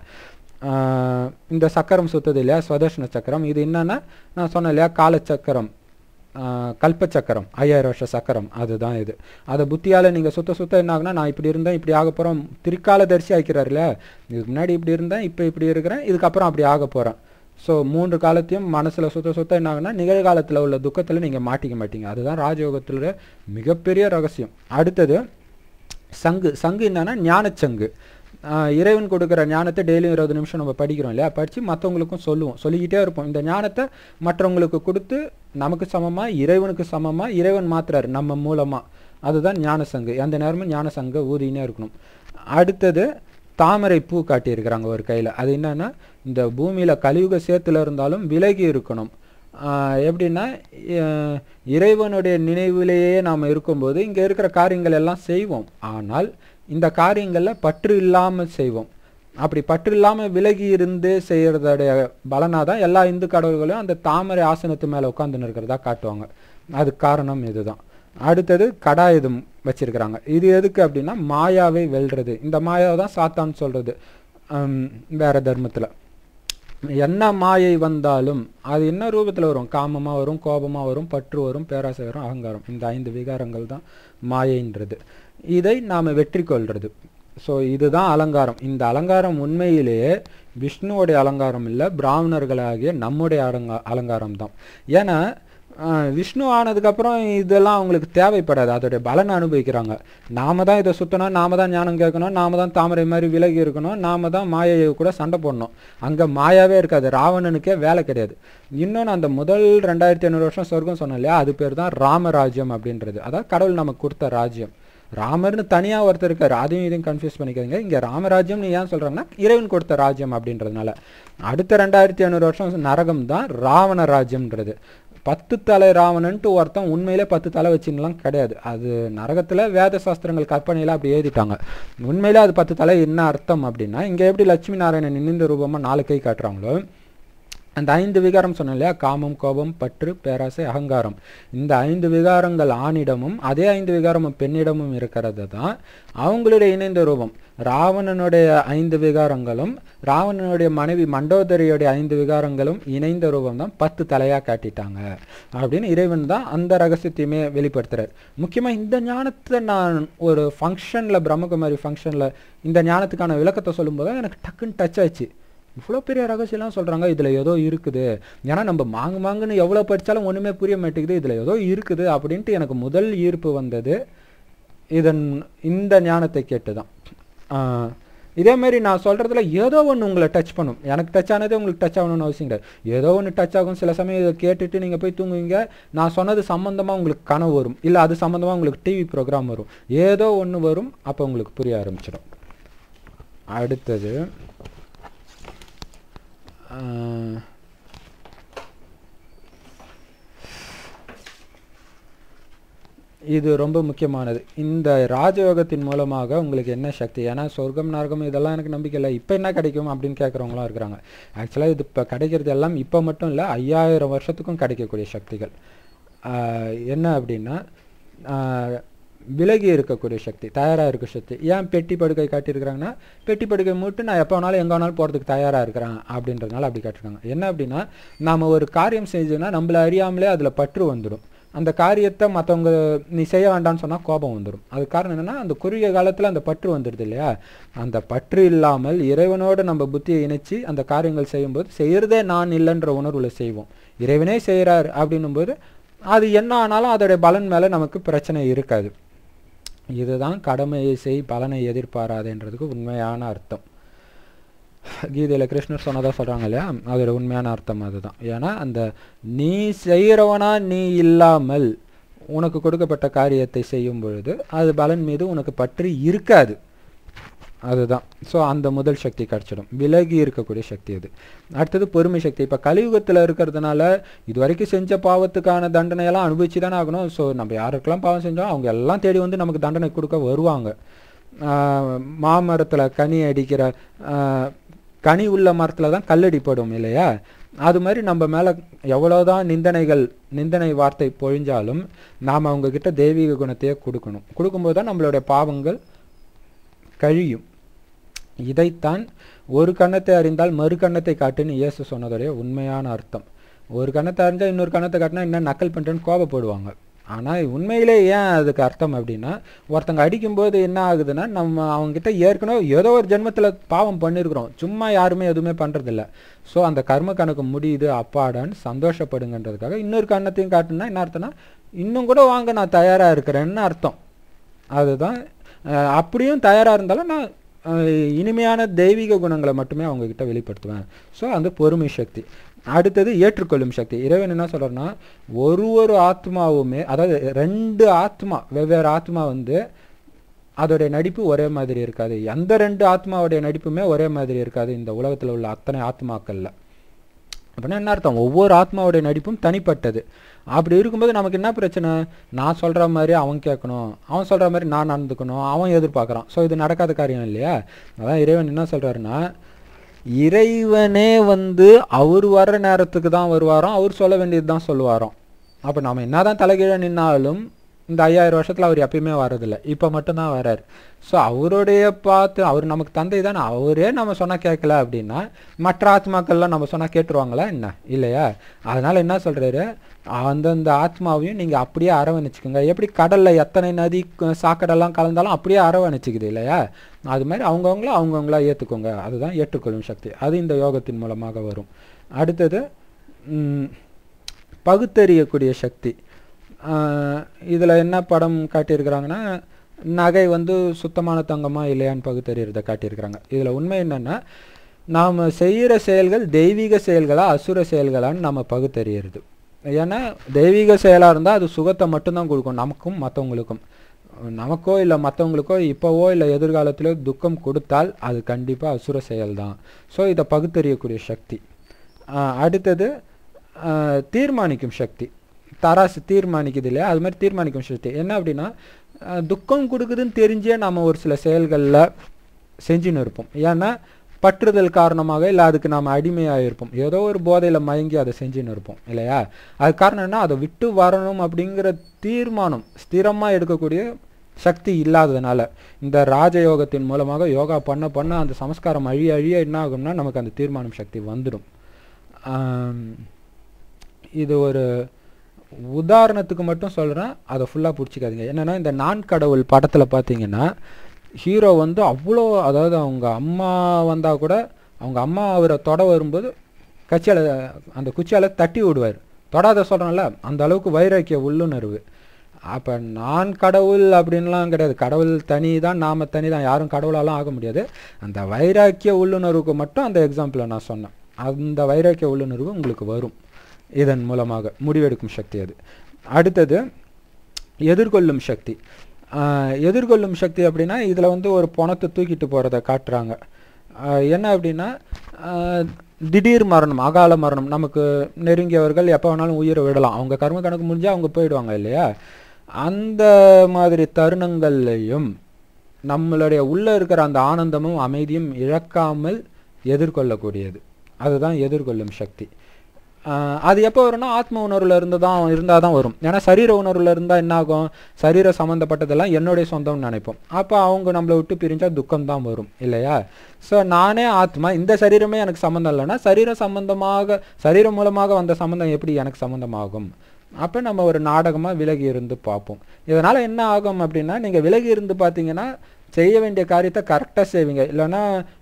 இந்த சக்கரம் சுத்தது இல்லையா சுவதர்ஷன சக்கரம் இது என்னென்னா நான் சொன்னேன் இல்லையா காலச்சக்கரம் கல்பச்சக்கரம் ஐயாயிரம் வருஷ சக்கரம் அதுதான் இது அதை புத்தியால் நீங்கள் சுத்த சுத்த என்ன ஆகுனா நான் இப்படி இருந்தேன் இப்படி ஆக போகிறோம் திரிக்கால தரிசி ஆக்கிறார்ல இதுக்கு முன்னாடி இப்படி இருந்தேன் இப்போ இப்படி இருக்கிறேன் இதுக்கப்புறம் அப்படி ஆக போகிறேன் ஸோ மூன்று காலத்தையும் மனசில் சுத்த சுத்த என்ன ஆகுனா நிகழ்காலத்தில் உள்ள துக்கத்தில் நீங்கள் மாட்டிக்க மாட்டீங்க அதுதான் ராஜயோகத்தில் மிகப்பெரிய ரகசியம் அடுத்தது சங்கு சங்கு என்னன்னா ஞானச்சங்கு இறைவன் கொடுக்குற ஞானத்தை டெய்லியும் இருபது நிமிஷம் நம்ம படிக்கிறோம் இல்லையா படித்து மற்றவங்களுக்கும் சொல்லுவோம் சொல்லிக்கிட்டே இருப்போம் இந்த ஞானத்தை மற்றவங்களுக்கு கொடுத்து நமக்கு சமமாக இறைவனுக்கு சமமாக இறைவன் மாத்துறாரு நம்ம மூலமாக அதுதான் ஞானசங்கு அந்த நேரமும் ஞானசங்க ஊதினே இருக்கணும் அடுத்தது தாமரை பூ காட்டியிருக்கிறாங்க ஒரு கையில் அது என்னென்னா இந்த பூமியில் கலியுக சேத்துல இருந்தாலும் விலகி இருக்கணும் எப்படின்னா இறைவனுடைய நினைவிலேயே நாம் இருக்கும்போது இங்கே இருக்கிற காரியங்கள் எல்லாம் செய்வோம் ஆனால் இந்த காரியங்களில் பற்று இல்லாமல் செய்வோம் அப்படி பற்று இல்லாமல் விலகி இருந்து செய்கிறதோடைய பலனாக தான் எல்லா இந்து கடவுள்களையும் அந்த தாமரை ஆசனத்து மேலே உட்காந்துன்னு இருக்கிறதா காட்டுவாங்க அது காரணம் இதுதான் அடுத்தது கடாயுதம் வச்சிருக்கிறாங்க இது எதுக்கு அப்படின்னா மாயாவை வெல்றது இந்த மாயாவை தான் சாத்தான்னு சொல்கிறது வேற தர்மத்தில் என்ன மாயை வந்தாலும் அது என்ன ரூபத்தில் வரும் காமமாக வரும் கோபமாக வரும் பற்று வரும் பேராசை வரும் அகங்காரம் இந்த ஐந்து விகாரங்கள் தான் மாயைன்றது இதை நாம் வெற்றி கொள்வது ஸோ இதுதான் அலங்காரம் இந்த அலங்காரம் உண்மையிலேயே விஷ்ணுவோடைய அலங்காரம் இல்லை பிராமணர்களாகிய நம்முடைய அலங்கா அலங்காரம் தான் ஏன்னா விஷ்ணு ஆனதுக்கப்புறம் இதெல்லாம் அவங்களுக்கு தேவைப்படாது அதோடைய பலனை அனுபவிக்கிறாங்க நாம தான் இதை சுற்றணும் நாம தான் ஞானம் கேட்கணும் நாம தான் தாமரை மாதிரி விலகி இருக்கணும் நாம தான் மாயையை கூட சண்டை போடணும் அங்கே மாயாவே இருக்காது ராவணனுக்கே வேலை கிடையாது இன்னொன்று அந்த முதல் ரெண்டாயிரத்தி ஐநூறு வருஷம் சொர்க்கம் சொன்னோம் இல்லையா அது பேர் தான் ராமராஜ்யம் அப்படின்றது அதாவது கடவுள் நமக்கு கொடுத்த ராஜ்யம் ராமர்னு தனியாக ஒருத்தர் இருக்கார் அதையும் இதையும் கன்ஃபியூஸ் பண்ணிக்காதீங்க இங்கே ராமராஜ்யம்னு ஏன் சொல்கிறாங்கன்னா இறைவன் கொடுத்த ராஜ்யம் அப்படின்றதுனால அடுத்த ரெண்டாயிரத்தி ஐநூறு வருஷம் நரகம் தான் ராவண ராஜ்யம்ன்றது பத்து தலை ராவணன்ட்டு ஒருத்தன் உண்மையிலே பத்து தலை வச்சுன்னுலாம் கிடையாது அது நரகத்தில் வேத சாஸ்திரங்கள் கற்பனையில் அப்படி எழுதிட்டாங்க உண்மையிலே அது பத்து தலை என்ன அர்த்தம் அப்படின்னா இங்கே எப்படி லட்சுமி நாராயணன் நின்று ரூபமாக நாலு கை காட்டுறாங்களோ அந்த ஐந்து விகாரம் சொன்னோம் இல்லையா காமம் கோபம் பற்று பேராசை அகங்காரம் இந்த ஐந்து விகாரங்கள் ஆணிடமும் அதே ஐந்து விகாரமும் பெண்ணிடமும் இருக்கிறது தான் அவங்களுடைய இணைந்த ரூபம் ராவணனுடைய ஐந்து விகாரங்களும் ராவணனுடைய மனைவி மண்டோதரியுடைய ஐந்து விகாரங்களும் இணைந்த ரூபம் தான் பத்து தலையாக காட்டிட்டாங்க அப்படின்னு இறைவன் தான் அந்த ரகசியத்தையுமே வெளிப்படுத்துறார் முக்கியமாக இந்த ஞானத்தை நான் ஒரு ஃபங்க்ஷனில் பிரம்மகுமாரி ஃபங்க்ஷனில் இந்த ஞானத்துக்கான விளக்கத்தை சொல்லும்போது எனக்கு டக்குன்னு டச் ஆச்சு இவ்வளோ பெரிய ரகசியம்லாம் சொல்கிறாங்க இதில் ஏதோ இருக்குது ஏன்னா நம்ம மாங்கு மாங்குன்னு எவ்வளோ படித்தாலும் ஒன்றுமே புரிய மாட்டேங்குது இதில் ஏதோ இருக்குது அப்படின்ட்டு எனக்கு முதல் ஈர்ப்பு வந்தது இதன் இந்த ஞானத்தை கேட்டு தான் இதேமாரி நான் சொல்கிறதுல ஏதோ ஒன்று உங்களை டச் பண்ணும் எனக்கு டச் ஆனதே உங்களுக்கு டச் ஆகணும்னு அவசியம் கிடையாது ஏதோ ஒன்று டச் ஆகும் சில சமயம் இதை கேட்டுட்டு நீங்கள் போய் தூங்குவீங்க நான் சொன்னது சம்மந்தமாக உங்களுக்கு கனவு வரும் இல்லை அது சம்மந்தமாக உங்களுக்கு டிவி ப்ரோக்ராம் வரும் ஏதோ ஒன்று வரும் அப்போ உங்களுக்கு புரிய ஆரம்பிச்சிடும் அடுத்தது இது ரொம்ப முக்கியமானது இந்த ராஜயோகத்தின் மூலமாக உங்களுக்கு என்ன சக்தி ஏன்னா சொர்க்கம் நார்க்கம் இதெல்லாம் எனக்கு நம்பிக்கை இல்லை இப்போ என்ன கிடைக்கும் அப்படின்னு கேட்குறவங்களாம் இருக்கிறாங்க ஆக்சுவலாக இது இப்போ கிடைக்கிறது எல்லாம் இப்போ மட்டும் இல்லை ஐயாயிரம் வருஷத்துக்கும் கிடைக்கக்கூடிய சக்திகள் என்ன அப்படின்னா விலகி இருக்கக்கூடிய சக்தி தயாராக இருக்க சக்தி ஏன் பெட்டி படுக்கை காட்டியிருக்கிறாங்கன்னா பெட்டி படுக்கை மட்டும் நான் எப்போ வேணாலும் எங்கே வேணாலும் போகிறதுக்கு தயாராக இருக்கிறேன் அப்படின்றதுனால அப்படி காட்டிருக்காங்க என்ன அப்படின்னா நாம் ஒரு காரியம் செஞ்சோன்னா நம்மளை அறியாமலே அதில் பற்று வந்துடும் அந்த காரியத்தை மற்றவங்க நீ செய்ய வேண்டாம்னு சொன்னால் கோபம் வந்துடும் அது காரணம் என்னென்னா அந்த குறுகிய காலத்தில் அந்த பற்று வந்துடுது இல்லையா அந்த பற்று இல்லாமல் இறைவனோடு நம்ம புத்தியை இணைச்சி அந்த காரியங்கள் செய்யும்போது செய்கிறதே நான் இல்லைன்ற உணர்வில் செய்வோம் இறைவனே செய்கிறார் அப்படின்னும் போது அது என்ன ஆனாலும் அதோடைய பலன் மேலே நமக்கு பிரச்சனை இருக்காது இதுதான் கடமையை செய் பலனை எதிர்பாராதுன்றதுக்கு உண்மையான அர்த்தம் கீதையில் கிருஷ்ணர் சொன்னதாக சொல்கிறாங்க இல்லையா அதோட உண்மையான அர்த்தம் அதுதான் ஏன்னா அந்த நீ செய்கிறவனா நீ இல்லாமல் உனக்கு கொடுக்கப்பட்ட காரியத்தை செய்யும் பொழுது அது பலன் மீது உனக்கு பற்றி இருக்காது அதுதான் ஸோ அந்த முதல் சக்தி கிடச்சிடும் விலகி இருக்கக்கூடிய சக்தி அது அடுத்தது பொறுமை சக்தி இப்போ கலியுகத்தில் இருக்கிறதுனால இது வரைக்கும் செஞ்ச பாவத்துக்கான தண்டனையெல்லாம் அனுபவிச்சு தானே ஆகணும் ஸோ நம்ம யாருக்கெல்லாம் பாவம் செஞ்சோம் அவங்க எல்லாம் தேடி வந்து நமக்கு தண்டனை கொடுக்க வருவாங்க மாமரத்தில் கனி அடிக்கிற கனி உள்ள மரத்தில் தான் கல்லடி இல்லையா அது மாதிரி நம்ம மேலே எவ்வளோதான் நிந்தனைகள் நிந்தனை வார்த்தை பொழிஞ்சாலும் நாம் அவங்கக்கிட்ட தெய்வீக குணத்தையே கொடுக்கணும் கொடுக்கும்போது தான் நம்மளுடைய பாவங்கள் கழியும் இதைத்தான் ஒரு கண்ணத்தை அறிந்தால் மறு கண்ணத்தை காட்டுன்னு இயேசு சொன்னதோடைய உண்மையான அர்த்தம் ஒரு கண்ணத்தை அறிஞ்சால் இன்னொரு கண்ணத்தை காட்டினா என்ன நக்கல் பண்ணுறேன்னு கோபப்படுவாங்க ஆனால் உண்மையிலே ஏன் அதுக்கு அர்த்தம் அப்படின்னா ஒருத்தங்க அடிக்கும்போது என்ன ஆகுதுன்னா நம்ம அவங்ககிட்ட ஏற்கனவே ஏதோ ஒரு ஜென்மத்தில் பாவம் பண்ணியிருக்கிறோம் சும்மா யாருமே எதுவுமே பண்ணுறதில்ல ஸோ அந்த கர்ம கணக்கு முடியுது அப்பாடான்னு சந்தோஷப்படுங்கன்றதுக்காக இன்னொரு கண்ணத்தையும் காட்டுன்னா என்ன அர்த்தம்னா இன்னும் கூட வாங்க நான் தயாராக இருக்கிறேன்னு அர்த்தம் அதுதான் அப்படியும் தயாராக இருந்தாலும் நான் இனிமையான தெய்வீக குணங்களை மட்டுமே அவங்கக்கிட்ட வெளிப்படுத்துவேன் ஸோ அந்த பொறுமை சக்தி அடுத்தது ஏற்றுக்கொள்ளும் சக்தி இறைவன் என்ன சொல்கிறேன்னா ஒரு ஒரு ஆத்மாவுமே அதாவது ரெண்டு ஆத்மா வெவ்வேறு ஆத்மா வந்து அதோடைய நடிப்பு ஒரே மாதிரி இருக்காது எந்த ரெண்டு ஆத்மாவுடைய நடிப்புமே ஒரே மாதிரி இருக்காது இந்த உலகத்தில் உள்ள அத்தனை ஆத்மாக்களில் அப்படின்னா என்ன அர்த்தம் ஒவ்வொரு ஆத்மாவுடைய நடிப்பும் தனிப்பட்டது அப்படி இருக்கும்போது நமக்கு என்ன பிரச்சனை நான் சொல்கிற மாதிரி அவன் கேட்கணும் அவன் சொல்கிற மாதிரி நான் நடந்துக்கணும் அவன் எதிர்பார்க்குறான் ஸோ இது நடக்காத காரியம் இல்லையா அதான் இறைவன் என்ன சொல்கிறாருன்னா இறைவனே வந்து அவர் வர்ற நேரத்துக்கு தான் வருவாராம் அவர் சொல்ல வேண்டியது தான் சொல்லுவாரோ அப்போ நம்ம என்ன தான் தலைகீழ நின்னாலும் இந்த ஐயாயிரம் வருஷத்தில் அவர் எப்பயுமே வரதில்லை இப்போ மட்டும்தான் வரார் ஸோ அவருடைய பார்த்து அவர் நமக்கு தந்தை தானே அவரே நம்ம சொன்னால் கேட்கல அப்படின்னா மற்ற ஆத்மாக்கள்லாம் நம்ம சொன்னால் கேட்டுருவாங்களா என்ன இல்லையா அதனால் என்ன சொல்கிறாரு அந்தந்த ஆத்மாவையும் நீங்கள் அப்படியே அரவணைச்சிக்கோங்க எப்படி கடலில் எத்தனை நதி சாக்கடெல்லாம் கலந்தாலும் அப்படியே அரவணைச்சிக்குது இல்லையா அது மாதிரி அவங்கவுங்கள அவங்கவுங்களா ஏற்றுக்கோங்க அதுதான் ஏற்றுக்கொள்ளும் சக்தி அது இந்த யோகத்தின் மூலமாக வரும் அடுத்தது பகுத்தறியக்கூடிய சக்தி இதில் என்ன படம் காட்டியிருக்கிறாங்கன்னா நகை வந்து சுத்தமான தங்கமாக இல்லையான்னு பகுத்தறிகிறத காட்டியிருக்கிறாங்க இதில் உண்மை என்னென்னா நாம் செய்கிற செயல்கள் தெய்வீக செயல்களாக அசுர செயல்களான்னு நம்ம பகுத்தறியிறது ஏன்னா தெய்வீக செயலாக இருந்தால் அது சுகத்தை மட்டும்தான் கொடுக்கும் நமக்கும் மற்றவங்களுக்கும் நமக்கோ இல்லை மற்றவங்களுக்கோ இப்போவோ இல்லை எதிர்காலத்திலோ துக்கம் கொடுத்தால் அது கண்டிப்பாக அசுர செயல் தான் ஸோ இதை பகுத்தறியக்கூடிய சக்தி அடுத்தது தீர்மானிக்கும் சக்தி தராசு தீர்மானிக்குது இல்லையா அது மாதிரி தீர்மானிக்கும் சக்தி என்ன அப்படின்னா துக்கம் கொடுக்குதுன்னு தெரிஞ்சே நாம் ஒரு சில செயல்களில் செஞ்சுன்னு இருப்போம் ஏன்னா பற்றுதல் காரணமாக இல்லை அதுக்கு நாம் அடிமையாக இருப்போம் ஏதோ ஒரு போதையில் மயங்கி அதை செஞ்சுன்னு இருப்போம் இல்லையா அது காரணம் என்ன அதை விட்டு வரணும் அப்படிங்கிற தீர்மானம் ஸ்திரமாக எடுக்கக்கூடிய சக்தி இல்லாததுனால இந்த ராஜயோகத்தின் மூலமாக யோகா பண்ண பண்ண அந்த சமஸ்காரம் அழிய அழிய என்ன ஆகும்னா நமக்கு அந்த தீர்மானம் சக்தி வந்துடும் இது ஒரு உதாரணத்துக்கு மட்டும் சொல்கிறேன் அதை ஃபுல்லாக பிடிச்சிக்காதீங்க என்னென்னா இந்த நான் கடவுள் படத்தில் பார்த்தீங்கன்னா ஹீரோ வந்து அவ்வளோ அதாவது அவங்க அம்மா வந்தால் கூட அவங்க அம்மா அவரை தொட வரும்போது கச்சியால் அந்த குச்சியால் தட்டி விடுவார் தொடாத சொல்கிறோம்ல அந்த அளவுக்கு வைராக்கிய உள்ளுணர்வு அப்போ நான் கடவுள் அப்படின்லாம் கிடையாது கடவுள் தனி தான் நாம் தனி தான் யாரும் கடவுளாலாம் ஆக முடியாது அந்த வைராக்கிய உள்ளுணர்வுக்கு மட்டும் அந்த எக்ஸாம்பிளை நான் சொன்னேன் அந்த வைராக்கிய உள்ளுணர்வு உங்களுக்கு வரும் இதன் மூலமாக முடிவெடுக்கும் சக்தி அது அடுத்தது எதிர்கொள்ளும் சக்தி எதிர்கொள்ளும் சக்தி அப்படின்னா இதில் வந்து ஒரு பணத்தை தூக்கிட்டு போகிறத காட்டுறாங்க என்ன அப்படின்னா திடீர் மரணம் அகால மரணம் நமக்கு நெருங்கியவர்கள் எப்போ வேணாலும் உயிரை விடலாம் அவங்க கர்ம கணக்கு முடிஞ்சால் அவங்க போயிடுவாங்க இல்லையா அந்த மாதிரி தருணங்கள்லையும் நம்மளுடைய உள்ளே இருக்கிற அந்த ஆனந்தமும் அமைதியும் இழக்காமல் எதிர்கொள்ளக்கூடியது அதுதான் எதிர்கொள்ளும் சக்தி அது எப்போ வரும்னா ஆத்ம உணர்வில் இருந்து தான் இருந்தால் தான் வரும் ஏன்னா சரீர உணர்வில் இருந்தால் என்னாகும் சரீர சம்மந்தப்பட்டதெல்லாம் என்னுடைய சொந்தம்னு நினைப்போம் அப்போ அவங்க நம்மளை விட்டு பிரிஞ்சால் துக்கம் தான் வரும் இல்லையா ஸோ நானே ஆத்மா இந்த சரீரமே எனக்கு சம்மந்தம் இல்லைன்னா சரீர சம்மந்தமாக சரீரம் மூலமாக வந்த சம்மந்தம் எப்படி எனக்கு சம்மந்தமாகும் அப்போ நம்ம ஒரு நாடகமாக விலகி இருந்து பார்ப்போம் இதனால் என்ன ஆகும் அப்படின்னா நீங்கள் விலகி இருந்து பார்த்தீங்கன்னா செய்ய வேண்டிய காரியத்தை கரெக்டாக செய்வீங்க இல்லைன்னா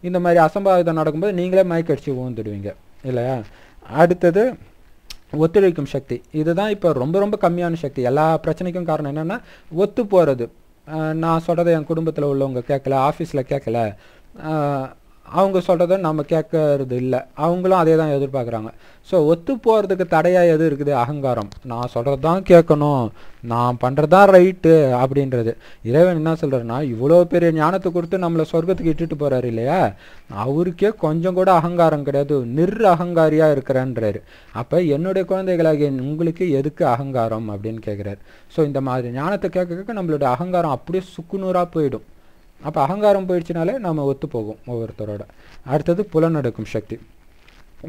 இந்த மாதிரி அசம்பாவிதம் நடக்கும்போது நீங்களே மயக்கடிச்சு ஊந்துடுவீங்க இல்லையா அடுத்தது ஒத்துழைக்கும் சக்தி இதுதான் இப்போ ரொம்ப ரொம்ப கம்மியான சக்தி எல்லா பிரச்சனைக்கும் காரணம் என்னென்னா ஒத்து போகிறது நான் சொல்கிறத என் குடும்பத்தில் உள்ளவங்க கேட்கல ஆஃபீஸில் கேட்கல அவங்க சொல்கிறத நம்ம கேட்கறது இல்லை அவங்களும் அதே தான் எதிர்பார்க்குறாங்க ஸோ ஒத்து போகிறதுக்கு தடையாக எது இருக்குது அகங்காரம் நான் சொல்கிறது தான் கேட்கணும் நான் பண்ணுறது தான் ரைட்டு அப்படின்றது இறைவன் என்ன சொல்கிறேன்னா இவ்வளோ பெரிய ஞானத்தை கொடுத்து நம்மளை சொர்க்கத்துக்கு இட்டுட்டு போகிறாரு இல்லையா அவருக்கே கொஞ்சம் கூட அகங்காரம் கிடையாது நிர் அகங்காரியாக இருக்கிறேன்றாரு அப்போ என்னுடைய குழந்தைகளாகிய உங்களுக்கு எதுக்கு அகங்காரம் அப்படின்னு கேட்குறாரு ஸோ இந்த மாதிரி ஞானத்தை கேட்க கேட்க நம்மளோட அகங்காரம் அப்படியே சுக்குநூறாக போயிடும் அப்போ அகங்காரம் போயிடுச்சுனாலே நம்ம ஒத்து போகும் ஒவ்வொருத்தரோட அடுத்தது புலனடுக்கும் சக்தி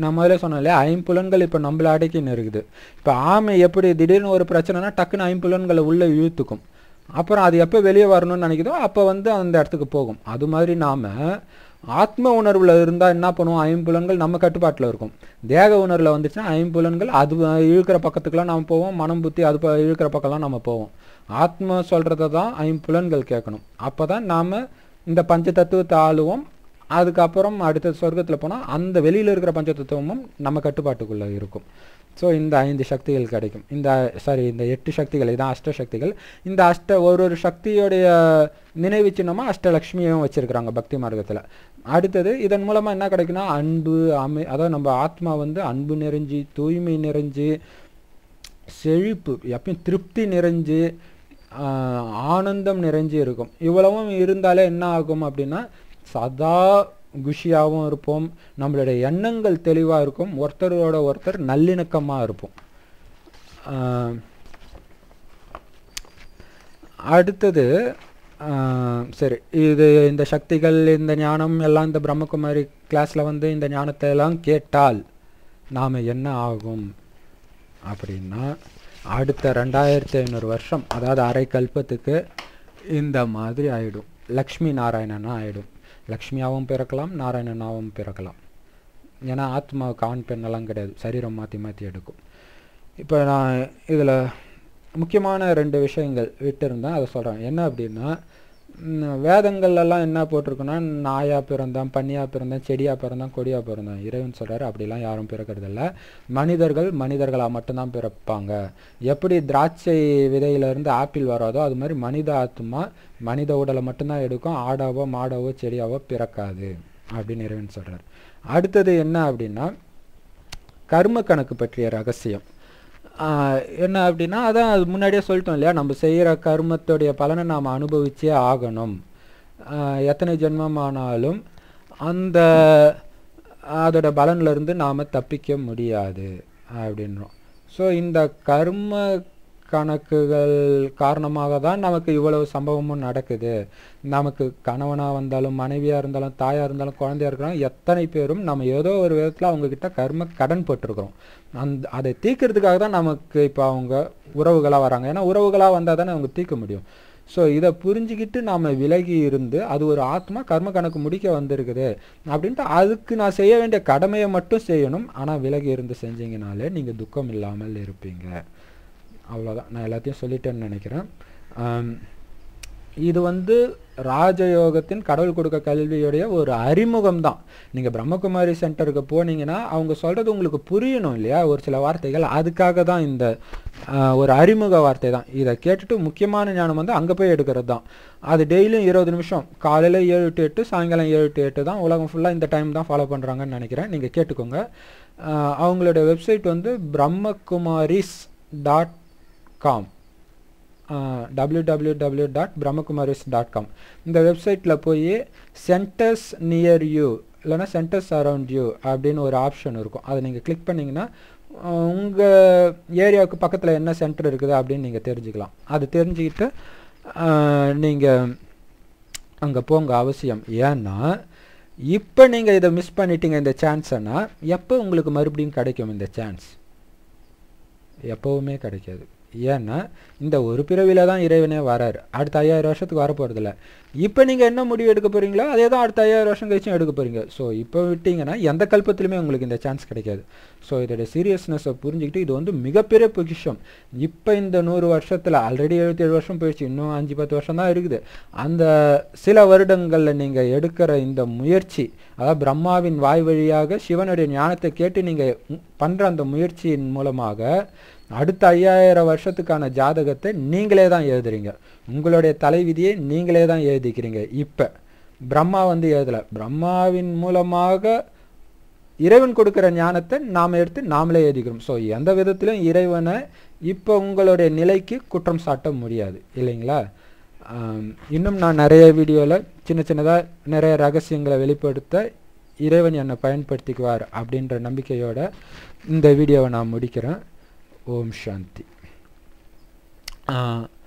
நம்ம முதல்ல சொன்னாலே ஐம்புலன்கள் இப்போ நம்மள அடைக்கின்னு இருக்குது இப்போ ஆமை எப்படி திடீர்னு ஒரு பிரச்சனைனா டக்குன்னு ஐம்புலன்களை உள்ளே இழுத்துக்கும் அப்புறம் அது எப்போ வெளியே வரணும்னு நினைக்குதோ அப்போ வந்து அந்த இடத்துக்கு போகும் அது மாதிரி நாம் ஆத்ம உணர்வில் இருந்தால் என்ன பண்ணுவோம் ஐம்புலன்கள் நம்ம கட்டுப்பாட்டில் இருக்கும் தேக உணர்வில் வந்துச்சுன்னா ஐம்புலன்கள் அது இழுக்கிற பக்கத்துக்கெல்லாம் நம்ம போவோம் மனம் புத்தி அது இழுக்கிற பக்கம்லாம் நம்ம போவோம் ஆத்மா சொல்கிறத தான் ஐம்புலன்கள் கேட்கணும் அப்போ தான் நாம் இந்த பஞ்ச தத்துவத்தை ஆளுவோம் அதுக்கப்புறம் அடுத்த சொர்க்கத்தில் போனால் அந்த வெளியில் இருக்கிற பஞ்ச தத்துவமும் நம்ம கட்டுப்பாட்டுக்குள்ளே இருக்கும் ஸோ இந்த ஐந்து சக்திகள் கிடைக்கும் இந்த சாரி இந்த எட்டு சக்திகள் இதான் அஷ்ட சக்திகள் இந்த அஷ்ட ஒரு ஒரு சக்தியுடைய நினைவு சின்னமாக அஷ்டலக்ஷ்மியும் வச்சுருக்குறாங்க பக்தி மார்க்கத்தில் அடுத்தது இதன் மூலமாக என்ன கிடைக்குன்னா அன்பு அமை அதாவது நம்ம ஆத்மா வந்து அன்பு நிறைஞ்சு தூய்மை நிறைஞ்சு செழிப்பு எப்பயும் திருப்தி நிறைஞ்சு ஆனந்தம் நிறைஞ்சு இருக்கும் இவ்வளவும் இருந்தாலே என்ன ஆகும் அப்படின்னா சதா குஷியாகவும் இருப்போம் நம்மளுடைய எண்ணங்கள் தெளிவாக இருக்கும் ஒருத்தரோட ஒருத்தர் நல்லிணக்கமாக இருப்போம் அடுத்தது சரி இது இந்த சக்திகள் இந்த ஞானம் எல்லாம் இந்த பிரம்மகுமாரி கிளாஸில் வந்து இந்த ஞானத்தை எல்லாம் கேட்டால் நாம் என்ன ஆகும் அப்படின்னா அடுத்த ரெண்டாயிரத்தி ஐநூறு வருஷம் அதாவது அரை கல்பத்துக்கு இந்த மாதிரி ஆகிடும் லக்ஷ்மி நாராயணனாக ஆகிடும் லக்ஷ்மியாகவும் பிறக்கலாம் நாராயணனாகவும் பிறக்கலாம் ஏன்னா ஆத்மாவுக்கு ஆண் பெண்ணெல்லாம் கிடையாது சரீரம் மாற்றி மாற்றி எடுக்கும் இப்போ நான் இதில் முக்கியமான ரெண்டு விஷயங்கள் விட்டுருந்தேன் அதை சொல்கிறேன் என்ன அப்படின்னா வேதங்கள்லாம் என்ன போட்டிருக்குன்னா நாயாக பிறந்தான் பண்ணியாக பிறந்தான் செடியாக பிறந்தான் கொடியாக பிறந்தான் இறைவன் சொல்கிறார் அப்படிலாம் யாரும் இல்லை மனிதர்கள் மனிதர்களாக மட்டும்தான் பிறப்பாங்க எப்படி திராட்சை விதையிலேருந்து ஆப்பிள் வராதோ அது மாதிரி மனித ஆத்மா மனித உடலை மட்டும்தான் எடுக்கும் ஆடாவோ மாடாவோ செடியாவோ பிறக்காது அப்படின்னு இறைவன் சொல்கிறார் அடுத்தது என்ன அப்படின்னா கர்ம கணக்கு பற்றிய ரகசியம் என்ன அப்படின்னா அதான் அது முன்னாடியே சொல்லிட்டோம் இல்லையா நம்ம செய்கிற கர்மத்துடைய பலனை நாம் அனுபவிச்சே ஆகணும் எத்தனை ஜென்மமானாலும் அந்த அதோட பலன்லேருந்து நாம் தப்பிக்க முடியாது அப்படின்றோம் ஸோ இந்த கர்ம கணக்குகள் காரணமாக தான் நமக்கு இவ்வளவு சம்பவமும் நடக்குது நமக்கு கணவனாக இருந்தாலும் மனைவியாக இருந்தாலும் தாயாக இருந்தாலும் குழந்தையாக இருக்கிறாலும் எத்தனை பேரும் நம்ம ஏதோ ஒரு விதத்தில் அவங்கக்கிட்ட கர்ம கடன் போட்டிருக்கிறோம் அந்த அதை தீர்க்கிறதுக்காக தான் நமக்கு இப்போ அவங்க உறவுகளாக வராங்க ஏன்னா உறவுகளாக வந்தால் தானே அவங்க தீர்க்க முடியும் ஸோ இதை புரிஞ்சுக்கிட்டு நாம் விலகி இருந்து அது ஒரு ஆத்மா கர்ம கணக்கு முடிக்க வந்திருக்குது அப்படின்ட்டு அதுக்கு நான் செய்ய வேண்டிய கடமையை மட்டும் செய்யணும் ஆனால் விலகி இருந்து செஞ்சீங்கனாலே நீங்கள் துக்கம் இல்லாமல் இருப்பீங்க அவ்வளோதான் நான் எல்லாத்தையும் சொல்லிட்டேன்னு நினைக்கிறேன் இது வந்து ராஜயோகத்தின் கடவுள் கொடுக்க கல்வியுடைய ஒரு அறிமுகம் தான் நீங்கள் பிரம்மகுமாரி சென்டருக்கு போனீங்கன்னா அவங்க சொல்கிறது உங்களுக்கு புரியணும் இல்லையா ஒரு சில வார்த்தைகள் அதுக்காக தான் இந்த ஒரு அறிமுக வார்த்தை தான் இதை கேட்டுட்டு முக்கியமான ஞானம் வந்து அங்கே போய் எடுக்கிறது தான் அது டெய்லியும் இருபது நிமிஷம் காலையில் ஏழு டு எட்டு சாயங்காலம் ஏழு டு எட்டு தான் உலகம் ஃபுல்லாக இந்த டைம் தான் ஃபாலோ பண்ணுறாங்கன்னு நினைக்கிறேன் நீங்கள் கேட்டுக்கோங்க அவங்களுடைய வெப்சைட் வந்து Brahmakumaris dot com W dot Brahmakumaris dot com இந்த வெப்சைட்டில் போய் சென்டர்ஸ் நியர் யூ இல்லைனா சென்டர்ஸ் அரவுண்ட் யூ அப்படின்னு ஒரு ஆப்ஷன் இருக்கும் அதை நீங்கள் கிளிக் பண்ணிங்கன்னா உங்கள் ஏரியாவுக்கு பக்கத்தில் என்ன சென்டர் இருக்குது அப்படின்னு நீங்கள் தெரிஞ்சுக்கலாம் அது தெரிஞ்சுக்கிட்டு நீங்கள் அங்கே போங்க அவசியம் ஏன்னா இப்போ நீங்கள் இதை மிஸ் பண்ணிட்டீங்க இந்த சான்ஸைன்னா எப்போ உங்களுக்கு மறுபடியும் கிடைக்கும் இந்த சான்ஸ் எப்போவுமே கிடைக்காது ஏன்னா இந்த ஒரு பிறவியில் தான் இறைவனே வராரு அடுத்த ஐயாயிரம் வருஷத்துக்கு வர போகிறதில்ல இப்போ நீங்கள் என்ன முடிவு எடுக்க போகிறீங்களோ அதே தான் அடுத்த ஐயாயிரம் வருஷம் கழிச்சும் எடுக்க போகிறீங்க ஸோ இப்போ விட்டிங்கன்னா எந்த கல்பத்திலுமே உங்களுக்கு இந்த சான்ஸ் கிடைக்காது ஸோ இதோட சீரியஸ்னஸை புரிஞ்சுக்கிட்டு இது வந்து மிகப்பெரிய பொக்கிஷம் இப்போ இந்த நூறு வருஷத்தில் ஆல்ரெடி எழுபத்தேழு வருஷம் போயிடுச்சு இன்னும் அஞ்சு பத்து வருஷம் தான் இருக்குது அந்த சில வருடங்களில் நீங்கள் எடுக்கிற இந்த முயற்சி அதாவது பிரம்மாவின் வாய் வழியாக சிவனுடைய ஞானத்தை கேட்டு நீங்கள் பண்ணுற அந்த முயற்சியின் மூலமாக அடுத்த ஐயாயிரம் வருஷத்துக்கான ஜாதகத்தை நீங்களே தான் எழுதுறீங்க உங்களுடைய தலைவிதியை நீங்களே தான் எழுதிக்கிறீங்க இப்போ பிரம்மா வந்து எழுதலை பிரம்மாவின் மூலமாக இறைவன் கொடுக்குற ஞானத்தை நாம் எடுத்து நாமளே எழுதிக்கிறோம் ஸோ எந்த விதத்திலும் இறைவனை இப்போ உங்களுடைய நிலைக்கு குற்றம் சாட்ட முடியாது இல்லைங்களா இன்னும் நான் நிறைய வீடியோவில் சின்ன சின்னதாக நிறைய ரகசியங்களை வெளிப்படுத்த இறைவன் என்னை பயன்படுத்திக்குவார் அப்படின்ற நம்பிக்கையோடு இந்த வீடியோவை நான் முடிக்கிறேன் ओम शांति uh,